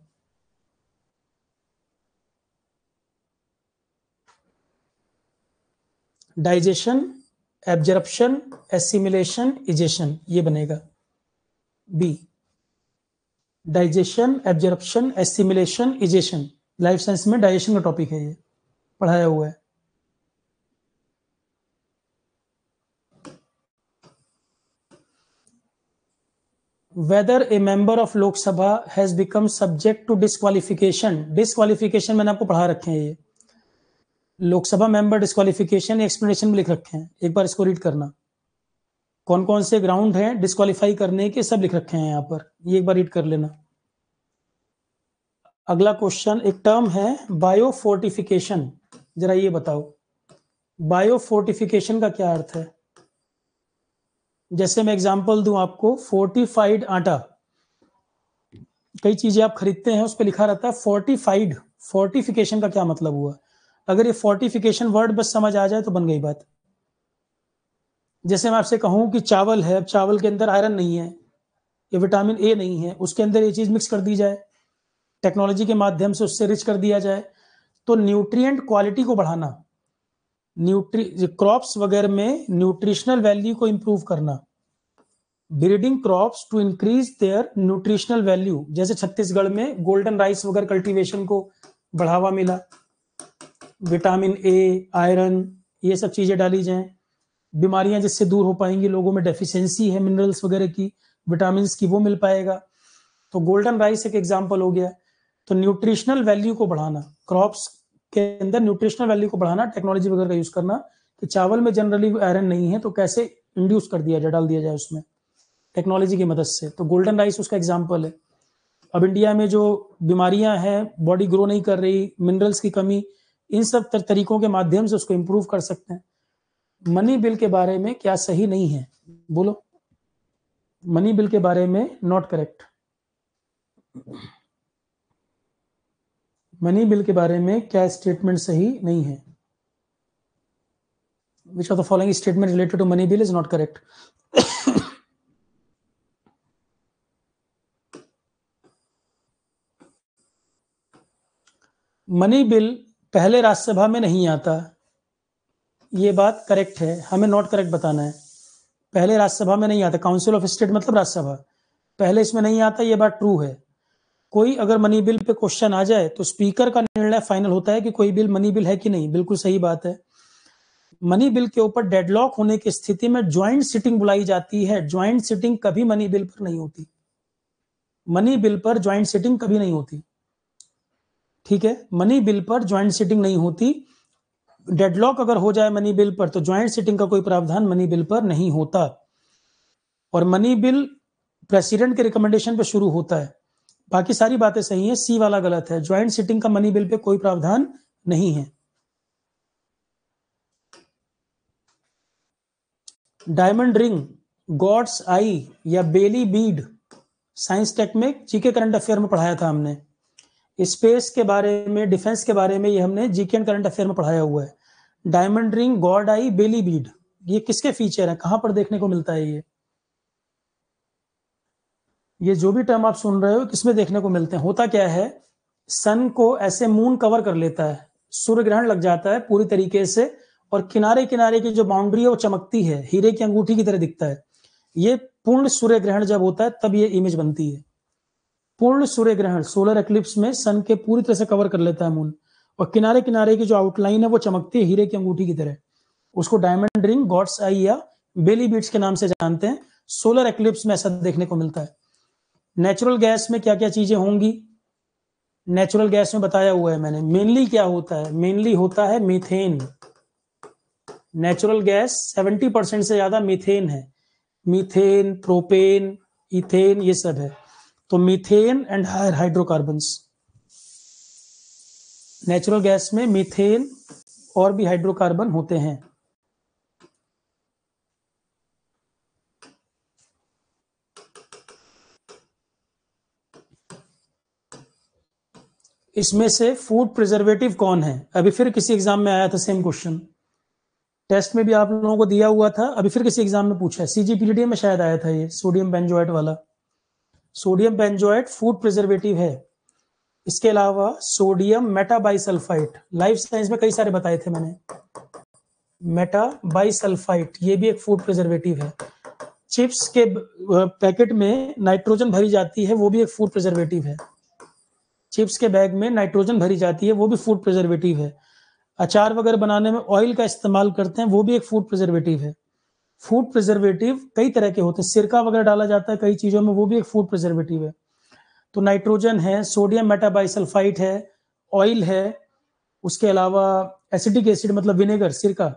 डाइजेशन एब्जर्प्शन एसिमिलेशन इजेशन ये बनेगा B digestion absorption assimilation egestion life science में डाइजेशन का टॉपिक है ये पढ़ाया हुआ है whether a member of Lok Sabha has become subject to disqualification disqualification मैंने आपको पढ़ा रखे हैं ये लोकसभा मेंबर डिस्कालिफिकेशन एक्सप्लेनेशन में लिख रखे हैं एक बार इसको रीड करना कौन कौन से ग्राउंड हैं डिस्कालीफाई करने के सब लिख रखे हैं यहाँ पर ये एक बार रीड कर लेना अगला क्वेश्चन एक टर्म है बायो फोर्टिफिकेशन जरा ये बताओ बायो फोर्टिफिकेशन का क्या अर्थ है जैसे मैं एग्जांपल दू आपको फोर्टिफाइड आटा कई चीजें आप खरीदते हैं उस पर लिखा रहता है फोर्टिफाइड फोर्टिफिकेशन का क्या मतलब हुआ अगर ये फोर्टिफिकेशन वर्ड बस समझ आ जाए तो बन गई बात जैसे मैं आपसे कहूं कि चावल है अब चावल के अंदर आयरन नहीं है ये विटामिन ए नहीं है उसके अंदर ये चीज़ मिक्स कर दी जाए टेक्नोलॉजी के माध्यम से उससे रिच कर दिया जाए तो न्यूट्रिएंट क्वालिटी को बढ़ाना न्यूट्री क्रॉप्स वगैरह में न्यूट्रिशनल वैल्यू को इम्प्रूव करना breeding crops to increase their nutritional value जैसे छत्तीसगढ़ में गोल्डन राइस वगैरह कल्टीवेशन को बढ़ावा मिला विटामिन ए आयरन ये सब चीज़ें डाली जाएं बीमारियां जिससे दूर हो पाएंगी लोगों में डेफिशिएंसी है मिनरल्स वगैरह की विटामिन की वो मिल पाएगा तो गोल्डन राइस एक एग्जाम्पल हो गया तो न्यूट्रिशनल वैल्यू को बढ़ाना क्रॉप्स के अंदर न्यूट्रिशनल वैल्यू को बढ़ाना टेक्नोलॉजी वगैरह का यूज करना कि चावल में जनरली आयरन नहीं है तो कैसे इंड्यूस कर दिया जाए डाल दिया जाए उसमें टेक्नोलॉजी की मदद से तो गोल्डन राइस उसका एग्जाम्पल है अब इंडिया में जो बीमारियां हैं बॉडी ग्रो नहीं कर रही मिनरल्स की कमी इन सब तरीकों के माध्यम से उसको इम्प्रूव कर सकते हैं मनी बिल के बारे में क्या सही नहीं है बोलो मनी बिल के बारे में नॉट करेक्ट मनी बिल के बारे में क्या स्टेटमेंट सही नहीं है which of the following statement related to money bill is not correct money bill पहले राज्यसभा में नहीं आता ये बात करेक्ट है हमें नॉट करेक्ट बताना है पहले राज्यसभा में नहीं आता काउंसिल ऑफ स्टेट मतलब राज्यसभा पहले इसमें नहीं आता ये बात ट्रू है कोई अगर मनी बिल पे क्वेश्चन आ जाए तो स्पीकर का निर्णय फाइनल होता है कि कोई बिल मनी बिल है कि नहीं बिल्कुल सही बात है मनी बिल के ऊपर डेडलॉक होने की स्थिति में ज्वाइंट सिटिंग बुलाई जाती है ज्वाइंट सिटिंग कभी मनी बिल पर नहीं होती मनी बिल पर ज्वाइंट सिटिंग कभी नहीं होती ठीक है मनी बिल पर ज्वाइंट सिटिंग नहीं होती डेडलॉक अगर हो जाए मनी बिल पर तो ज्वाइंट सिटिंग का कोई प्रावधान मनी बिल पर नहीं होता और मनी बिल प्रेसिडेंट के रिकमेंडेशन पर शुरू होता है बाकी सारी बातें सही है सी वाला गलत है ज्वाइंट सिटिंग का मनी बिल पे कोई प्रावधान नहीं है डायमंड रिंग गॉड्स आई या बेली बीड साइंस टेक में जीके करंट अफेयर में पढ़ाया था हमने स्पेस के बारे में डिफेंस के बारे में ये हमने जीके एंड करंट अफेयर में पढ़ाया हुआ है diamond ring god eye Baily bead ये किसके फीचर है कहां पर देखने को मिलता है ये ये जो भी टर्म आप सुन रहे हो किसमें देखने को मिलते हैं होता क्या है सन को ऐसे मून कवर कर लेता है सूर्य ग्रहण लग जाता है पूरी तरीके से और किनारे किनारे की जो बाउंड्री है वो चमकती है हीरे की अंगूठी की तरह दिखता है ये पूर्ण सूर्य ग्रहण जब होता है तब ये इमेज बनती है पूर्ण सूर्य ग्रहण सोलर एक्लिप्स में सन के पूरी तरह से कवर कर लेता है मून और किनारे किनारे की जो आउटलाइन है वो चमकती है हीरे की अंगूठी की तरह उसको डायमंड रिंग गॉड्स आई या बेली बीट्स के नाम से जानते हैं सोलर एक्लिप्स में ऐसा देखने को मिलता है नेचुरल गैस में क्या क्या चीजें होंगी नेचुरल गैस में बताया हुआ है मैंने मेनली क्या होता है मेनली होता है मीथेन नेचुरल गैस 70 परसेंट से ज्यादा मीथेन है मीथेन प्रोपेन इथेन ये सब है तो methane and hydrocarbon natural gas में मीथेन और भी हाइड्रोकार्बन होते हैं इसमें से फूड प्रिजर्वेटिव कौन है अभी फिर किसी एग्जाम में आया था सेम क्वेश्चन टेस्ट में भी आप लोगों को दिया हुआ था अभी फिर किसी एग्जाम में पूछा है सीजीपीडीए में शायद आया था ये सोडियम बेंजोइट वाला सोडियम बेंजोइट फूड प्रिजर्वेटिव है इसके अलावा सोडियम मेटाबाइसल्फाइट लाइफ साइंस में कई सारे बताए थे मैंने मेटाबाइसल्फाइट ये भी एक फूड प्रिजर्वेटिव है चिप्स के पैकेट में नाइट्रोजन भरी जाती है वो भी एक फूड प्रिजर्वेटिव है चिप्स के बैग में नाइट्रोजन भरी जाती है वो भी फूड प्रिजर्वेटिव है अचार वगैरह बनाने में ऑयल का इस्तेमाल करते हैं वो भी एक फूड प्रिजर्वेटिव है फूड प्रिजर्वेटिव कई तरह के होते हैं सिरका वगैरह डाला जाता है कई चीज़ों में वो भी एक फूड प्रिजर्वेटिव है तो नाइट्रोजन है सोडियम मेटाबाइसल्फाइट है ऑयल है उसके अलावा एसिडिक एसिड मतलब विनेगर सिरका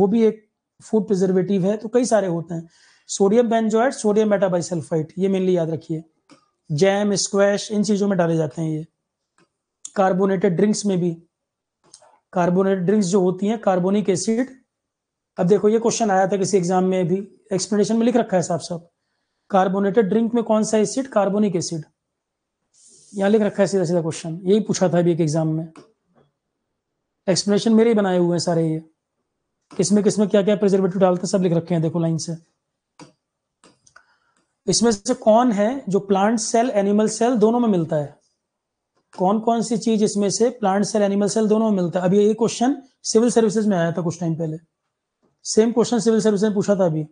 वो भी एक फूड प्रिजर्वेटिव है तो कई सारे होते हैं सोडियम बेंजोएट सोडियम मेटाबाइसल्फाइट ये मेनली याद रखिए जैम स्क्वैश इन चीज़ों में डाले जाते हैं ये कार्बोनेटेड ड्रिंक्स में भी कार्बोनेटेड ड्रिंक्स जो होती हैं कार्बोनिक एसिड अब देखो ये क्वेश्चन आया था किसी एग्जाम में भी एक्सप्लेनेशन में लिख रखा है साहब साहब कार्बोनेटेड ड्रिंक में कौन सा एसिड कार्बोनिक एसिड यहाँ लिख रखा है सीधा सीधा क्वेश्चन यही पूछा था अभी एक एग्जाम में एक्सप्लेनेशन मेरे ही बनाए हुए हैं सारे ये किसमें किसमें क्या क्या प्रिजर्वेटिव डालते हैं सब लिख रखे हैं देखो लाइन से इसमें से कौन है जो प्लांट सेल एनिमल सेल दोनों में मिलता है कौन कौन सी चीज इसमें से प्लांट सेल एनिमल सेल दोनों में मिलता है अभी ये क्वेश्चन सिविल सर्विसेज में आया था कुछ टाइम पहले सेम क्वेश्चन सिविल सर्विस ने पूछा था अभी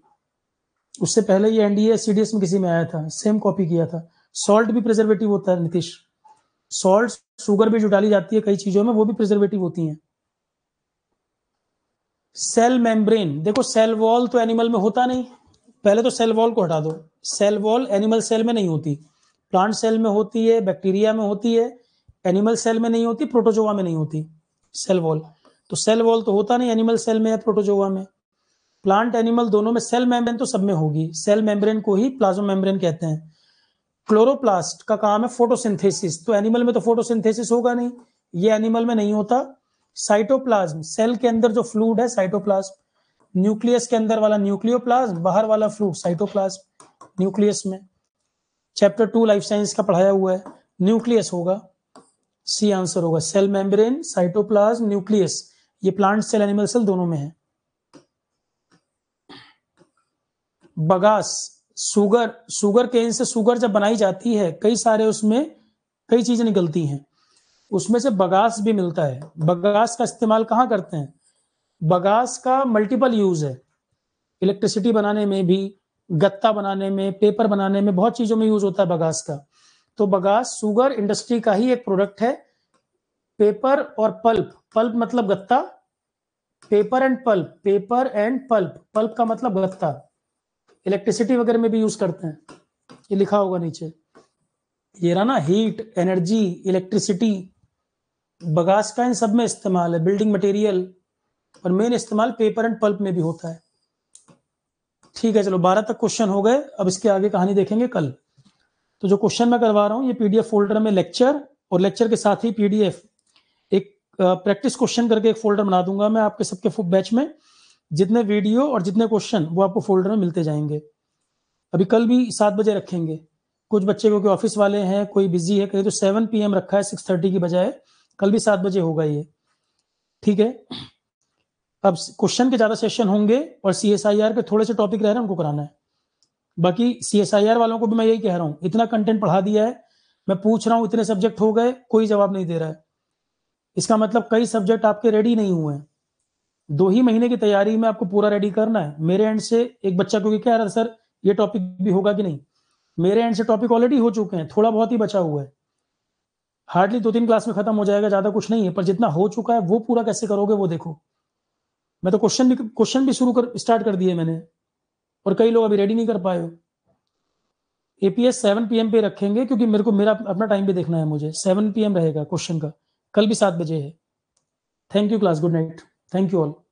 उससे पहले ये एनडीए सीडीएस में किसी में आया था सेम कॉपी किया था सॉल्ट भी प्रिजर्वेटिव होता है नीतीश सॉल्ट शुगर भी जो डाली जाती है कई चीजों में वो भी प्रिजर्वेटिव होती है सेल मेम्ब्रेन देखो सेल वॉल तो एनिमल में होता नहीं पहले तो सेल वॉल को हटा दो सेल वॉल एनिमल सेल में नहीं होती प्लांट सेल में होती है बैक्टीरिया में होती है एनिमल सेल में नहीं होती प्रोटोजोवा में नहीं होती सेल वॉल तो सेल वॉल तो होता नहीं एनिमल सेल में या प्रोटोजोवा में प्लांट एनिमल दोनों में सेल मेम्ब्रेन तो सब में होगी सेल मेम्ब्रेन को ही प्लाज्मा मेम्ब्रेन कहते हैं क्लोरोप्लास्ट का काम है फोटोसिंथेसिस तो एनिमल में तो फोटोसिंथेसिस होगा नहीं ये एनिमल में नहीं होता साइटोप्लाज्म सेल के अंदर जो फ्लूड है साइटोप्लाज्म न्यूक्लियस के अंदर वाला न्यूक्लियोप्लाज्म बाहर वाला फ्लूड साइटोप्लाज्म न्यूक्लियस में चैप्टर टू लाइफ साइंस का पढ़ाया हुआ है न्यूक्लियस होगा सी आंसर होगा सेल मेम्ब्रेन साइटोप्लाज्म न्यूक्लियस ये प्लांट सेल एनिमल सेल दोनों में है बगास सुगर सुगर केन से सुगर जब बनाई जाती है कई सारे उसमें कई चीजें निकलती हैं उसमें से बगास भी मिलता है बगास का इस्तेमाल कहाँ करते हैं बगास का मल्टीपल यूज है इलेक्ट्रिसिटी बनाने में भी गत्ता बनाने में पेपर बनाने में बहुत चीजों में यूज होता है बगास का तो बगास सुगर इंडस्ट्री का ही एक प्रोडक्ट है पेपर और पल्प पल्प मतलब गत्ता paper and pulp paper and pulp pulp का मतलब गत्ता इलेक्ट्रिसिटी वगैरह में भी यूज करते हैं ये लिखा होगा नीचे ये रहा ना हीट एनर्जी इलेक्ट्रिसिटी बगास का इन सब में इस्तेमाल है बिल्डिंग मटेरियल और मेन इस्तेमाल पेपर एंड पल्प में भी होता है ठीक है चलो बारह तक क्वेश्चन हो गए अब इसके आगे कहानी देखेंगे कल तो जो क्वेश्चन मैं करवा रहा हूँ ये पीडीएफ फोल्डर में लेक्चर और लेक्चर के साथ ही पीडीएफ एक प्रैक्टिस क्वेश्चन करके एक फोल्डर बना दूंगा मैं आपके सबके बैच में जितने वीडियो और जितने क्वेश्चन वो आपको फोल्डर में मिलते जाएंगे अभी कल भी सात बजे रखेंगे कुछ बच्चे क्योंकि ऑफिस वाले हैं कोई बिजी है कहीं तो सेवन पी रखा है सिक्स थर्टी की बजाय कल भी सात बजे होगा ये ठीक है अब क्वेश्चन के ज्यादा सेशन होंगे और सी एस आई आर के थोड़े से टॉपिक रह रहे हैं उनको कराना है बाकी सी एस आई आर वालों को भी मैं यही कह रहा हूँ इतना कंटेंट पढ़ा दिया है मैं पूछ रहा हूँ इतने सब्जेक्ट हो गए कोई जवाब नहीं दे रहा है इसका मतलब कई सब्जेक्ट आपके रेडी नहीं हुए हैं दो ही महीने की तैयारी में आपको पूरा रेडी करना है मेरे एंड से एक बच्चा क्योंकि कह रहा सर ये टॉपिक भी होगा कि नहीं मेरे एंड से टॉपिक ऑलरेडी हो चुके हैं थोड़ा बहुत ही बचा हुआ है हार्डली दो तीन क्लास में खत्म हो जाएगा ज्यादा कुछ नहीं है पर जितना हो चुका है वो पूरा कैसे करोगे वो देखो मैं तो क्वेश्चन भी क्वेश्चन भी शुरू कर स्टार्ट कर दिए मैंने और कई लोग अभी रेडी नहीं कर पाए हो एपीएस सेवन पी पे रखेंगे क्योंकि मेरे को मेरा अपना टाइम भी देखना है मुझे सेवन पी रहेगा क्वेश्चन का कल भी सात बजे है thank you class good night Thank you all.